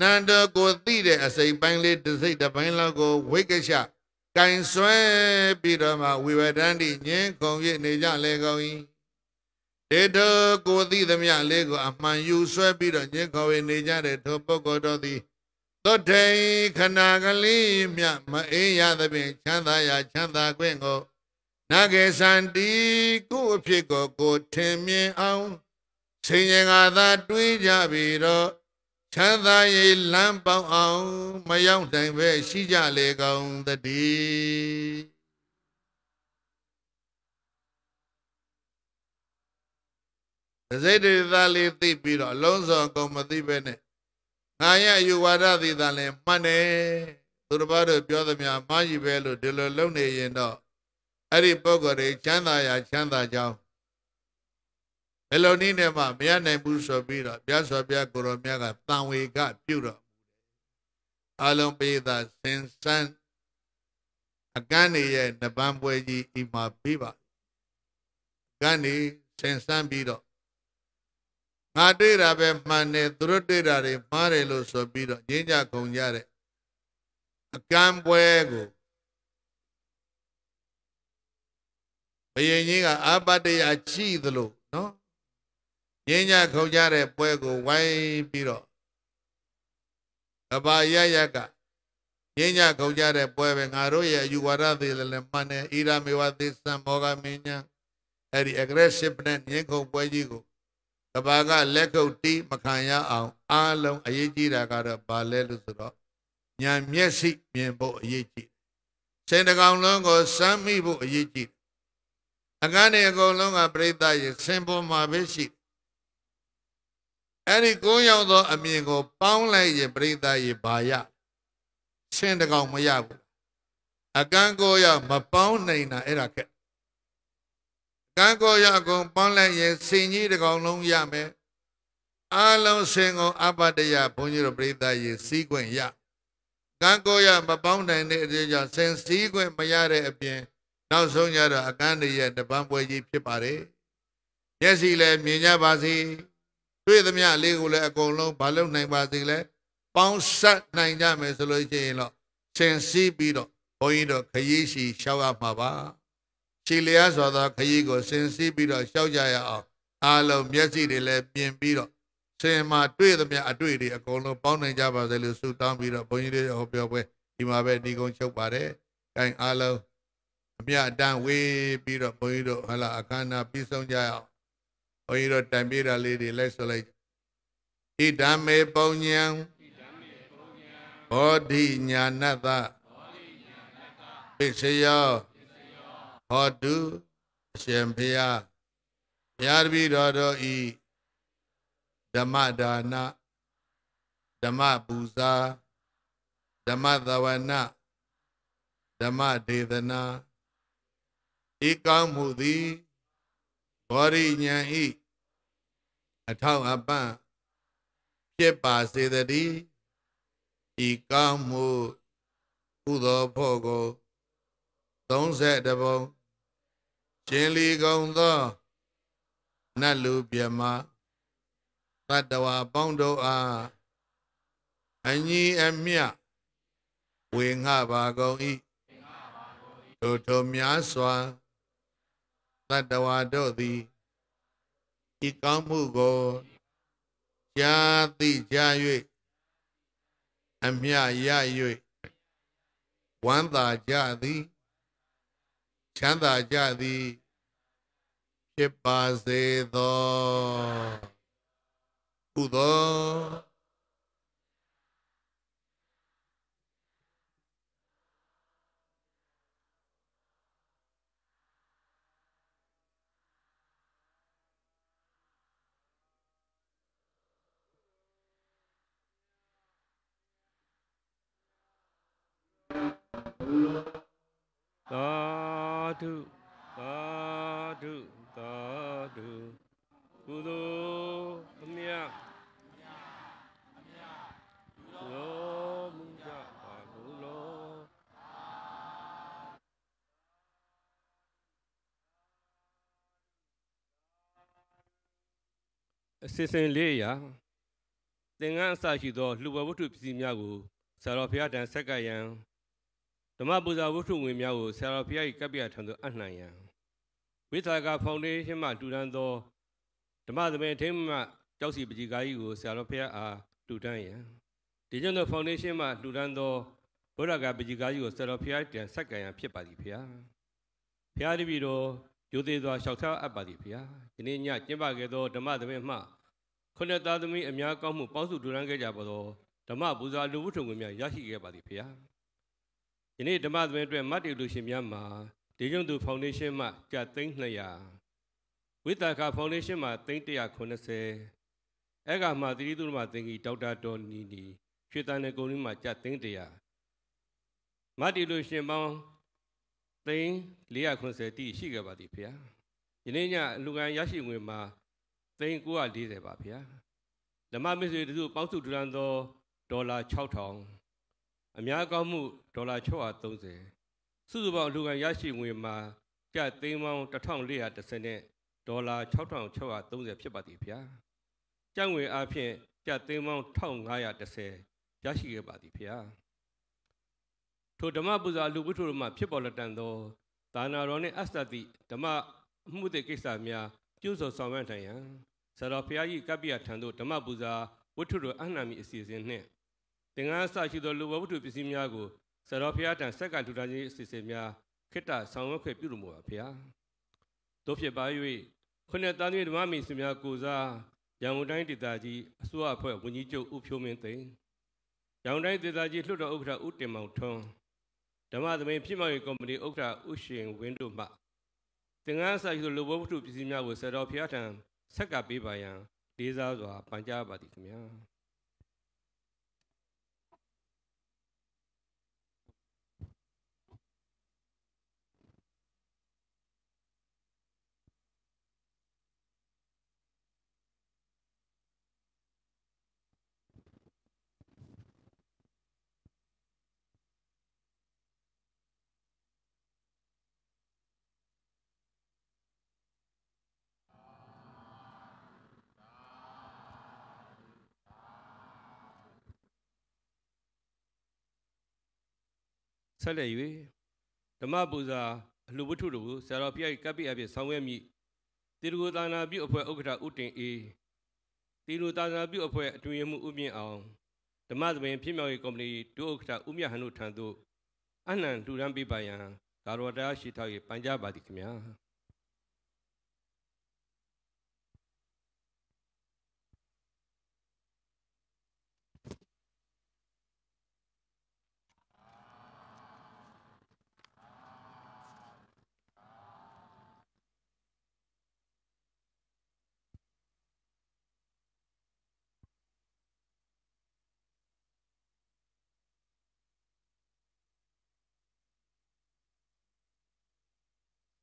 နန္တကိုသိတဲ့အစိမ့်ပိုင်းလေးတစ်စိတ်တစ်ပိုင်းလောက်ကိုဝိကရှကင်ဆွဲပြီးတော့မှဝိဝဒန္တိညင်းကုန်၍နေကြလေကုန်၏တေတောကိုသိသမျှလေးကိုအမှန်ယူဆွဲပြီးတော့ညင်းကုန်၍နေကြတဲ့ထိုပုဂ္ဂိုလ်တို့သည်သောတေခဏကလေးမြမအေးရသဖြင့်ချမ်းသာရာချမ်းသာခွင့်ကိုနာကေစံတီကိုအဖြစ်ကိုကိုထင်မြင်အောင်ဆင်ញင်ငါသာတွေးကြပြီးတော့ချမ်းသာရေးလမ်းပေါင်းအောင်မရောက်နိုင်ပဲရှိကြလေကောင်းသတည်းစိတ်တွေသာလေးသိပြီးတော့အလုံးစုံအကုန်မသိပဲနဲ့ငါရယူဝါဒသည်သာလည်းမှန်တယ်သူတစ်ပါးတို့ပြောသမျှမှားကြီးပဲလို့ဒီလိုလုပ်နေရင်တော့အဲ့ဒီပုဂ္ဂိုလ်တွေချမ်းသာရာချမ်းသာကြောင်းဘယ်လိုနည်းနဲ့မှမရနိုင်ဘူးဆိုပြီးတော့ပြဆောပြကိုရောမြတ်ကတန်ဝေကပြုတော်အလုံးပိသာစင်စန်းအကန့်နေရဲ့နပန်းပွဲကြီးဒီမှာပြီးပါအကန့်နေစင်စန်းပြီးတော့ငါတွေ့တာပဲမှန်တယ်သူတို့တွေ့တာတွေမှားတယ်လို့ဆိုပြီးတော့ငင်းကြကုန်ကြတဲ့အကန့်ပွဲကိုရင်ကြီးကအာပတ္တရာကြည်သလိုနော်ညဉ့်ညခုံကြတဲ့ပွဲကိုဝိုင်းပြီးတော့ကဘာရရကညဉ့်ညခုံကြတဲ့ပွဲပဲငါတို့ရဲ့အယူဝါဒသေးလည်းမှန်တယ်ဣရာမေဝသေသံမောဂမင်းညာအဲ့ဒီ aggressive နဲ့ညင်ခုံပွဲကြီးကိုကဘာကလက်ကုပ်တီးမခံရအောင်အားလုံးအရေးကြီးတာကတော့ဘာလဲလို့ဆိုတော့ညာမျက်စိမြင်ဖို့အရေးကြီးစိတ်တကောင်လုံးကိုစမ်းမိဖို့အရေးကြီးအခန်းတွေအကုန်လုံးကပြိတ္တရဲ့ဆင်ပေါ်မှာပဲရှိအဲ့ဒီကိုးရောက်သောအမြင်ကို ပေါင်းလိုက်ရင်ပြိတ္တရဲ့ဘာရရှင်းတကောင်မရဘူးအကန့်ကိုရမပေါင်းနိုင်တာအဲ့ဒါခက်အကန့်ကိုရအကုန်ပေါင်းလိုက်ရင်စင်ကြီးတကောင်လုံးရမယ်အလုံးစင်ကုန်အပတယဘုန်းကြီးတို့ပြိတ္တရဲ့စီးခွင့်ရကန့်ကိုရမပေါင်းနိုင်တဲ့အကြောင်းစင်စီးခွင့်မရတဲ့အပြင်နောက်ဆုံးကြတော့အကန်းတွေရဲ့တပန်းပွဲကြီးဖြစ်ပါတယ်မျက်စိလည်းမြင်ကြပါစေတွေ့သမျှလေးကိုလည်းအကုန်လုံးမလုပ်နိုင်ပါစေလဲပေါင်းဆက်နိုင်ကြမယ်ဆိုလို့ရှိရင်တော့စင်စီးပြီးတော့ဘုန်းကြီးတို့ခရီးစီလျှောက်ရမှာပါခြေလျားစွာသောခရီးကိုစင်စီးပြီးတော့လျှောက်ကြရအောင်အားလုံးမျက်စိတွေလည်းပြင်ပြီးတော့စင်မှာတွေ့သမျှအတွေ့တွေအကုန်လုံးပေါင်းနိုင်ကြပါစေလို့ဆုတောင်းပြီးတော့ဘုန်းကြီးတွေဟောပြောပွဲဒီမှာပဲဒီကုန်းချုပ်ပါတယ်အဲအားလုံးအမြအတန်ဝေးပြီးတော့ဘုန်းကြီးတို့ဟလာအခမ်းအနားပြီးဆုံးကြရအောင်ဘုန်းကြီးတို့တိုင်ပြတာလေးတွေလိုက်ဆိုလိုက်ဣဒံမေပုံညံဘောဓိညာနတ္တပစ္စယောဟောတုအရှင်ဘုရားဘုရားတပည့်တော်တို့ဤဓမ္မဒါနဓမ္မပူဇာဓမ္မသဝနာဓမ္မဒေသနာဧကမှုသည်ဘောရိညာဤအထောက်အပံ့ဖြစ်ပါစေတည်းဤကောင်းမှုကုသိုလ်ဖို့ကို31ပုံကျင်လီကုန်သောနတ်လူပြမတတဝပေါင်းတို့အားအညီအမျှဝေငှပါကုန်၏တို့တို့များစွာတတဝါတို့သည်ဤကောင်းမှုကိုကြာတိကြာ၍အမြရ၍ဝမ်းသာကြသည်ချမ်းသာကြသည်ဖြစ်ပါစေသောကုသောဓုသာဓုသာဓုကုသိုလ်အမြတ်လောမူကြပါဘုလောအစစ်စင်လေးရာသင်္ကန်းအစရှိသောလူဝဝတ္ထုပစ္စည်းများကိုဆရာတော်ဘုရားတန်ဆက်ကရန်ဓမ္မပူဇာဝတ္ထုငွေများကိုဆရာတော်ဘုရား၏ကပ်ပြထံသို့အနှံရန်ဝိသကာဖောင်ဒေးရှင်းမှ တူတန်းသောဓမ္မသမင်ထိမ့်မှကြောက်စီပကြီးကားကြီးကိုဆရာတော်ဘုရားအားတူတန်းရန်ဒီကျွန်တော်ဖောင်ဒေးရှင်းမှ တူတန်းသောဘုရားကပကြီးကားကြီးကိုဆရာတော်ဘုရားတန်ဆက်ကန်ရန်ဖြစ်ပါသည်ဘုရားဘုရားတပည့်တော်ယုသေးစွာလျှောက်ထားအပ်ပါသည်ဘုရားဒီနေ့ညကျင်းပခဲ့သောဓမ္မသမင်မှခုနှစ်သားသမီးအများကောင်းမှုပေါင်းစုတူတန်းခဲ့ကြပါသောဓမ္မပူဇာလူဝတ္ထုငွေများရရှိခဲ့ပါသည်ဘုရားယနေ့ဓမ္မသမင်းအတွက်မတ်တေလူရှင်များမှာဒေကျုံသူဖောင်ဒေးရှင်းမှကျပ်သိန်း200ဝိတာခဖောင်ဒေးရှင်းမှာသိန်း190အဲကမှသတိသူဓမ္မသင်္ကီဒေါက်တာဒေါ်နီနီရွှေတန်နဲ့ကုန်းလင်းမှာကျပ်သိန်း100မတ်တေလူရှင်ပေါင်းသိန်း490တိရှိခဲ့ပါသည်ဖေ။ယနေ့ညအလူကန်ရရှိငွေမှာသိန်း940ပါဖေ။ဓမ္မမိတ်ဆွေတို့ပေါင်းစုထူထောင်သောဒေါ်လာ6000အများကောင်းမှုဒေါ်လာ630စုစုပေါင်းလူကန်ရရှိငွေမှာကျပ်သိန်းပေါင်း1430နဲ့ဒေါ်လာ6630ဖြစ်ပါသည်ဗျာကျပ်ငွေအပြင်ကျပ်သိန်းပေါင်း1530ရရှိခဲ့ပါသည်ဗျာထိုဓမ္မပူဇာလူဝိထုတို့မှ ဖြစ်ပေါ်လာတန်သောဒါနာတော်နှင့်အစ္စတိဓမ္မအမှုတွေကိစ္စများပြုစုဆောင်ရွက်နိုင်ရန်ဆရာတော်ဘုရားကြီးကပ္ပိယထံသို့ဓမ္မပူဇာဝိထုတို့အနှံ့မိအစီအစဉ်နှင့်သင်္ကန်းအစရှိသောလူဝဝတ္ထုပစ္စည်းများကိုဆရာတော်ဖျားတန်ဆက်ကန်ထူထောင်ခြင်းအစီအစဉ်များခိတ္တဆောင်ရွက်ခွင့်ပြုလိုပါဖျားတို့ဖြစ်ပါ၍ခုနှစ်သားသမီးဓမ္မမိတ်ဆွေများကိုစားရန်ကုန်တိုင်းဒေသကြီးအစိုးရအဖွဲ့ဝန်ကြီးချုပ်ဦးဖြိုးမင်းသိန်းရန်ကုန်တိုင်းဒေသကြီးလွှတ်တော်ဥက္ကဋ္ဌဦးတင်မောင်ထွန်းဓမ္မသမင်ဖြစ်မှန်ရေးကော်မတီဥက္ကဋ္ဌဦးရှင်ဝင်းတို့မှသင်္ကန်းစာယူလိုဘဝတ္ထုပစ္စည်းများကိုဆရာတော်ဖျားထံဆက်ကပေးပါရန်လေးစားစွာပန်ကြားပါသည်ခင်ဗျာဆက်လက်၍ဓမ္မပူဇာအလှဝတ္ထုတို့ကိုဆရာတော်ဖျားကပ်ပိအဖြစ်ဆောင်ရွက်မိတိရကိုသာနာပြုအဖွဲ့ဥက္ကဋ္ဌဦးတင်အေးတိရသာနာပြုအဖွဲ့အတွင်မှုဦးမြင့်အောင်ဓမ္မသဘင်ဖြစ်မြောက်ရေးကော်မတီဒုဥက္ကဋ္ဌဦးမြဟန်တို့ထံသို့အနှံလှူဒန်းပေးပါရန်ဒါတော်တရားရှိထား၍ပန်ကြားပါသည်ခင်ဗျာ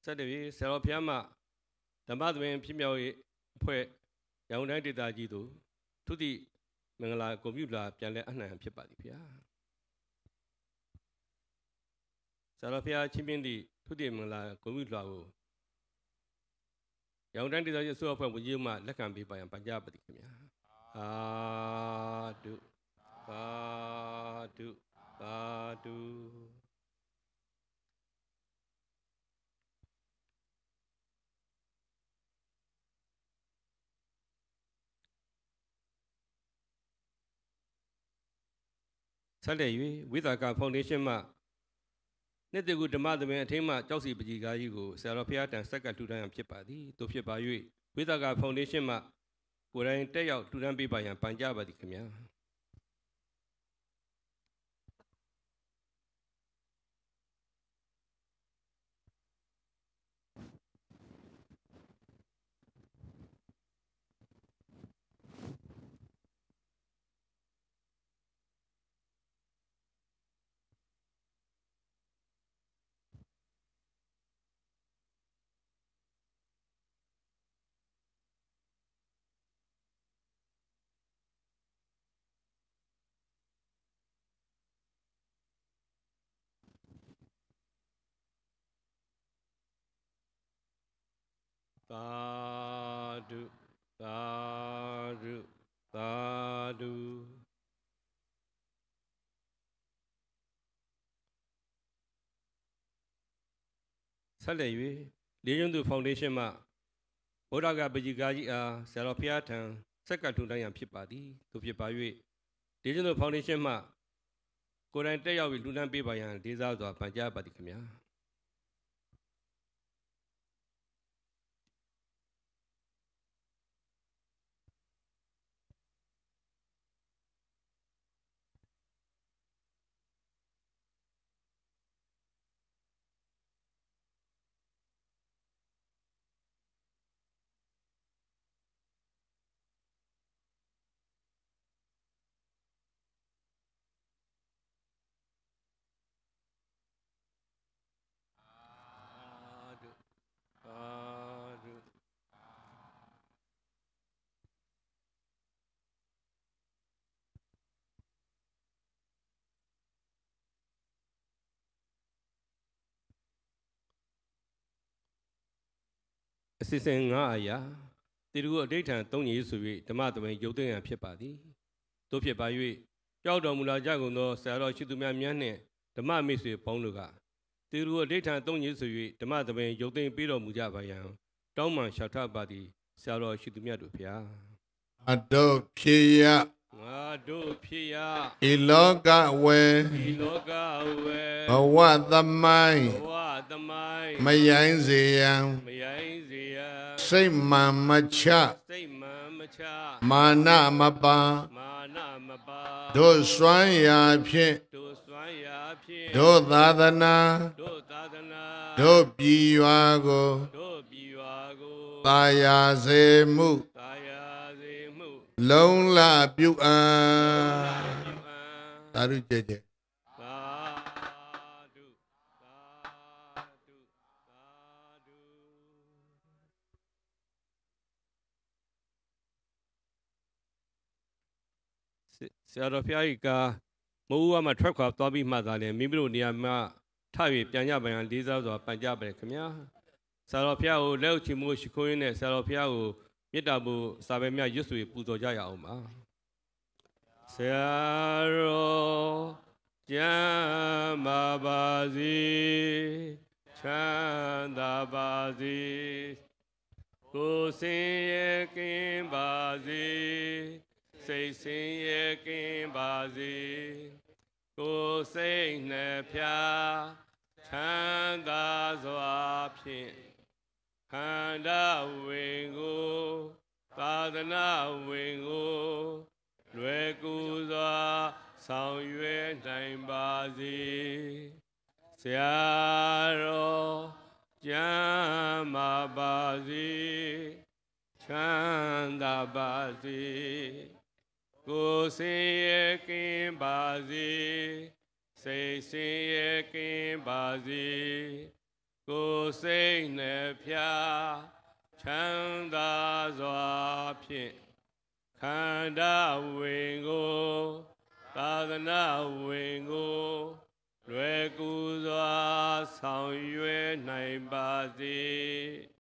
ဆက်တပြေဆရာတော်ဘုရားမှဓမ္မသမင်ဖြစ်မြောက်ရေးအဖွဲ့ရောင်တိုင်းဒေသကြီးသို့သူသည့်မင်္ဂလာကွန်ပျူတာပြန်လည်အနှံဖြစ်ပါသည်ဘုရားဆရာတော်ဘုရားချင်းပြင်းသည့်သူသည့်မင်္ဂလာကွန်ပျူတာကိုရောင်တိုင်းဒေသကြီးအစိုးရအဖွဲ့ဝန်ကြီးမှလက်ခံပေးပါရန်ပန်ကြားပါသည်ခင်ဗျာအာတုသာတုသာတုဆက်လက်၍ဝိသကာဖောင်ဒေးရှင်းမှနှစ်တကူဓမ္မသမင်အထင်းမှကြောက်စီပကြီးကားကြီးကိုဆရာတော်ဖျားတန်ဆက်ကလှူဒန်းရန်ဖြစ်ပါသည်သို့ဖြစ်ပါ၍ဝိသကာဖောင်ဒေးရှင်းမှကိုယ်တိုင်တက်ရောက်လှူဒန်းပေးပါရန်ပန်ကြားပါသည်ခင်ဗျာသာဓုသာဓုသာဓုဆက်လက်၍လေးကျွန်းသူဖောင်ဒေးရှင်းမှဗုဒ္ဓဂါပကြီးကားကြီးအားဆရာတော်ဖျားထံဆက်ကထုတိုင်းရန်ဖြစ်ပါသည်သူဖြစ်ပါ၍လေးကျွန်းသူဖောင်ဒေးရှင်းမှကိုယ်တိုင်တက်ရောက်ပြီးလူတန်းပေးပါရန်ဒေသစွာပန်ကြားပါသည်ခင်ဗျာစီစဉ်ငါအရာတိရုအဋိဋ္ဌံသုံးကြီးဆို၍ဓမ္မသမိန်ရုပ်သိမ်းရန်ဖြစ်ပါသည်တို့ဖြစ်ပါ၍ကြောက်တော်မူလာကြကုန်သောဆရာတော်ရှိသူများများနှင့်ဓမ္မမိတ်ဆွေပေါင်းတို့ကတိရုအဋိဋ္ဌံသုံးကြီးဆို၍ဓမ္မသမိန်ရုပ်သိမ်းပေးတော်မူကြပါရန်တောင်းပန်လျှောက်ထားပါသည်ဆရာတော်ရှိသူများတို့ဖျားအတုခေယငါတို့ဖြစ်ရဤလောကဝေဤလောကဝေဘဝသမိုင်းဘဝသမိုင်းမယိုင်းစေရန်မယိုင်းစေရစိတ်မှန်မချစိတ်မှန်မချမာနမပါမာနမပါတို့စွမ်းရာဖြင့်တို့စွမ်းရာဖြင့်တို့သာသနာတို့သာသနာတို့ပြည်ရွာကိုတို့ပြည်ရွာကိုတာယာစေမှုတာယာစေမှုလုံးလပြုအံသာဓုကြည်ကြည်ဆရာတော်ဖျားကြီးကမဟုတ်ဝမှာထွက်ခွာသွားပြီးမှသာလဲမိမိတို့နေရာမှာထ၍ပြန်ကြပြန်လေးစားစွာပန်ကြပါခင်ဗျာဆရာတော်ဖျားကိုလက်ဥချီမှုရှိခွင်းနဲ့ဆရာတော်ဖျားကိုမေတ္တာပို့စာပေမြတ်ရွတ်စွေပူဇော်ကြရအောင်ပါဆရာတော်ကျမ်းမာပါစေချမ်းသာပါစေကိုယ်စင်ရဲ့ကင်းပါစေစိတ်ဆင်းရဲကင်းပါစေကိုယ်စိတ်နှဖျားချမ်းသာစွာဖြင့်ခန္ဓာဝင်ကိုသာသနာဝင်ကိုလွယ်ကူစွာဆောင်ရွက်နိုင်ပါစေဆရာတော်ကျမ်းမာပါစေချမ်းသာပါစေကိုယ်စင်ရဲ့ကင်းပါစေစိတ်စင်ရဲ့ကင်းပါစေကိုယ်စိတ်နှဖျားချမ်းသာစွာဖြင့်ခန္ဓာဝင်ကိုသာသနာဝင်ကိုလွယ်ကူစွာဆောင်ရွက်နိုင်ပါစေ